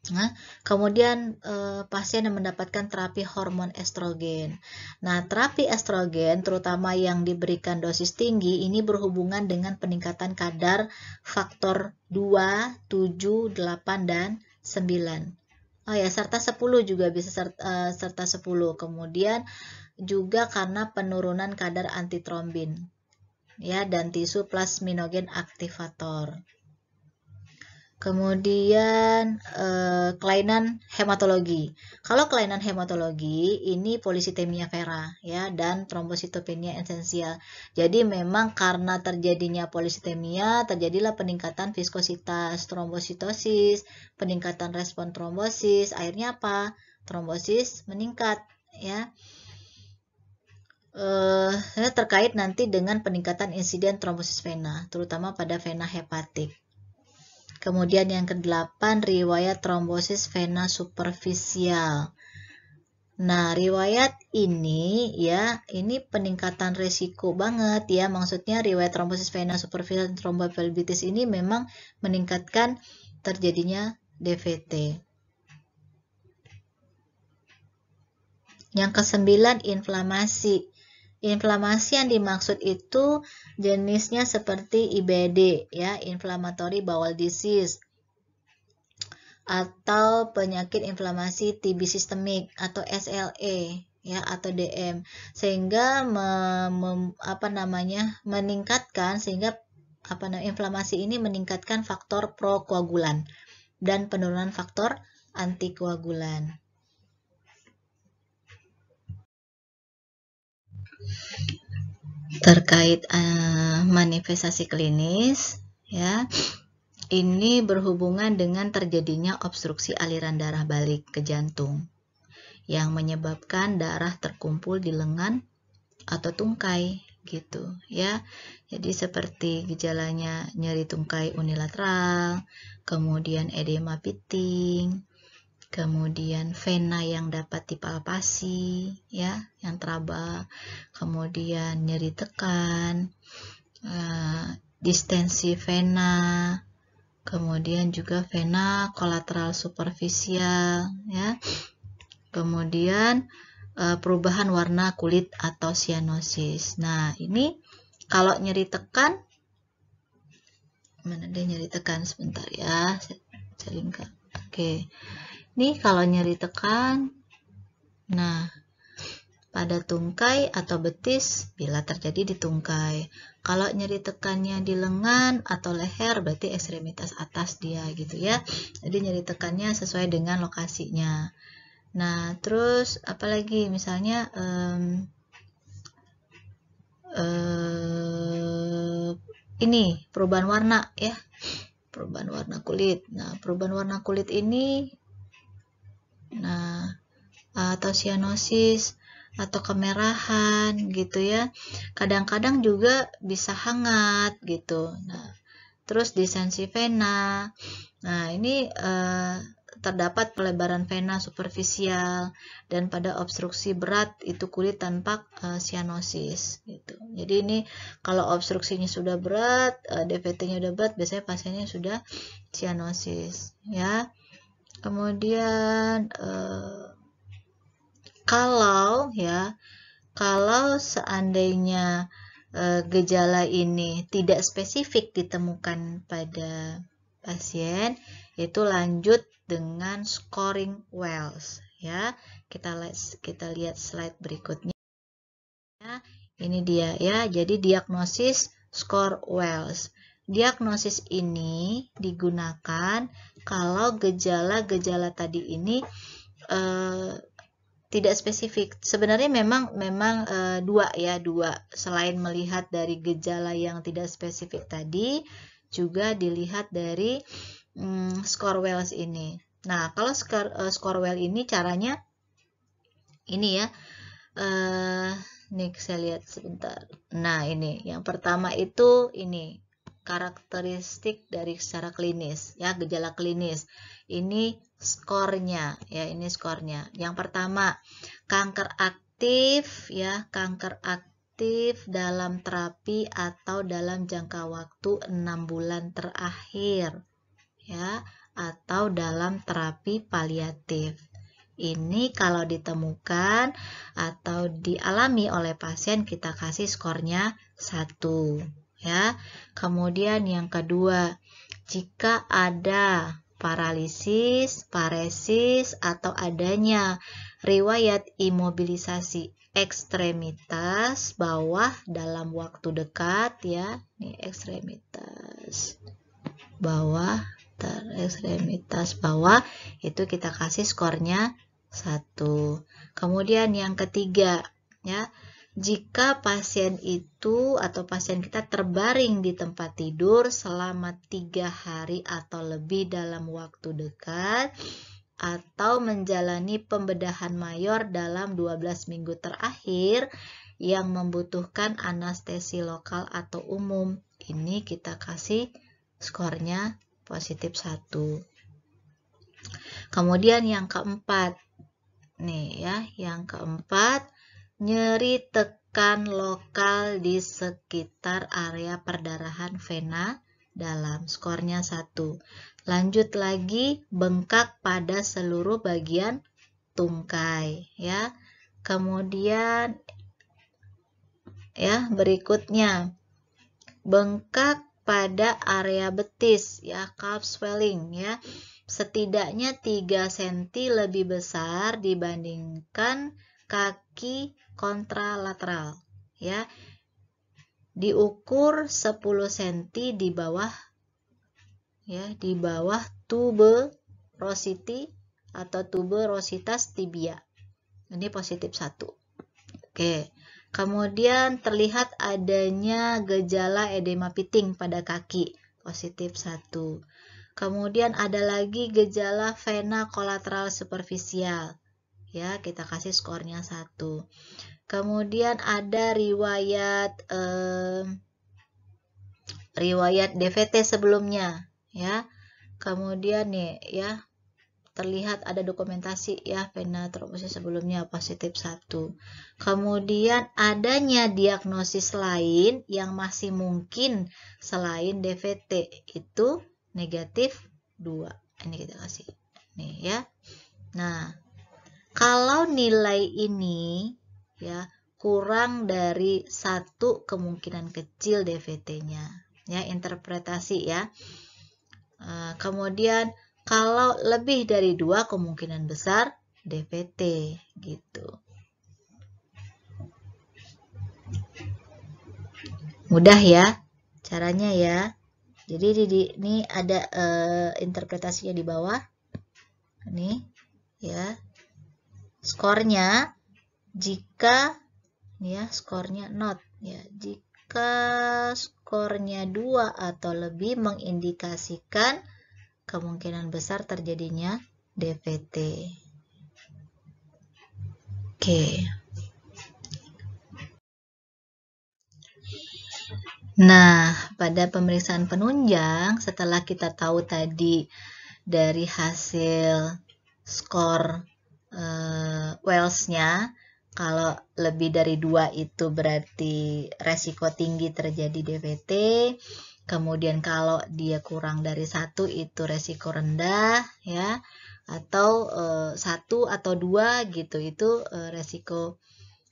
Nah, kemudian eh, pasien yang mendapatkan terapi hormon estrogen. Nah, terapi estrogen terutama yang diberikan dosis tinggi ini berhubungan dengan peningkatan kadar faktor 2, 7, 8 dan 9. Oh ya, serta 10 juga bisa serta, eh, serta 10. Kemudian juga karena penurunan kadar antitrombin ya dan tisu plasminogen aktivator. Kemudian eh, kelainan hematologi. Kalau kelainan hematologi ini polisitemia vera ya dan trombositopenia esensial. Jadi memang karena terjadinya polisitemia terjadilah peningkatan viskositas trombositosis, peningkatan respon trombosis, akhirnya apa? Trombosis meningkat ya. Eh terkait nanti dengan peningkatan insiden trombosis vena, terutama pada vena hepatik. Kemudian yang kedelapan, riwayat trombosis vena superficial. Nah, riwayat ini ya, ini peningkatan resiko banget ya. Maksudnya riwayat trombosis vena superficial dan thrombophlebitis ini memang meningkatkan terjadinya DVT. Yang kesembilan, inflamasi. Inflamasi yang dimaksud itu jenisnya seperti IBD ya, inflammatory bowel disease atau penyakit inflamasi TB sistemik atau SLE ya atau DM sehingga mem, mem, apa namanya meningkatkan sehingga apa namanya inflamasi ini meningkatkan faktor prokoagulan dan penurunan faktor antikoagulan. terkait uh, manifestasi klinis ya. Ini berhubungan dengan terjadinya obstruksi aliran darah balik ke jantung yang menyebabkan darah terkumpul di lengan atau tungkai gitu ya. Jadi seperti gejalanya nyeri tungkai unilateral, kemudian edema piting, kemudian vena yang dapat dipalpasi, ya, yang teraba, kemudian nyeri tekan, uh, distensi vena, kemudian juga vena kolateral superficial, ya, kemudian uh, perubahan warna kulit atau cyanosis. Nah, ini kalau nyeri tekan, mana dia nyeri tekan sebentar ya, saya, saya Oke. Okay. Nih kalau nyeri tekan, nah pada tungkai atau betis bila terjadi di tungkai. Kalau nyeri tekannya di lengan atau leher berarti ekstremitas atas dia gitu ya. Jadi nyeri tekannya sesuai dengan lokasinya. Nah, terus apalagi misalnya um, uh, ini perubahan warna ya. Perubahan warna kulit. Nah, perubahan warna kulit ini Nah, eh, atau sianosis atau kemerahan gitu ya. Kadang-kadang juga bisa hangat gitu. Nah, terus disensi vena. Nah, ini eh, terdapat pelebaran vena superficial dan pada obstruksi berat itu kulit tanpa uh, eh, cyanosis gitu. Jadi ini kalau obstruksinya sudah berat, uh, eh, DVT-nya sudah berat, biasanya pasiennya sudah sianosis ya kemudian eh, kalau ya kalau seandainya eh, gejala ini tidak spesifik ditemukan pada pasien itu lanjut dengan scoring Wells ya kita lihat kita lihat slide berikutnya ini dia ya jadi diagnosis score Wells diagnosis ini digunakan kalau gejala-gejala tadi ini uh, tidak spesifik. Sebenarnya memang memang e, dua ya dua. Selain melihat dari gejala yang tidak spesifik tadi, juga dilihat dari mm, skor Wells ini. Nah kalau score e, eh, score Wells ini caranya ini ya. E, nih saya lihat sebentar. Nah ini yang pertama itu ini karakteristik dari secara klinis ya gejala klinis ini skornya ya ini skornya yang pertama kanker aktif ya kanker aktif dalam terapi atau dalam jangka waktu 6 bulan terakhir ya atau dalam terapi paliatif ini kalau ditemukan atau dialami oleh pasien kita kasih skornya 1 ya. Kemudian yang kedua, jika ada paralisis, paresis atau adanya riwayat imobilisasi ekstremitas bawah dalam waktu dekat ya. Nih ekstremitas bawah ter ekstremitas bawah itu kita kasih skornya satu. Kemudian yang ketiga ya jika pasien itu atau pasien kita terbaring di tempat tidur selama tiga hari atau lebih dalam waktu dekat atau menjalani pembedahan mayor dalam 12 minggu terakhir yang membutuhkan anestesi lokal atau umum. Ini kita kasih skornya positif 1. Kemudian yang keempat. Nih ya, yang keempat nyeri tekan lokal di sekitar area perdarahan vena dalam. Skornya 1. Lanjut lagi bengkak pada seluruh bagian tungkai ya. Kemudian ya, berikutnya bengkak pada area betis ya, calf swelling ya. Setidaknya 3 cm lebih besar dibandingkan kaki kontralateral ya. Diukur 10 cm di bawah ya, di bawah tube rositi atau tube rositas tibia. Ini positif satu. Oke. Kemudian terlihat adanya gejala edema piting pada kaki, positif satu. Kemudian ada lagi gejala vena kolateral superficial, ya kita kasih skornya satu kemudian ada riwayat eh, riwayat DVT sebelumnya ya kemudian nih ya terlihat ada dokumentasi ya vena trombosis sebelumnya positif satu Kemudian adanya diagnosis lain yang masih mungkin selain DVT itu negatif dua Ini kita kasih. Nih ya. Nah, kalau nilai ini ya kurang dari satu kemungkinan kecil DVT-nya, ya interpretasi ya. Eh, kemudian kalau lebih dari dua kemungkinan besar DVT gitu. Mudah ya caranya ya. Jadi di, ini ada uh, interpretasinya di bawah. Ini ya skornya jika ya skornya not ya jika skornya dua atau lebih mengindikasikan kemungkinan besar terjadinya DVT. Oke. Nah, pada pemeriksaan penunjang setelah kita tahu tadi dari hasil skor uh, eh, Wells-nya kalau lebih dari dua itu berarti resiko tinggi terjadi DVT. Kemudian kalau dia kurang dari satu itu resiko rendah ya atau e, satu atau dua gitu itu e, resiko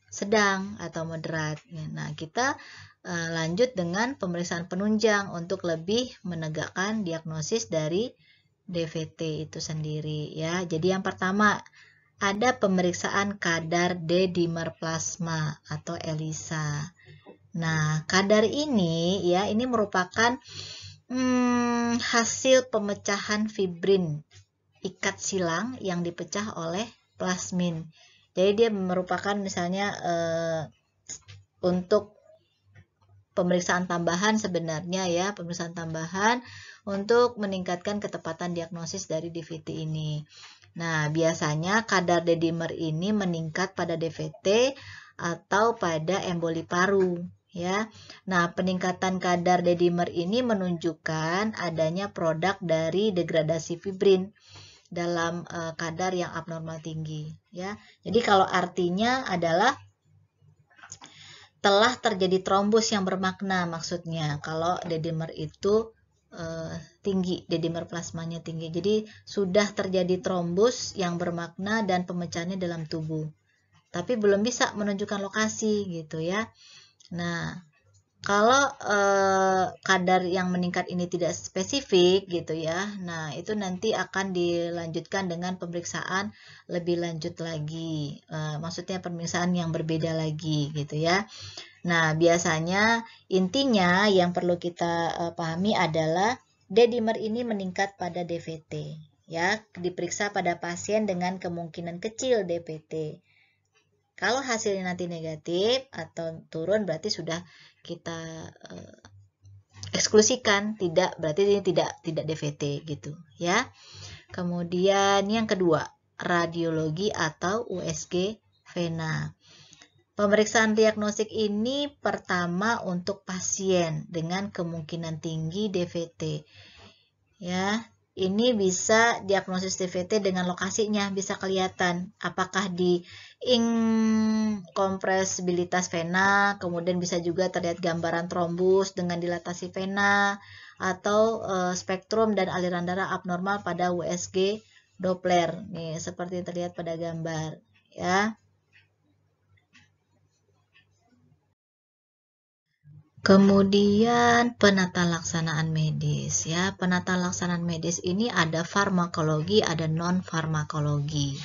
sedang atau moderat. Ya, nah kita e, lanjut dengan pemeriksaan penunjang untuk lebih menegakkan diagnosis dari DVT itu sendiri ya. Jadi yang pertama ada pemeriksaan kadar D-dimer plasma atau ELISA. Nah, kadar ini ya ini merupakan hmm, hasil pemecahan fibrin ikat silang yang dipecah oleh plasmin. Jadi dia merupakan misalnya eh, untuk pemeriksaan tambahan sebenarnya ya, pemeriksaan tambahan untuk meningkatkan ketepatan diagnosis dari DVT ini. Nah, biasanya kadar dedimer ini meningkat pada DVT atau pada emboli paru ya. Nah, peningkatan kadar dedimer ini menunjukkan adanya produk dari degradasi fibrin dalam uh, kadar yang abnormal tinggi ya. Jadi kalau artinya adalah telah terjadi trombus yang bermakna maksudnya kalau dedimer itu uh, tinggi, dedimer plasmanya tinggi. Jadi sudah terjadi trombus yang bermakna dan pemecahannya dalam tubuh. Tapi belum bisa menunjukkan lokasi gitu ya. Nah, kalau eh, kadar yang meningkat ini tidak spesifik gitu ya. Nah, itu nanti akan dilanjutkan dengan pemeriksaan lebih lanjut lagi. Eh, maksudnya pemeriksaan yang berbeda lagi gitu ya. Nah, biasanya intinya yang perlu kita eh, pahami adalah D-dimer ini meningkat pada DVT, ya, diperiksa pada pasien dengan kemungkinan kecil DPT. Kalau hasilnya nanti negatif atau turun berarti sudah kita uh, eksklusikan, tidak berarti ini tidak tidak DVT gitu, ya. Kemudian yang kedua, radiologi atau USG vena. Pemeriksaan diagnostik ini pertama untuk pasien dengan kemungkinan tinggi DVT. Ya, ini bisa diagnosis DVT dengan lokasinya bisa kelihatan apakah di inkompresibilitas vena, kemudian bisa juga terlihat gambaran trombus dengan dilatasi vena atau e, spektrum dan aliran darah abnormal pada USG Doppler. Nih, seperti terlihat pada gambar, ya. Kemudian penata laksanaan medis ya. Penata laksanaan medis ini ada farmakologi, ada non farmakologi.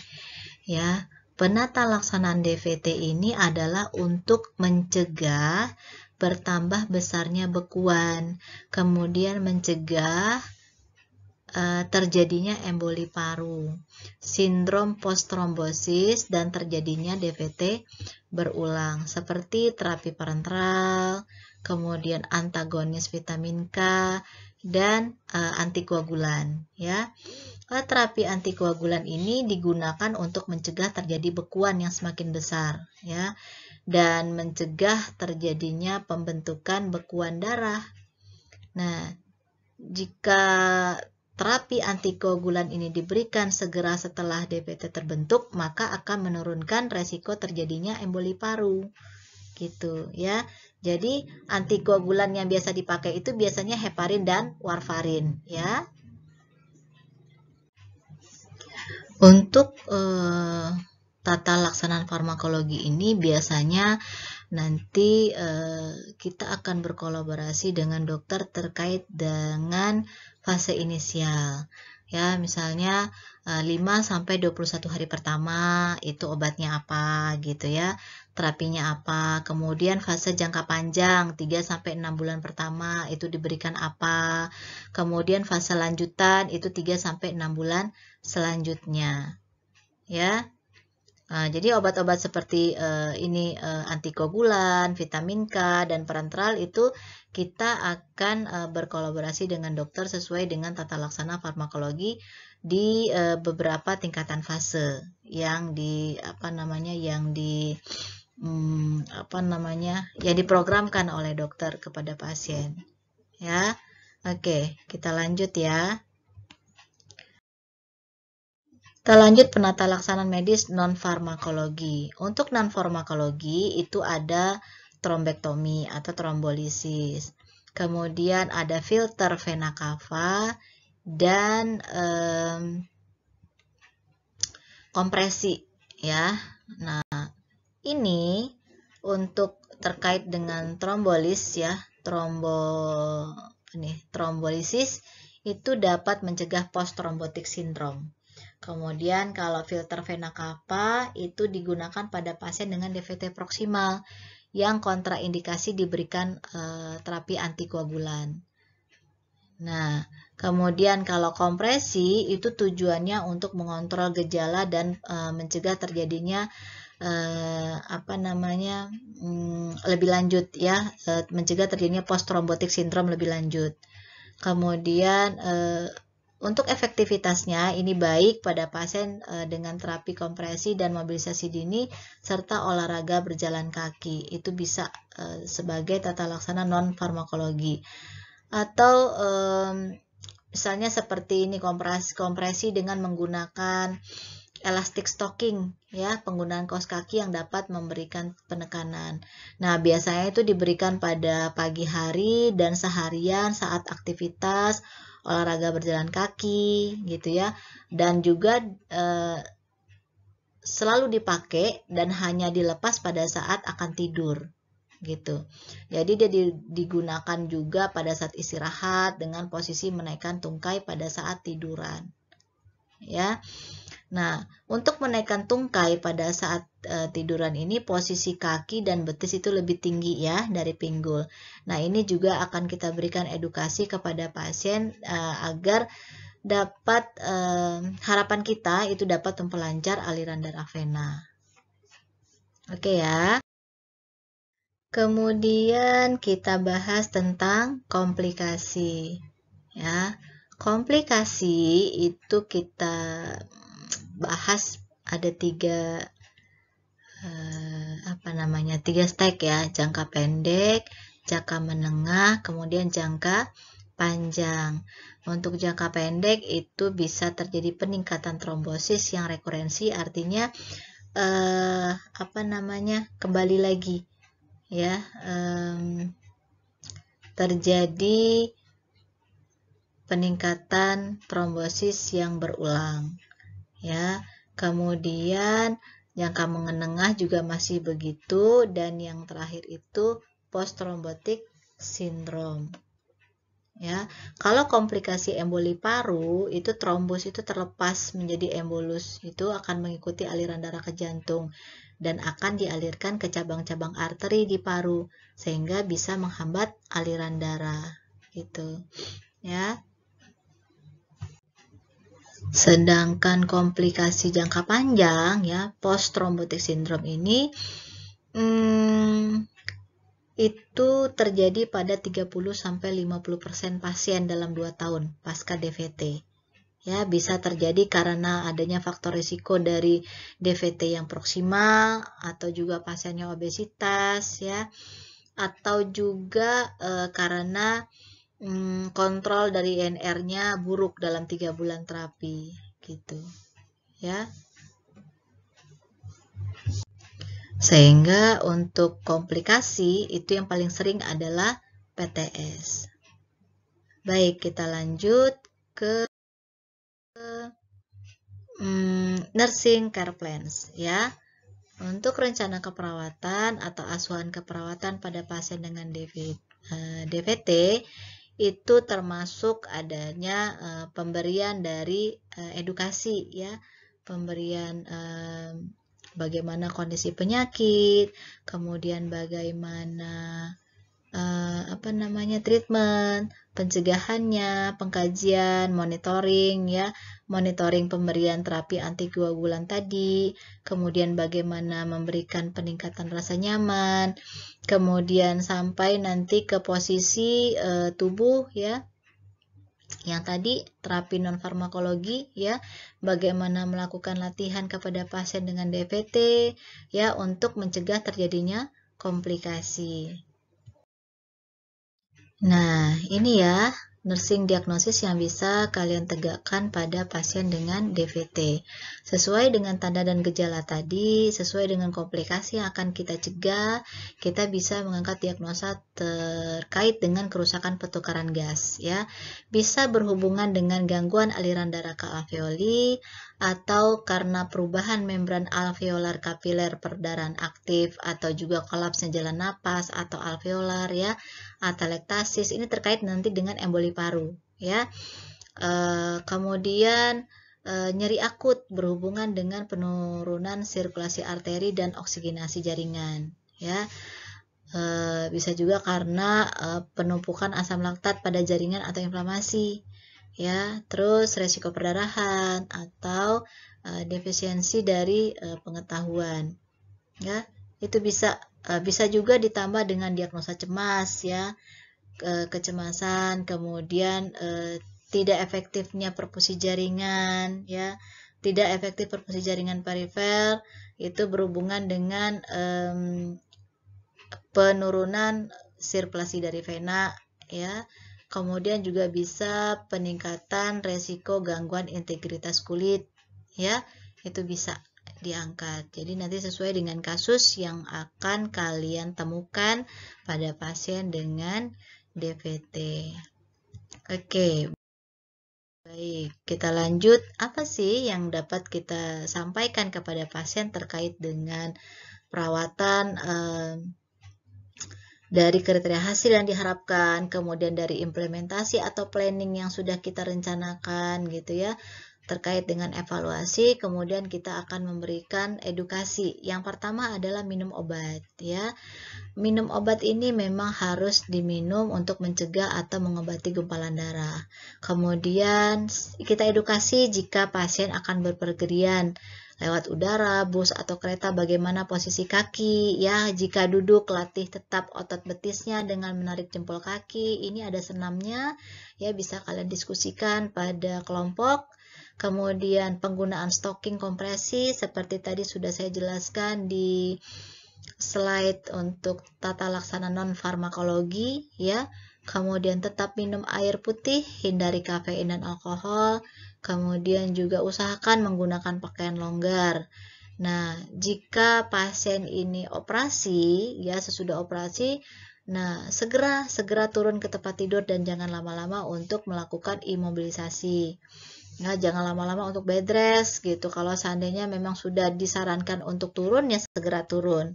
Ya. Penata laksanaan DVT ini adalah untuk mencegah bertambah besarnya bekuan, kemudian mencegah e, terjadinya emboli paru, sindrom post trombosis dan terjadinya DVT berulang seperti terapi parenteral, kemudian antagonis vitamin K dan e, antikoagulan ya. Eh, terapi antikoagulan ini digunakan untuk mencegah terjadi bekuan yang semakin besar ya dan mencegah terjadinya pembentukan bekuan darah. Nah, jika terapi antikoagulan ini diberikan segera setelah DPT terbentuk, maka akan menurunkan resiko terjadinya emboli paru. Gitu ya. Jadi antikoagulan yang biasa dipakai itu biasanya heparin dan warfarin ya. Untuk eh, tata laksanaan farmakologi ini biasanya nanti eh, kita akan berkolaborasi dengan dokter terkait dengan fase inisial. Ya, misalnya 5 eh, sampai 21 hari pertama itu obatnya apa gitu ya terapinya apa, kemudian fase jangka panjang 3-6 bulan pertama itu diberikan apa, kemudian fase lanjutan itu 3-6 bulan selanjutnya. Ya, Nah, jadi obat-obat seperti uh, ini uh, antikoagulan, vitamin K dan perantral itu kita akan uh, berkolaborasi dengan dokter sesuai dengan tata laksana farmakologi di uh, beberapa tingkatan fase yang di apa namanya yang di hmm, apa namanya ya diprogramkan oleh dokter kepada pasien ya oke kita lanjut ya kita lanjut penata laksanaan medis non farmakologi untuk non farmakologi itu ada trombektomi atau trombolisis kemudian ada filter vena cava dan um, kompresi ya nah ini untuk terkait dengan trombolis ya, trombo ini trombolisis itu dapat mencegah post trombotic syndrome. Kemudian kalau filter vena cava itu digunakan pada pasien dengan DVT proksimal yang kontraindikasi diberikan e, terapi antikoagulan. Nah, kemudian kalau kompresi itu tujuannya untuk mengontrol gejala dan e, mencegah terjadinya eh, apa namanya hmm, lebih lanjut ya eh, mencegah terjadinya post trombotik syndrome lebih lanjut. Kemudian eh, untuk efektivitasnya ini baik pada pasien e, dengan terapi kompresi dan mobilisasi dini serta olahraga berjalan kaki. Itu bisa e, sebagai tata laksana non farmakologi. Atau e, misalnya seperti ini kompresi kompresi dengan menggunakan elastic stocking ya, penggunaan kaos kaki yang dapat memberikan penekanan. Nah, biasanya itu diberikan pada pagi hari dan seharian saat aktivitas olahraga berjalan kaki gitu ya. Dan juga eh, selalu dipakai dan hanya dilepas pada saat akan tidur gitu. Jadi dia digunakan juga pada saat istirahat dengan posisi menaikkan tungkai pada saat tiduran. Ya. Nah, untuk menaikkan tungkai pada saat e, tiduran ini posisi kaki dan betis itu lebih tinggi ya dari pinggul. Nah, ini juga akan kita berikan edukasi kepada pasien e, agar dapat e, harapan kita itu dapat memperlancar aliran darah vena. Oke ya. Kemudian kita bahas tentang komplikasi. Ya, komplikasi itu kita bahas ada tiga eh, apa namanya tiga stack ya jangka pendek jangka menengah kemudian jangka panjang untuk jangka pendek itu bisa terjadi peningkatan trombosis yang rekurensi artinya eh, apa namanya kembali lagi ya eh, terjadi peningkatan trombosis yang berulang ya. Kemudian jangka menengah juga masih begitu dan yang terakhir itu post thrombotic syndrome. Ya, kalau komplikasi emboli paru itu trombus itu terlepas menjadi embolus itu akan mengikuti aliran darah ke jantung dan akan dialirkan ke cabang-cabang arteri di paru sehingga bisa menghambat aliran darah gitu. Ya, Sedangkan komplikasi jangka panjang ya post trombotic syndrome ini hmm, itu terjadi pada 30 sampai 50% pasien dalam 2 tahun pasca DVT. Ya, bisa terjadi karena adanya faktor risiko dari DVT yang proksimal atau juga pasiennya obesitas ya atau juga e, karena hmm, kontrol dari nr nya buruk dalam tiga bulan terapi gitu ya sehingga untuk komplikasi itu yang paling sering adalah PTS baik kita lanjut ke hmm, nursing care plans ya untuk rencana keperawatan atau asuhan keperawatan pada pasien dengan DVT eh, itu termasuk adanya uh, pemberian dari uh, edukasi ya pemberian uh, bagaimana kondisi penyakit kemudian bagaimana uh, apa namanya treatment, pencegahannya, pengkajian, monitoring ya, monitoring pemberian terapi anti antikoagulan tadi, kemudian bagaimana memberikan peningkatan rasa nyaman, kemudian sampai nanti ke posisi uh, tubuh ya yang tadi terapi non farmakologi ya bagaimana melakukan latihan kepada pasien dengan DVT ya untuk mencegah terjadinya komplikasi Nah, ini ya nursing diagnosis yang bisa kalian tegakkan pada pasien dengan DVT. Sesuai dengan tanda dan gejala tadi, sesuai dengan komplikasi yang akan kita cegah, kita bisa mengangkat diagnosa terkait dengan kerusakan petukaran gas ya. Bisa berhubungan dengan gangguan aliran darah ke alveoli atau karena perubahan membran alveolar kapiler perdarahan aktif atau juga kolapsnya jalan napas atau alveolar ya, atelektasis ini terkait nanti dengan emboli paru ya. E, kemudian Eh, nyeri akut berhubungan dengan penurunan sirkulasi arteri dan oksigenasi jaringan ya e, bisa juga karena e, penumpukan asam laktat pada jaringan atau inflamasi ya terus resiko perdarahan atau e, defisiensi dari e, pengetahuan ya itu bisa e, bisa juga ditambah dengan diagnosa cemas ya kecemasan kemudian e, tidak efektifnya perfusi jaringan ya tidak efektif perfusi jaringan perifer itu berhubungan dengan um, penurunan sirkulasi dari vena ya kemudian juga bisa peningkatan resiko gangguan integritas kulit ya itu bisa diangkat jadi nanti sesuai dengan kasus yang akan kalian temukan pada pasien dengan DVT oke Baik, kita lanjut. Apa sih yang dapat kita sampaikan kepada pasien terkait dengan perawatan eh, dari kriteria hasil yang diharapkan, kemudian dari implementasi atau planning yang sudah kita rencanakan gitu ya terkait dengan evaluasi, kemudian kita akan memberikan edukasi. Yang pertama adalah minum obat, ya. Minum obat ini memang harus diminum untuk mencegah atau mengobati gumpalan darah. Kemudian kita edukasi jika pasien akan berpergian lewat udara, bus atau kereta bagaimana posisi kaki ya. Jika duduk latih tetap otot betisnya dengan menarik jempol kaki. Ini ada senamnya ya bisa kalian diskusikan pada kelompok Kemudian penggunaan stocking kompresi seperti tadi sudah saya jelaskan di slide untuk tata laksana non farmakologi ya. Kemudian tetap minum air putih, hindari kafein dan alkohol, kemudian juga usahakan menggunakan pakaian longgar. Nah, jika pasien ini operasi, ya sesudah operasi, nah segera segera turun ke tempat tidur dan jangan lama-lama untuk melakukan imobilisasi ya jangan lama-lama untuk bed rest gitu. Kalau seandainya memang sudah disarankan untuk turun ya segera turun.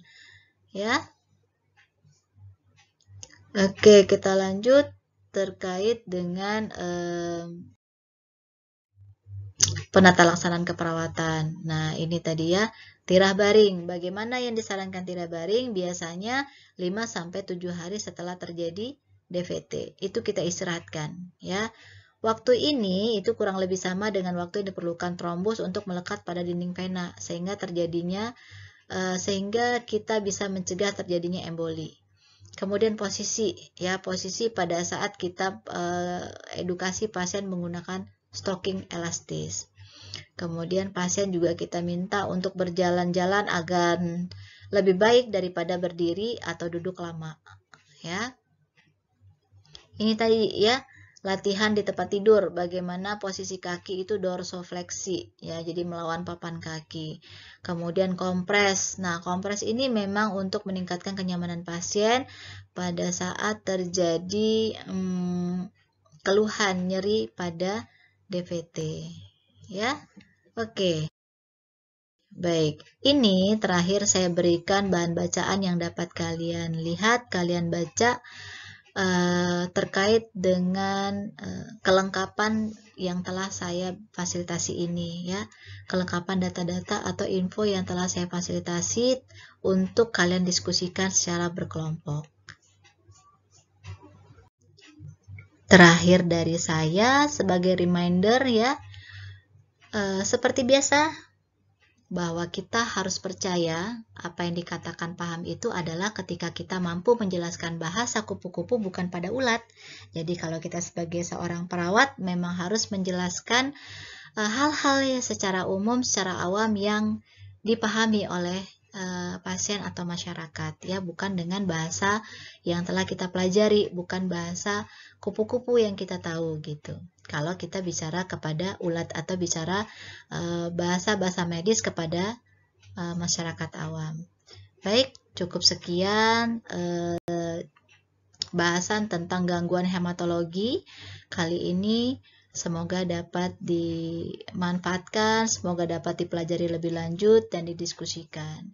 Ya. Oke, kita lanjut terkait dengan eh, penata laksanaan keperawatan. Nah, ini tadi ya Tirah baring, bagaimana yang disarankan tirah baring? Biasanya 5-7 hari setelah terjadi DVT. Itu kita istirahatkan ya. Waktu ini itu kurang lebih sama dengan waktu yang diperlukan trombus untuk melekat pada dinding vena sehingga terjadinya eh, sehingga kita bisa mencegah terjadinya emboli. Kemudian posisi ya posisi pada saat kita eh, edukasi pasien menggunakan stocking elastis. Kemudian pasien juga kita minta untuk berjalan-jalan agar lebih baik daripada berdiri atau duduk lama ya. Ini tadi ya latihan di tempat tidur bagaimana posisi kaki itu dorsofleksi ya jadi melawan papan kaki kemudian kompres nah kompres ini memang untuk meningkatkan kenyamanan pasien pada saat terjadi hmm, keluhan nyeri pada DVT ya oke Baik, ini terakhir saya berikan bahan bacaan yang dapat kalian lihat, kalian baca Eh, terkait dengan uh, kelengkapan yang telah saya fasilitasi ini ya kelengkapan data-data atau info yang telah saya fasilitasi untuk kalian diskusikan secara berkelompok terakhir dari saya sebagai reminder ya uh, seperti biasa bahwa kita harus percaya apa yang dikatakan paham itu adalah ketika kita mampu menjelaskan bahasa kupu-kupu bukan pada ulat. Jadi kalau kita sebagai seorang perawat memang harus menjelaskan eh, hal-hal uh, secara umum, secara awam yang dipahami oleh Eh, pasien atau masyarakat ya bukan dengan bahasa yang telah kita pelajari bukan bahasa kupu-kupu yang kita tahu gitu kalau kita bicara kepada ulat atau bicara eh, bahasa bahasa medis kepada eh, masyarakat awam baik cukup sekian bahasan tentang gangguan hematologi kali ini Semoga dapat dimanfaatkan, semoga dapat dipelajari lebih lanjut dan didiskusikan.